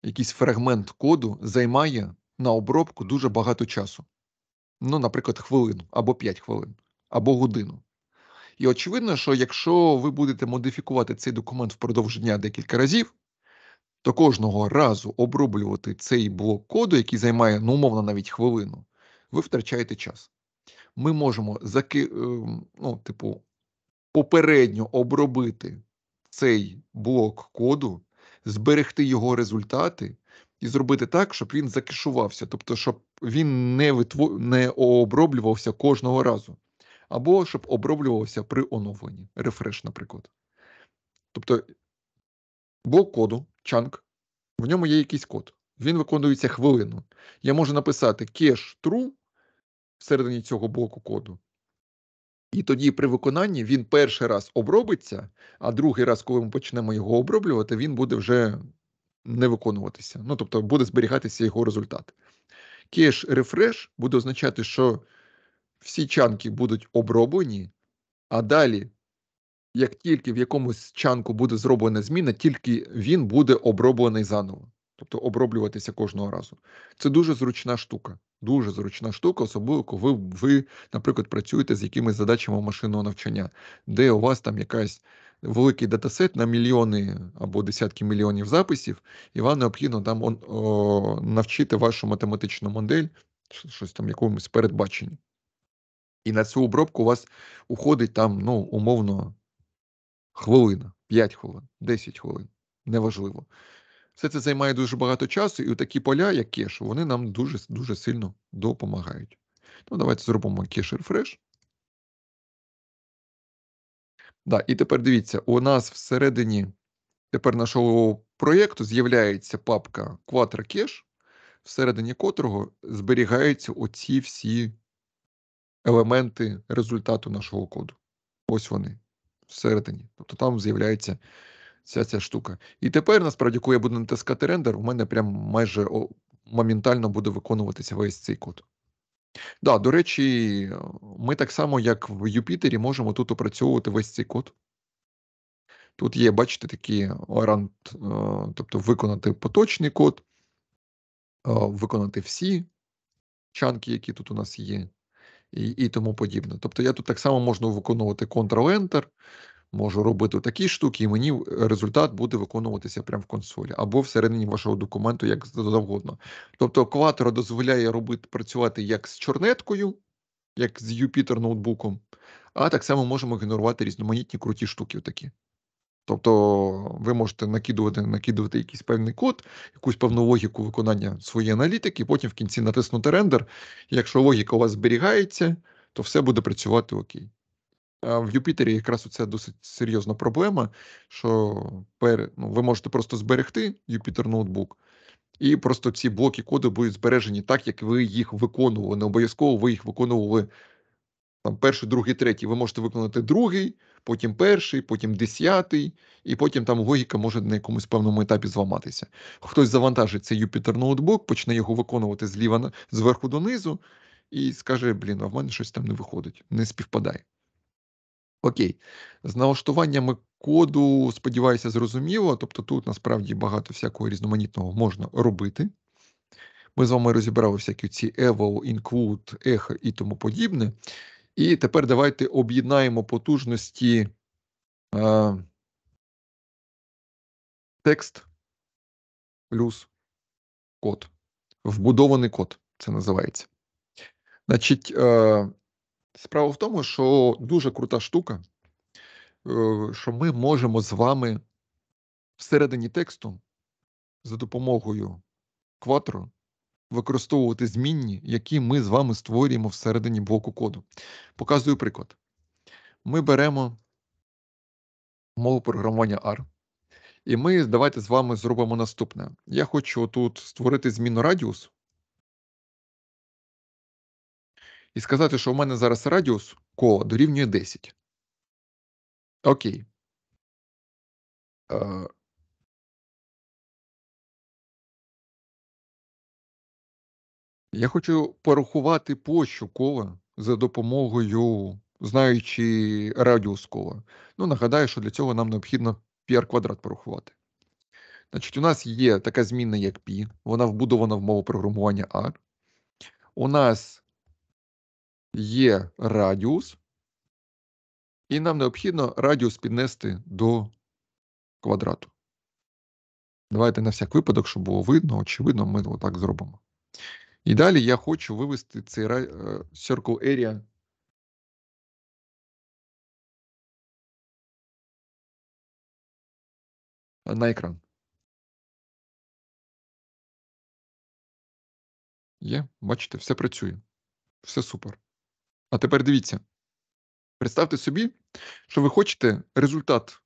якийсь фрагмент коду займає на обробку дуже багато часу. Ну, наприклад, хвилину або 5 хвилин, або годину. І очевидно, що якщо ви будете модифікувати цей документ впродовж дня декілька разів, то кожного разу оброблювати цей блок коду, який займає, ну, умовно, навіть хвилину, ви втрачаєте час. Ми можемо заки... Е, ну, типу, попередньо обробити цей блок коду зберегти його результати і зробити так, щоб він закешувався, тобто, щоб він не витвор... не оброблювався кожного разу, або щоб оброблювався при оновленні, рефреш, наприклад. Тобто блок коду, чанк, в ньому є якийсь код. Він виконується хвилину. Я можу написати кеш true всередині цього блоку коду. І тоді при виконанні він перший раз обробиться, а другий раз, коли ми почнемо його оброблювати, він буде вже не виконуватися. Ну тобто буде зберігатися його результат. Кеш рефреш буде означати, що всі чанки будуть оброблені, а далі, як тільки в якомусь чанку буде зроблена зміна, тільки він буде оброблений заново тобто оброблюватися кожного разу. Це дуже зручна штука. Дуже зручна штука, особливо коли ви, наприклад, працюєте з якимись задачами машинного навчання, де у вас там якась великий датасет на мільйони або десятки мільйонів записів, і вам необхідно там он, о, навчити вашу математичну модель, щось там якомусь передбаченні. І на цю обробку у вас уходить там, ну, умовно, хвилина, 5 хвилин, 10 хвилин, неважливо. Все це займає дуже багато часу, і такі поля, як кеш, вони нам дуже дуже сильно допомагають. Ну, Давайте зробимо кеш рефреш. Да, І тепер дивіться, у нас всередині тепер нашого проєкту з'являється папка QuadraCache, всередині котрого зберігаються оці всі елементи результату нашого коду. Ось вони всередині. Тобто там з'являється Ця ця штука. І тепер, насправді, коли я буду натискати рендер, у мене прям майже моментально буде виконуватися весь цей код. Да, До речі, ми так само, як в Юпітері, можемо тут опрацьовувати весь цей код. Тут є, бачите, такі орант, е, тобто виконати поточний код, е, виконати всі чанки, які тут у нас є, і і тому подібне. Тобто, я тут так само можу виконувати Ctrl-Enter, можу робити такі штуки, і мені е, результат буде виконуватися прямо в консолі або всередині вашого документу, як завгодно. Тобто, Quattro дозволяє робити працювати як з чорнеткою, як з Юпітер ноутбуком, а так само можемо генерувати різноманітні круті штуки. Такі. Тобто ви можете накидувати накидувати якийсь певний код, якусь певну логіку виконання своєї аналітики, потім в кінці натиснути рендер. Якщо логіка у вас зберігається, то все буде працювати окей в Юпітері якраз це досить серйозна проблема, що пер, ну, ви можете просто зберегти Юпітер ноутбук, і просто ці блоки коду будуть збережені так, як ви їх виконували. Не обов'язково ви їх виконували там перший, другий, третій. Ви можете виконати другий, потім перший, потім десятий, і потім там логіка може на якомусь певному етапі зламатися. Хтось завантажить цей Юпітер ноутбук, почне його виконувати зліва зверху донизу, і скаже: Блін, а в мене щось там не виходить, не співпадає. Окей, з налаштуваннями коду, сподіваюся, зрозуміло. Тобто тут насправді багато всякого різноманітного можна робити. Ми з вами розібрали всякі ці eval, include, echo і тому подібне. І тепер давайте об'єднаємо потужності е, текст плюс код. Вбудований код це називається. Значить, е, Справа в тому, що дуже крута штука, е, що ми можемо з вами всередині тексту за допомогою кватру використовувати змінні, які ми з вами створюємо всередині блоку коду. Показую приклад. Ми беремо мову програмування R. І ми давайте з вами зробимо наступне. Я хочу тут створити зміну радіус. і сказати, що у мене зараз радіус кола дорівнює 10. Окей. Е. я хочу порахувати площу кола за допомогою, знаючи радіус кола. Ну, нагадаю, що для цього нам необхідно PR квадрат порахувати. Значить, у нас є така змінна, як π, вона вбудована в мову програмування R. У нас є радіус, і нам необхідно радіус піднести до квадрату. Давайте на всяк випадок, щоб було видно, очевидно, ми отак зробимо. І далі я хочу вивести цей е, Circle Area. На екран. Є, бачите, все працює. Все супер. А тепер дивіться. Представте собі, що ви хочете результат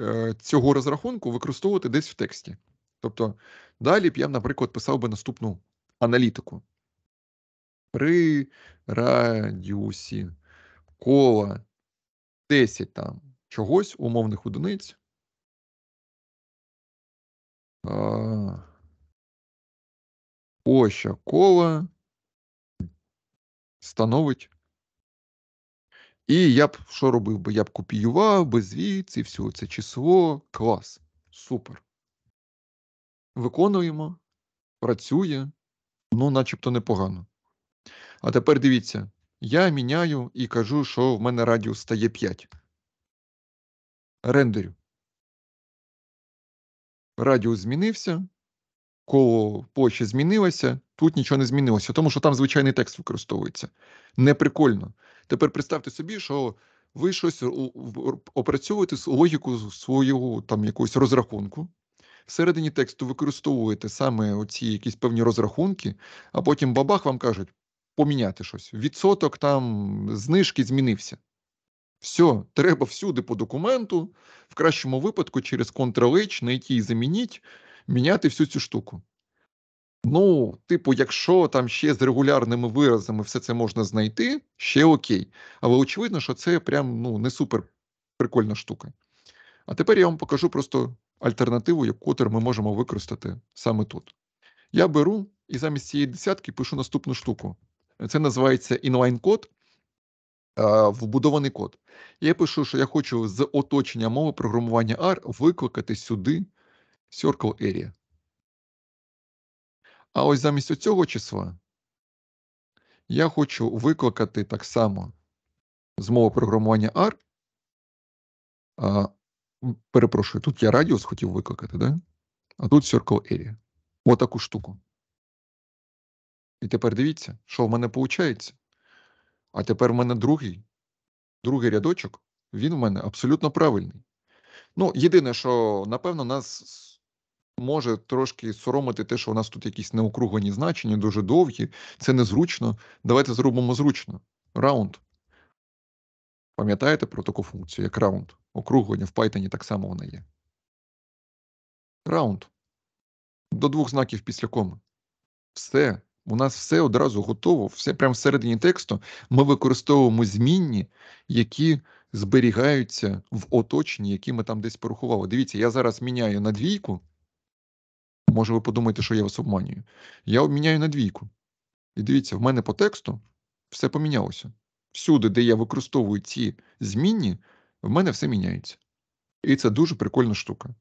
е, цього розрахунку використовувати десь в тексті. Тобто, далі б я, наприклад, писав би наступну аналітику. При радіусі кола 10 там чогось умовних одиниць. Ось, кола становить. І я б що робив би? Я б копіював би звідси все. це число. Клас. Супер. Виконуємо. Працює. Ну, начебто непогано. А тепер дивіться, я міняю і кажу, що в мене радіус стає 5. Рендерю. Радіус змінився коло площі змінилося, тут нічого не змінилося, тому що там звичайний текст використовується. Неприкольно. Тепер представте собі, що ви щось опрацьовуєте логіку свого там якогось розрахунку. Всередині тексту використовуєте саме оці якісь певні розрахунки, а потім бабах вам кажуть поміняти щось. Відсоток там знижки змінився. Все, треба всюди по документу, в кращому випадку через Ctrl-H, знайти і замініть, міняти всю цю штуку. Ну, типу, якщо там ще з регулярними виразами все це можна знайти, ще окей. Але очевидно, що це прям ну, не супер прикольна штука. А тепер я вам покажу просто альтернативу, яку ми можемо використати саме тут. Я беру і замість цієї десятки пишу наступну штуку. Це називається інлайн-код, вбудований код. Я пишу, що я хочу з оточення мови програмування R викликати сюди Circle Area. А ось замість цього числа я хочу викликати так само з мови програмування R. А, Перепрошую, тут я радіус хотів викликати, да? а тут Circle Area. Отаку штуку. І тепер дивіться, що в мене виходить. А тепер в мене другий другий рядочок, він в мене абсолютно правильний. Ну, єдине, що, напевно, нас може трошки соромити те, що у нас тут якісь неокруглені значення, дуже довгі, це незручно. Давайте зробимо зручно. Раунд. Пам'ятаєте про таку функцію, як раунд? Округлення в Python так само вона є. Раунд. До двох знаків після коми. Все. У нас все одразу готово. все Прямо всередині тексту ми використовуємо змінні, які зберігаються в оточенні, які ми там десь порахували. Дивіться, я зараз міняю на двійку може ви подумаєте, що я вас обманюю. Я обміняю на двійку. І дивіться, в мене по тексту все помінялося. Всюди, де я використовую ці змінні, в мене все міняється. І це дуже прикольна штука.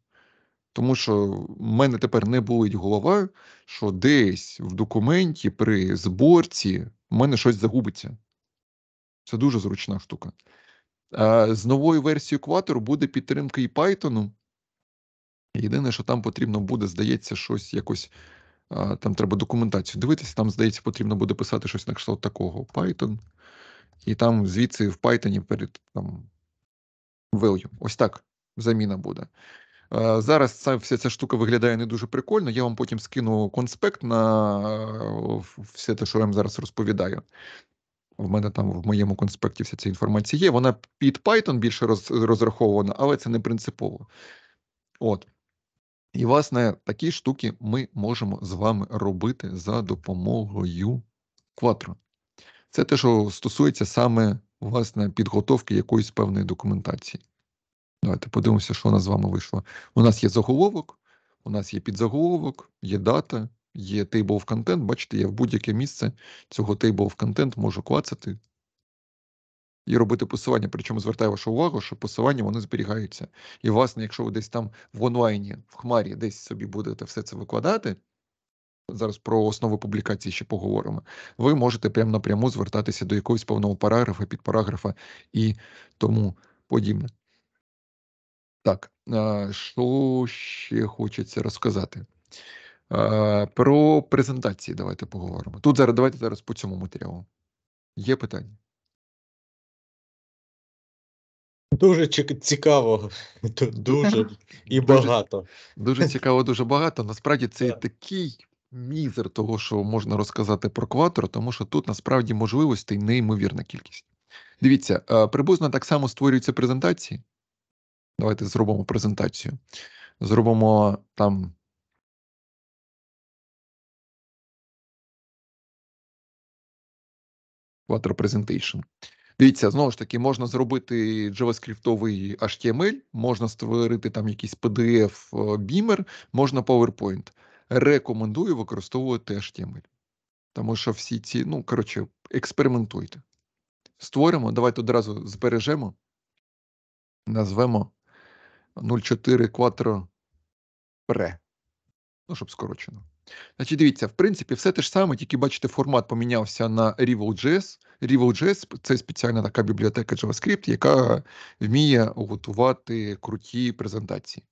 Тому що в мене тепер не болить голова, що десь в документі при зборці в мене щось загубиться. Це дуже зручна штука. З новою версією Quattro буде підтримка і Python, Єдине, що там потрібно буде, здається, щось якось. Там треба документацію дивитися, там, здається, потрібно буде писати щось на кшталт такого Python. І там звідси в Python перед там value. Ось так заміна буде. Зараз ця вся ця штука виглядає не дуже прикольно. Я вам потім скину конспект на все те, що я вам зараз розповідаю. В мене там в моєму конспекті вся ця інформація є. Вона під Python більше розрахована, але це не принципово. От. І, власне, такі штуки ми можемо з вами робити за допомогою Quattro. Це те, що стосується саме власне, підготовки якоїсь певної документації. Давайте подивимося, що у нас з вами вийшло. У нас є заголовок, у нас є підзаголовок, є дата, є table of content. Бачите, я в будь-яке місце цього table of content можу клацати і робити посилання. Причому звертаю вашу увагу, що посилання вони зберігаються. І, власне, якщо ви десь там в онлайні, в хмарі, десь собі будете все це викладати. Зараз про основи публікації ще поговоримо. Ви можете прямо напряму звертатися до якогось повного параграфа, підпараграфа і тому подібне. Так, що ще хочеться розказати? Про презентації давайте поговоримо. Тут зараз давайте зараз по цьому матеріалу. Є питання? Дуже цікаво, дуже і багато. Дуже, дуже цікаво, дуже багато. Насправді це так. такий мізер того, що можна розказати про кватро, тому що тут насправді можливостей неймовірна кількість. Дивіться, е, приблизно так само створюються презентації. Давайте зробимо презентацію. Зробимо там. Quattro Presentation. Дивіться, знову ж таки, можна зробити JavaScript HTML, можна створити там якийсь PDF е, Beamer, можна PowerPoint. Рекомендую використовувати HTML. Тому що всі ці, ну, коротше, експериментуйте. Створимо, давайте одразу збережемо, назвемо 04 Quattro Pre. Ну, щоб скорочено. Значить, дивіться, в принципі, все те ж саме, тільки бачите, формат помінявся на Rival.js. Rival.js – це спеціальна така бібліотека JavaScript, яка вміє готувати круті презентації.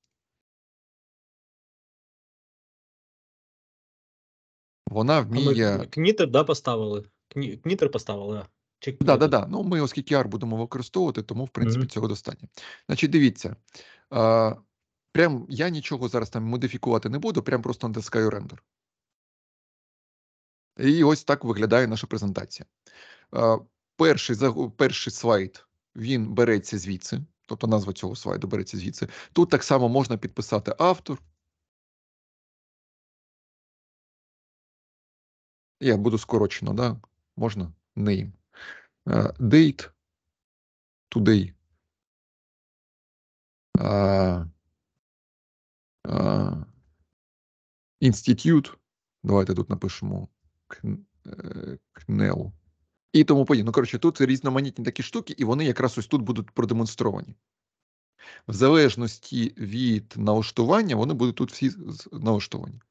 Вона вміє. Кнітер, да, поставили. Кнітер поставили, так. Так, да, да, да. Ну, ми, оскільки R будемо використовувати, тому в принципі mm -hmm. цього достатньо. Значить, дивіться. Прям я нічого зараз там модифікувати не буду, прям просто натискаю рендер. І ось так виглядає наша презентація. Е, перший перший слайд він береться звідси, тобто назва цього слайду береться звідси. Тут так само можна підписати автор. Я буду скорочено, да? Можна name. Е, Date. Today. Е, Інстит'ют, давайте тут напишемо э, КНЕЛ, і тому подібне. Ну, коротше, тут різноманітні такі штуки, і вони якраз ось тут будуть продемонстровані. В залежності від налаштування, вони будуть тут всі налаштовані.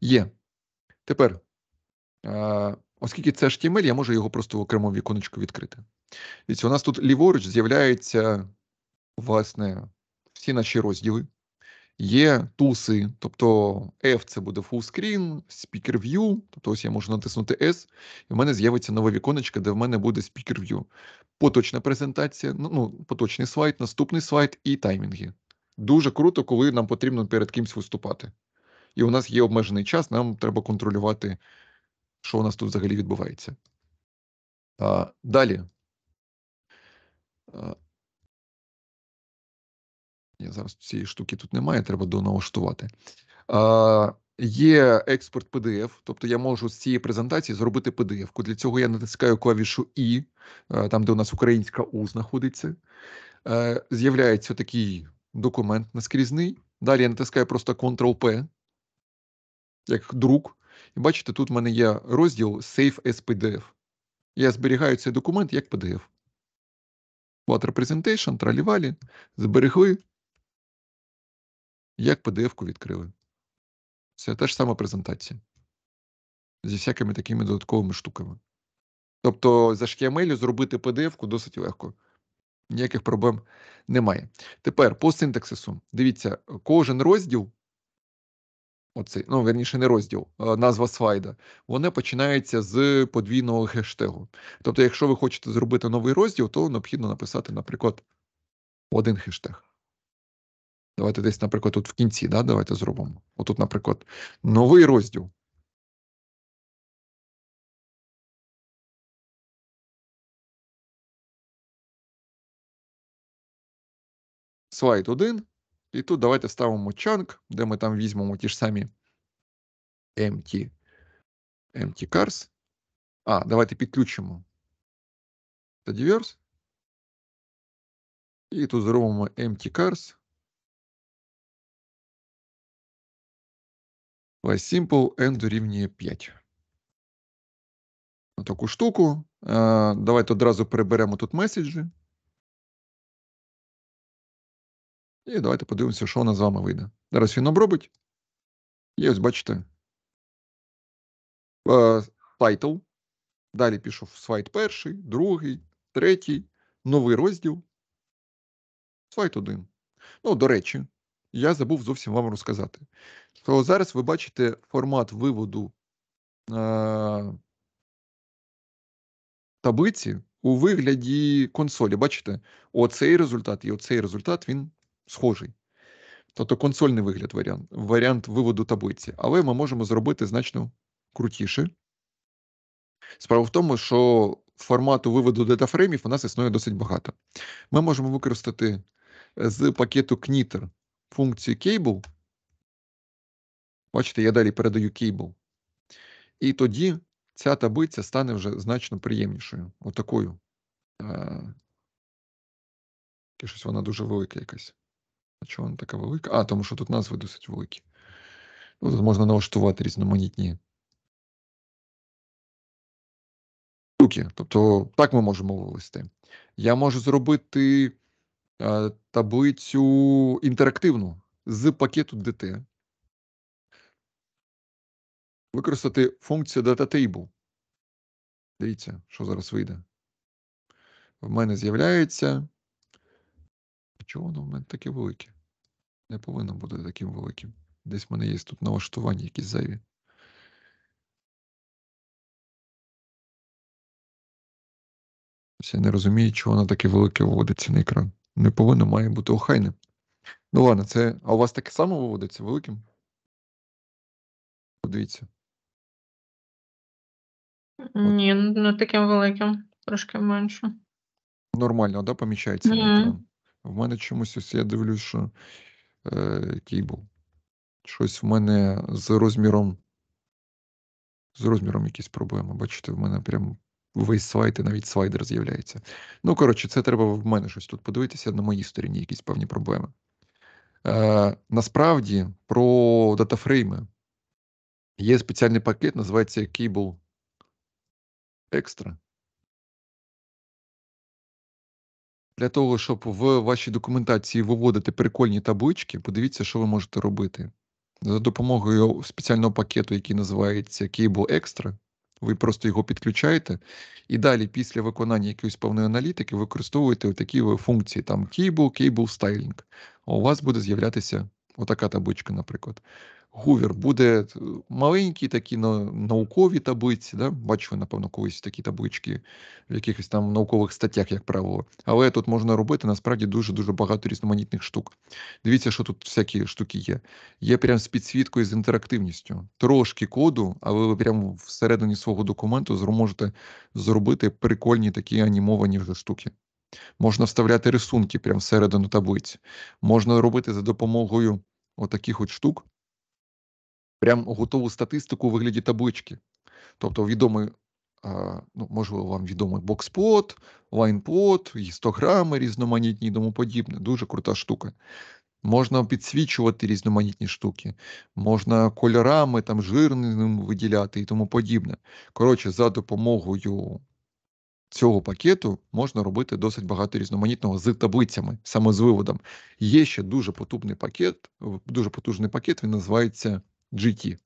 Є. Тепер, оскільки це HTML, я можу його просто в окремому віконечку відкрити. Дивіться, у нас тут ліворуч з'являються, власне, всі наші розділи. Є туси, тобто F це буде full screen, speaker view, тобто ось я можу натиснути S, і в мене з'явиться нове віконечко, де в мене буде speaker view. Поточна презентація, ну, ну, поточний слайд, наступний слайд і таймінги. Дуже круто, коли нам потрібно перед кимось виступати. І у нас є обмежений час, нам треба контролювати, що у нас тут взагалі відбувається. А, Далі. Ні, зараз цієї штуки тут немає, треба доналаштувати. Е, Є експорт PDF, тобто я можу з цієї презентації зробити pdf Для цього я натискаю клавішу І, е, там, де у нас українська У знаходиться. Е, З'являється такий документ наскрізний. Далі я натискаю просто Ctrl-P, як друк. І бачите, тут в мене є розділ Save as PDF. Я зберігаю цей документ як PDF. Water Presentation, тралівалі, зберегли як PDF-ку відкрили. Це та ж сама презентація. Зі всякими такими додатковими штуками. Тобто за HTML зробити PDF-ку досить легко. Ніяких проблем немає. Тепер по синтаксису. Дивіться, кожен розділ, оцей, ну, верніше, не розділ, назва слайда, вона починається з подвійного хештегу. Тобто, якщо ви хочете зробити новий розділ, то необхідно написати, наприклад, один хештег. Давайте десь, наприклад, тут в кінці, да, давайте зробимо. Отут, наприклад, новий розділ. Слайд один. І тут давайте вставимо чанк, де ми там візьмемо ті ж самі Empty MT Cars. А, давайте підключимо Diverse. І тут зробимо Empty Cars. simple n дорівнює 5. Таку штуку. Е, давайте одразу переберемо тут меседжі. І давайте подивимося, що вона з вами вийде. Зараз він обробить. І ось бачите. Тайтл. Е, Далі пішов слайд перший, другий, третій, новий розділ. Слайд один. Ну, до речі, я забув зовсім вам розказати, То зараз ви бачите формат виводу е- таблиці у вигляді консолі. Бачите, оцей результат і оцей результат він схожий. Тобто консольний вигляд варіант варіант виводу таблиці, але ми можемо зробити значно крутіше. Справа в тому, що формату виводу датафреймів у нас існує досить багато. Ми можемо використати з пакету Knitter Функції Cable. Бачите, я далі передаю Cable. І тоді ця таблиця стане вже значно приємнішою. Отакою. От щось вона дуже велика якась. А чого вона така велика? А, тому що тут назви досить великі. Ну, Тут можна налаштувати різноманітні. Тобто, так ми можемо вивести. Я можу зробити Е, таблицю інтерактивну з пакету DT. Використати функцію DataTable. Дивіться, що зараз вийде. В мене з'являється. Чого воно в мене таке велике? Не повинно бути таким великим. Десь в мене є тут налаштування якісь зайві. Я не розумію, чого воно таке велике вводиться на екран не повинно має бути охайним. Ну ладно, це. А у вас таке само виводиться великим? Подивіться. Ні, не ну, таким великим, трошки менше. Нормально, да, помічається mm. на екран? В мене чомусь ось я дивлюсь, що е, кейбл. Щось в мене з розміром. З розміром якісь проблеми. Бачите, в мене прям весь слайд і навіть слайдер з'являється. Ну, коротше, це треба в мене щось тут подивитися на моїй сторіні, якісь певні проблеми. Е, Насправді, про датафрейми є спеціальний пакет, називається Cable Extra. Для того, щоб в вашій документації виводити прикольні таблички, подивіться, що ви можете робити. За допомогою спеціального пакету, який називається Cable Extra, ви просто його підключаєте, і далі, після виконання якоїсь певної аналітики, використовуєте такі функції: там Cable, Cable Styling. У вас буде з'являтися отака табличка, наприклад. Гувер буде е, маленькі такі наукові таблиці. Да? Бачили, напевно, колись такі таблички в якихось там наукових статтях, як правило. Але тут можна робити насправді дуже-дуже багато різноманітних штук. Дивіться, що тут всякі штуки є. Є прям з підсвіткою з інтерактивністю. Трошки коду, але ви прямо всередині свого документу зможете зробити прикольні такі анімовані вже штуки. Можна вставляти рисунки прямо всередину таблиць. Можна робити за допомогою отаких от штук прям готову статистику у вигляді таблички. Тобто відомий, ну, можливо, вам відомий бокспот, лайнпот, гістограми різноманітні і тому подібне. Дуже крута штука. Можна підсвічувати різноманітні штуки, можна кольорами, там, жирним виділяти і тому подібне. Коротше, за допомогою цього пакету можна робити досить багато різноманітного з таблицями, саме з виводом. Є ще дуже потужний пакет, дуже потужний пакет, він називається GT.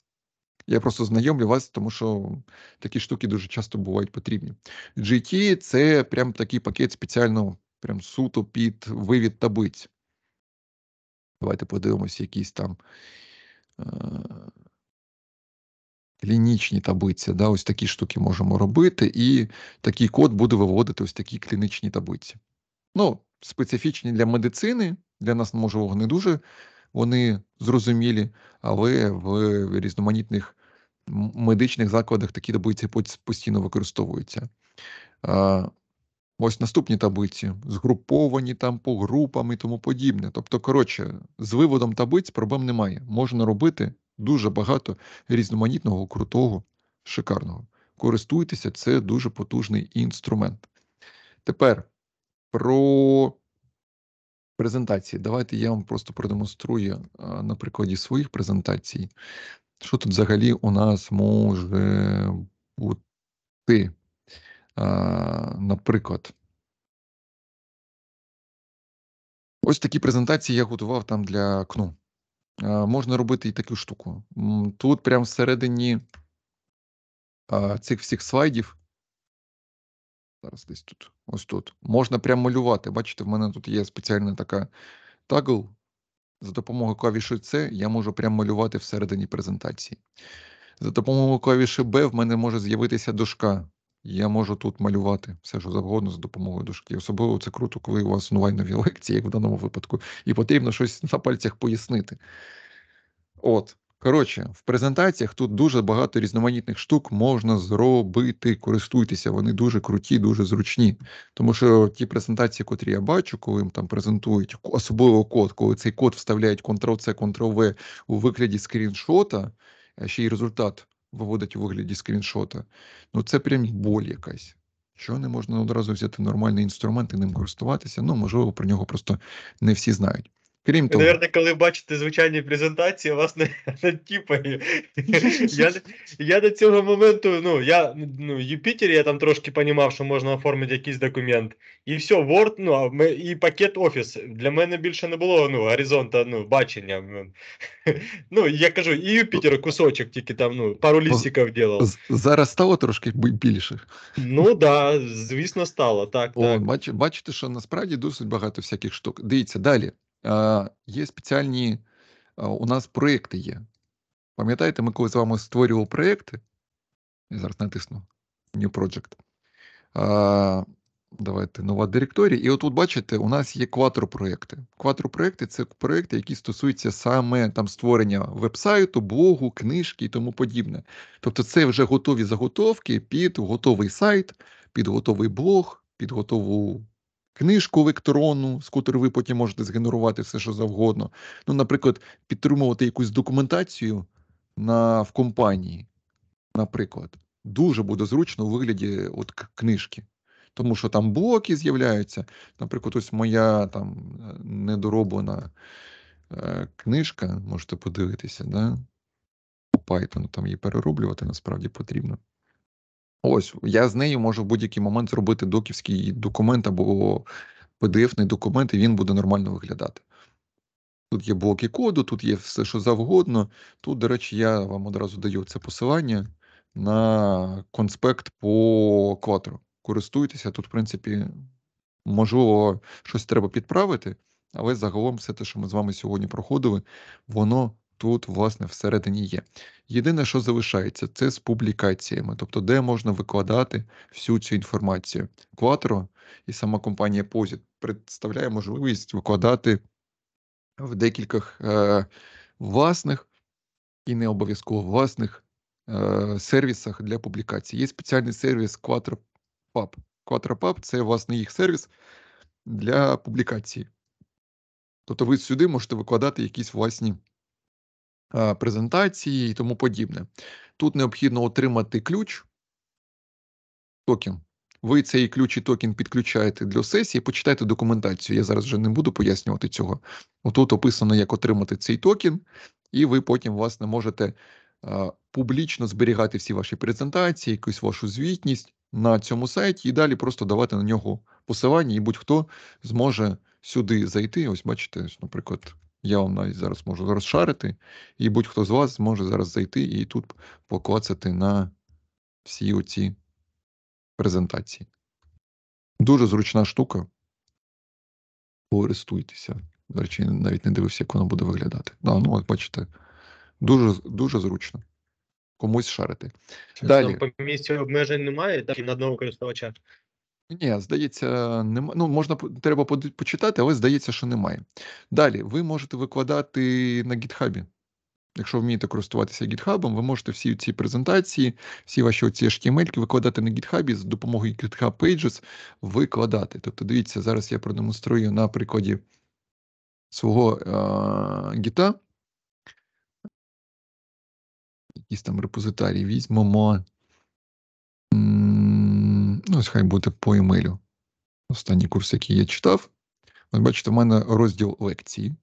Я просто знайомлю вас, тому що такі штуки дуже часто бувають потрібні. GT це прям такий пакет спеціально прям суто під вивід таблиць. Давайте подивимося, якісь там е клінічні таблиці. Да? Ось такі штуки можемо робити, і такий код буде виводити ось такі клінічні таблиці. Ну, специфічні для медицини, для нас, можливо, не дуже вони зрозумілі, але в різноманітних медичних закладах такі таблиці постійно використовуються. Ось наступні таблиці, згруповані там по групам і тому подібне. Тобто, коротше, з виводом таблиць проблем немає. Можна робити дуже багато різноманітного, крутого, шикарного. Користуйтеся, це дуже потужний інструмент. Тепер про презентації. Давайте я вам просто продемонструю на прикладі своїх презентацій, що тут взагалі у нас може бути. Наприклад, ось такі презентації я готував там для КНУ. Можна робити і таку штуку. Тут, прямо всередині цих всіх слайдів. Зараз десь тут. Ось тут. Можна прямо малювати. Бачите, в мене тут є спеціальна така тагл. За допомогою клавіші C я можу прямо малювати всередині презентації. За допомогою клавіші B в мене може з'явитися дошка. Я можу тут малювати все, що завгодно за допомогою дошки. Особливо це круто, коли у вас онлайнові *laughs* лекції, як в даному випадку, і потрібно щось на пальцях пояснити. От. Коротше, в презентаціях тут дуже багато різноманітних штук можна зробити, користуйтеся, вони дуже круті, дуже зручні. Тому що ті презентації, котрі я бачу, коли їм там презентують, особливо код, коли цей код вставляють Ctrl-C, Ctrl-V у вигляді скріншота, ще й результат виводить у вигляді скріншота, ну це прям боль якась. Що не можна одразу взяти нормальний інструмент і ним користуватися? Ну, можливо, про нього просто не всі знають. Крім того, Наверное, коли бачите звичайні презентації, вас не, *laughs* не тіпає. Я я до цього моменту, ну я ну, Юпітер, я там трошки понімав, що можна оформити якийсь документ. І все, Word, ну а ми, і пакет Офіс. Для мене більше не було ну, горизонта, ну, бачення. *laughs* Ну, я кажу, і Юпітер кусочок, тільки там ну, пару лістиків ділав. Зараз стало трошки більше. Ну так, да, звісно, стало. так. О, так. Бачите, що насправді досить багато всяких штук. Дивіться, далі є спеціальні у нас проекти є. Пам'ятаєте, ми коли з вами створювали проекти? Я зараз натисну New Project. Давайте нова ну, директорія. І отут, бачите, у нас є квадро-проекти. Квадро-проекти це проекти, які стосуються саме там створення вебсайту, блогу, книжки і тому подібне. Тобто, це вже готові заготовки під готовий сайт, під готовий блог, під готову книжку електронну, з котрої ви потім можете згенерувати все, що завгодно. Ну, наприклад, підтримувати якусь документацію на, в компанії, наприклад, дуже буде зручно у вигляді от книжки. Тому що там блоки з'являються. Наприклад, ось моя там е, недороблена е, книжка, можете подивитися, да? Python там її перероблювати насправді потрібно. Ось я з нею можу в будь-який момент зробити доківський документ або PDF-ний документ, і він буде нормально виглядати. Тут є блоки коду, тут є все, що завгодно. Тут, до речі, я вам одразу даю це посилання на конспект по Quattro. Користуйтеся, тут, в принципі, можливо, щось треба підправити, але загалом все те, що ми з вами сьогодні проходили, воно тут, власне, всередині є. Єдине, що залишається, це з публікаціями, тобто, де можна викладати всю цю інформацію. Quattro і сама компанія Posit представляє можливість викладати в декількох е, власних і не обов'язково власних е, сервісах для публікації. Є спеціальний сервіс Quattro Pub. це власне їх сервіс для публікації. Тобто ви сюди можете викладати якісь власні. Е, презентації і тому подібне. Тут необхідно отримати ключ токен. Ви цей ключ і токен підключаєте для сесії, почитайте документацію. Я зараз вже не буду пояснювати цього. Отут описано, як отримати цей токен, і ви потім, власне, можете е, публічно зберігати всі ваші презентації, якусь вашу звітність на цьому сайті і далі просто давати на нього посилання, і будь-хто зможе сюди зайти. Ось бачите, ось, наприклад. Я вам навіть зараз можу розшарити, і будь-хто з вас зможе зараз зайти і тут поклацати на всі оці презентації. Дуже зручна штука. Користуйтеся. До речі, навіть не дивився, як воно буде виглядати. Да, ну, от бачите, дуже дуже зручно комусь шарити. Далі. По місцю обмежень немає, так, на одного користувача. Ні, здається, нема. Ну, можна треба почитати, але здається, що немає. Далі, ви можете викладати на гітхабі. Якщо вмієте користуватися гітхабом, ви можете всі ці презентації, всі ваші оці HTML ем викладати на гітхабі з допомогою GitHub Pages викладати. Тобто, дивіться, зараз я продемонструю на прикладі свого е- гіта. Якісь там репозитарії візьмемо. М, ну, ось хай буде по емейлю. Останній курс, який я читав. Ось бачите, в мене розділ лекції.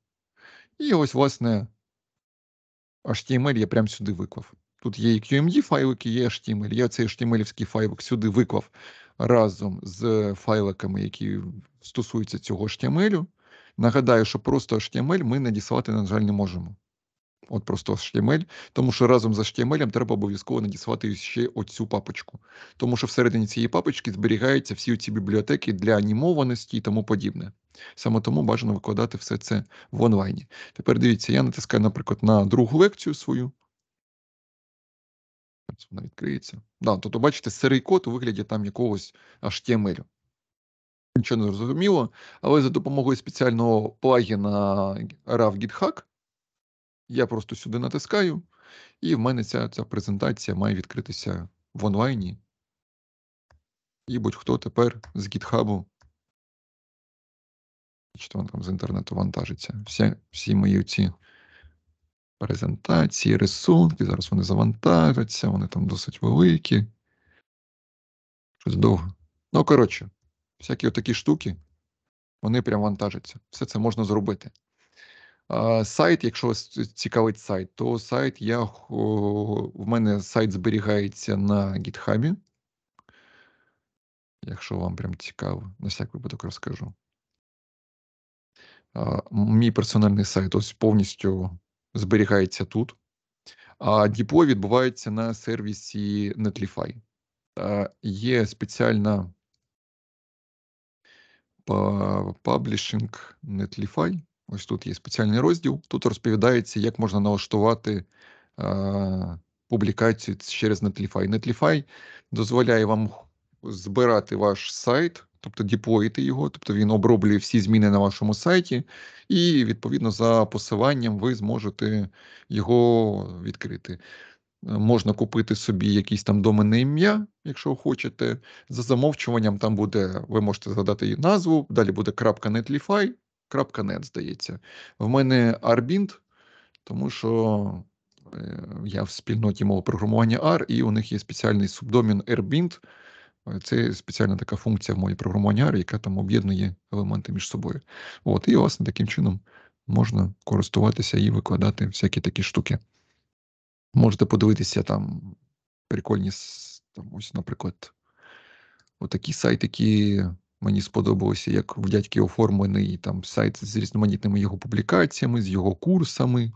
І ось, власне, HTML я прямо сюди виклав. Тут є і QMD файлики, є HTML. Я цей html файлик сюди виклав разом з файликами, які стосуються цього HTML. Нагадаю, що просто HTML ми надіслати, на жаль, не можемо. От просто HTML, тому що разом з HTML треба обов'язково надіслати ще оцю папочку, тому що всередині цієї папочки зберігаються всі ці бібліотеки для анімованості і тому подібне. Саме тому бажано викладати все це в онлайні. Тепер дивіться, я натискаю, наприклад, на другу лекцію свою. Ось вона відкриється. Да, Тобто, бачите, серий код у вигляді там якогось HTML. Нічого не зрозуміло, але за допомогою спеціального плагіна RAV GitHub я просто сюди натискаю, і в мене ця, ця презентація має відкритися в онлайні. І будь-хто тепер з гітхабу. Чи то там з інтернету вантажиться. Всі, всі мої ці презентації, рисунки. Зараз вони завантажаться, вони там досить великі. Щось довго. Ну, коротше, всякі отакі штуки, вони прям вантажаться. Все це можна зробити. Сайт, якщо вас цікавить сайт, то сайт я в мене сайт зберігається на гітхабі. Якщо вам прям цікаво, на всяк випадок розкажу. Мій персональний сайт ось повністю зберігається тут, а діпо відбувається на сервісі Netlify. Є спеціальна паблішинг Netlify. Ось тут є спеціальний розділ. Тут розповідається, як можна налаштувати е, публікацію через Netlify. Netlify дозволяє вам збирати ваш сайт, тобто деплоїти його, тобто він оброблює всі зміни на вашому сайті, і відповідно за посиланням ви зможете його відкрити. Можна купити собі якісь там домене ім'я, якщо хочете. За замовчуванням там буде, ви можете згадати її назву, далі буде крапка Netlify, .net, здається. В мене Arbind, тому що е, я в спільноті мови програмування R, і у них є спеціальний субдомін Rbind. Це спеціальна така функція в моїй програмуванні R, яка там об'єднує елементи між собою. От, І, власне, таким чином можна користуватися і викладати всякі такі штуки. Можете подивитися там прикольні, там, ось, наприклад, отакі сайт, які Мені сподобалося, як в дядьки оформлений там сайт з різноманітними його публікаціями, з його курсами,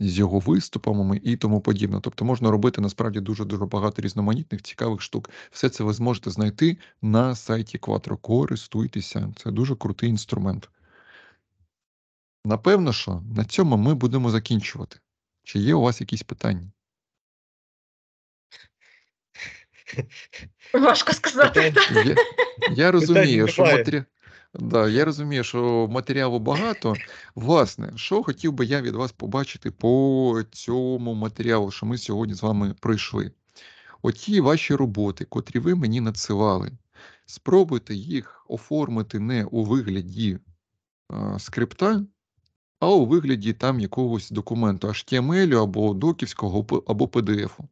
з його виступами і тому подібне. Тобто можна робити насправді дуже-дуже багато різноманітних цікавих штук. Все це ви зможете знайти на сайті Quattro. Користуйтеся. Це дуже крутий інструмент. Напевно, що на цьому ми будемо закінчувати. Чи є у вас якісь питання? Важко сказати. я, я розумію, що матері... Да, я розумію, що матеріалу багато. Власне, що хотів би я від вас побачити по цьому матеріалу, що ми сьогодні з вами пройшли? Оті ваші роботи, котрі ви мені надсилали, спробуйте їх оформити не у вигляді а, скрипта, а у вигляді там якогось документу HTML або доківського, або PDF. -у.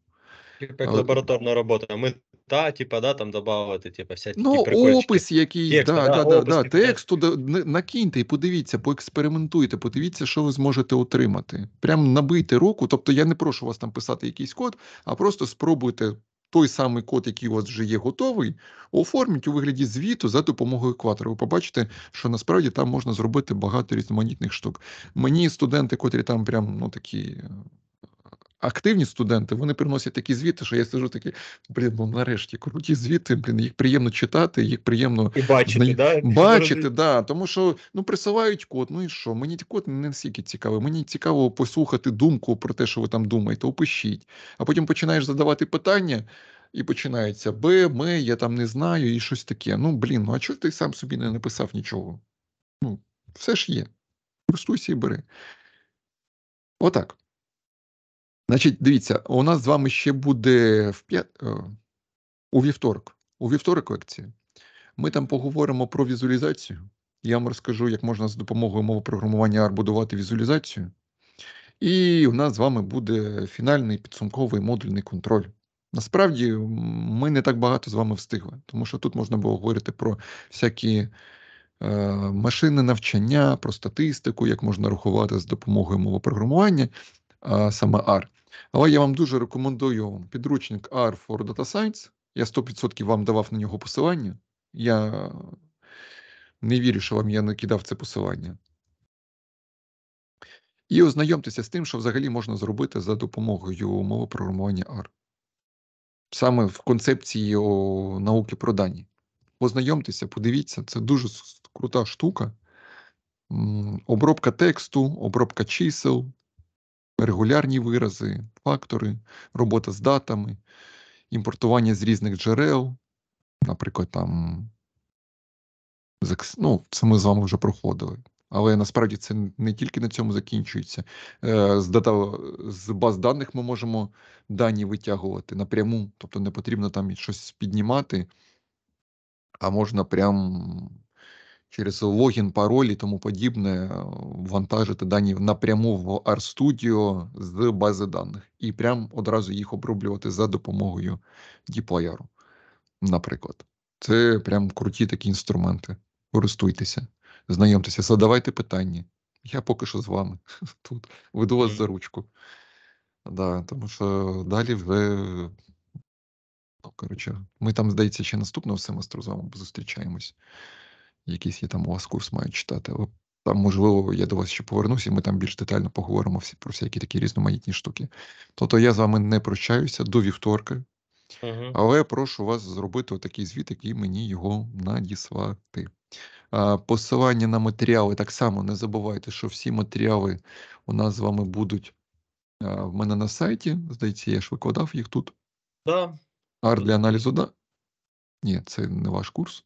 Типа, як лабораторна робота. Ми та, типа, да, там додавати, типа, всякі Ну, прикольчики. опис який, Текст, да, да, да, опис, да, тексту да, накиньте і подивіться, поекспериментуйте, подивіться, що ви зможете отримати. Прям набийте руку. Тобто я не прошу вас там писати якийсь код, а просто спробуйте той самий код, який у вас вже є готовий, оформіть у вигляді звіту за допомогою кватера. Ви побачите, що насправді там можна зробити багато різноманітних штук. Мені студенти, котрі там прям ну такі активні студенти вони приносять такі звіти, що я сижу такий, блін, ну нарешті круті звіти, блін, їх приємно читати, їх приємно І бачити, на... да? бачити, да, тому що ну присилають код. Ну і що? Мені код не настільки цікавий. Мені цікаво послухати думку про те, що ви там думаєте, опишіть. А потім починаєш задавати питання. І починається Б, М, я там не знаю, і щось таке. Ну блін, ну а чого ти сам собі не написав нічого? Ну, все ж є. Користуйся і бери. Отак. Значить, дивіться, у нас з вами ще буде в п'ят... Е, у вівторок. У вівторок лекція. Ми там поговоримо про візуалізацію. Я вам розкажу, як можна з допомогою мови програмування R будувати візуалізацію. І у нас з вами буде фінальний підсумковий модульний контроль. Насправді, ми не так багато з вами встигли, тому що тут можна було говорити про всякі е, машини навчання, про статистику, як можна рахувати з допомогою мови програмування саме R. Але я вам дуже рекомендую підручник R for Data Science. Я 100% вам давав на нього посилання. Я не вірю, що вам я накидав це посилання. І ознайомтеся з тим, що взагалі можна зробити за допомогою мови програмування R. Саме в концепції науки про дані. Ознайомтеся, подивіться, це дуже крута штука. Обробка тексту, обробка чисел, регулярні вирази, фактори, робота з датами, імпортування з різних джерел, наприклад, там ну, це ми з вами вже проходили. Але насправді це не тільки на цьому закінчується. Е, з дата, з баз даних ми можемо дані витягувати напряму, тобто не потрібно там щось піднімати, а можна прям через логін, пароль і тому подібне э, вантажити дані напряму в RStudio з бази даних і прям одразу їх оброблювати за допомогою діплеєру, наприклад. Це прям круті такі інструменти. Користуйтеся, знайомтеся, задавайте питання. Я поки що з вами *laughs* тут веду вас за ручку. Да, Тому що далі вже, ну, коротше, ми там, здається, ще наступного семестру з вами зустрічаємось якийсь є там у вас курс мають читати. Але там, можливо, я до вас ще повернусь, і ми там більш детально поговоримо всі про всякі такі різноманітні штуки. Тобто я з вами не прощаюся до вівторка, угу. але прошу вас зробити отакий звіт, який мені його надіслати. Посилання на матеріали так само не забувайте, що всі матеріали у нас з вами будуть в мене на сайті. Здається, я ж викладав їх тут. Да. Арт для аналізу, да? Ні, це не ваш курс.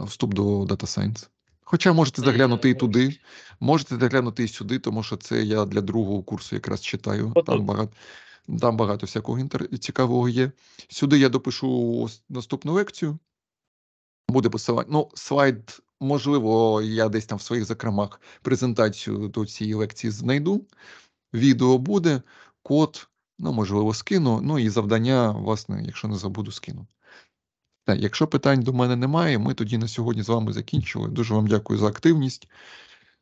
Е, вступ до Data Science. Хоча можете заглянути і туди, можете заглянути і сюди, тому що це я для другого курсу якраз читаю. Там багато там багато всякого інтер... цікавого є. Сюди я допишу наступну лекцію. Буде посилання. Ну, слайд, можливо, я десь там в своїх закромах презентацію до цієї лекції знайду. Відео буде, код, ну можливо, скину. Ну і завдання, власне, якщо не забуду, скину. Так, е, Якщо питань до мене немає, ми тоді на сьогодні з вами закінчили. Дуже вам дякую за активність,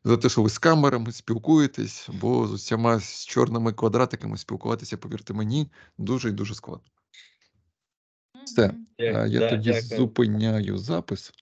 за те, що ви з камерами спілкуєтесь, бо з усіма з чорними квадратиками спілкуватися, повірте мені, дуже і дуже складно. Все, е, я тоді зупиняю запис.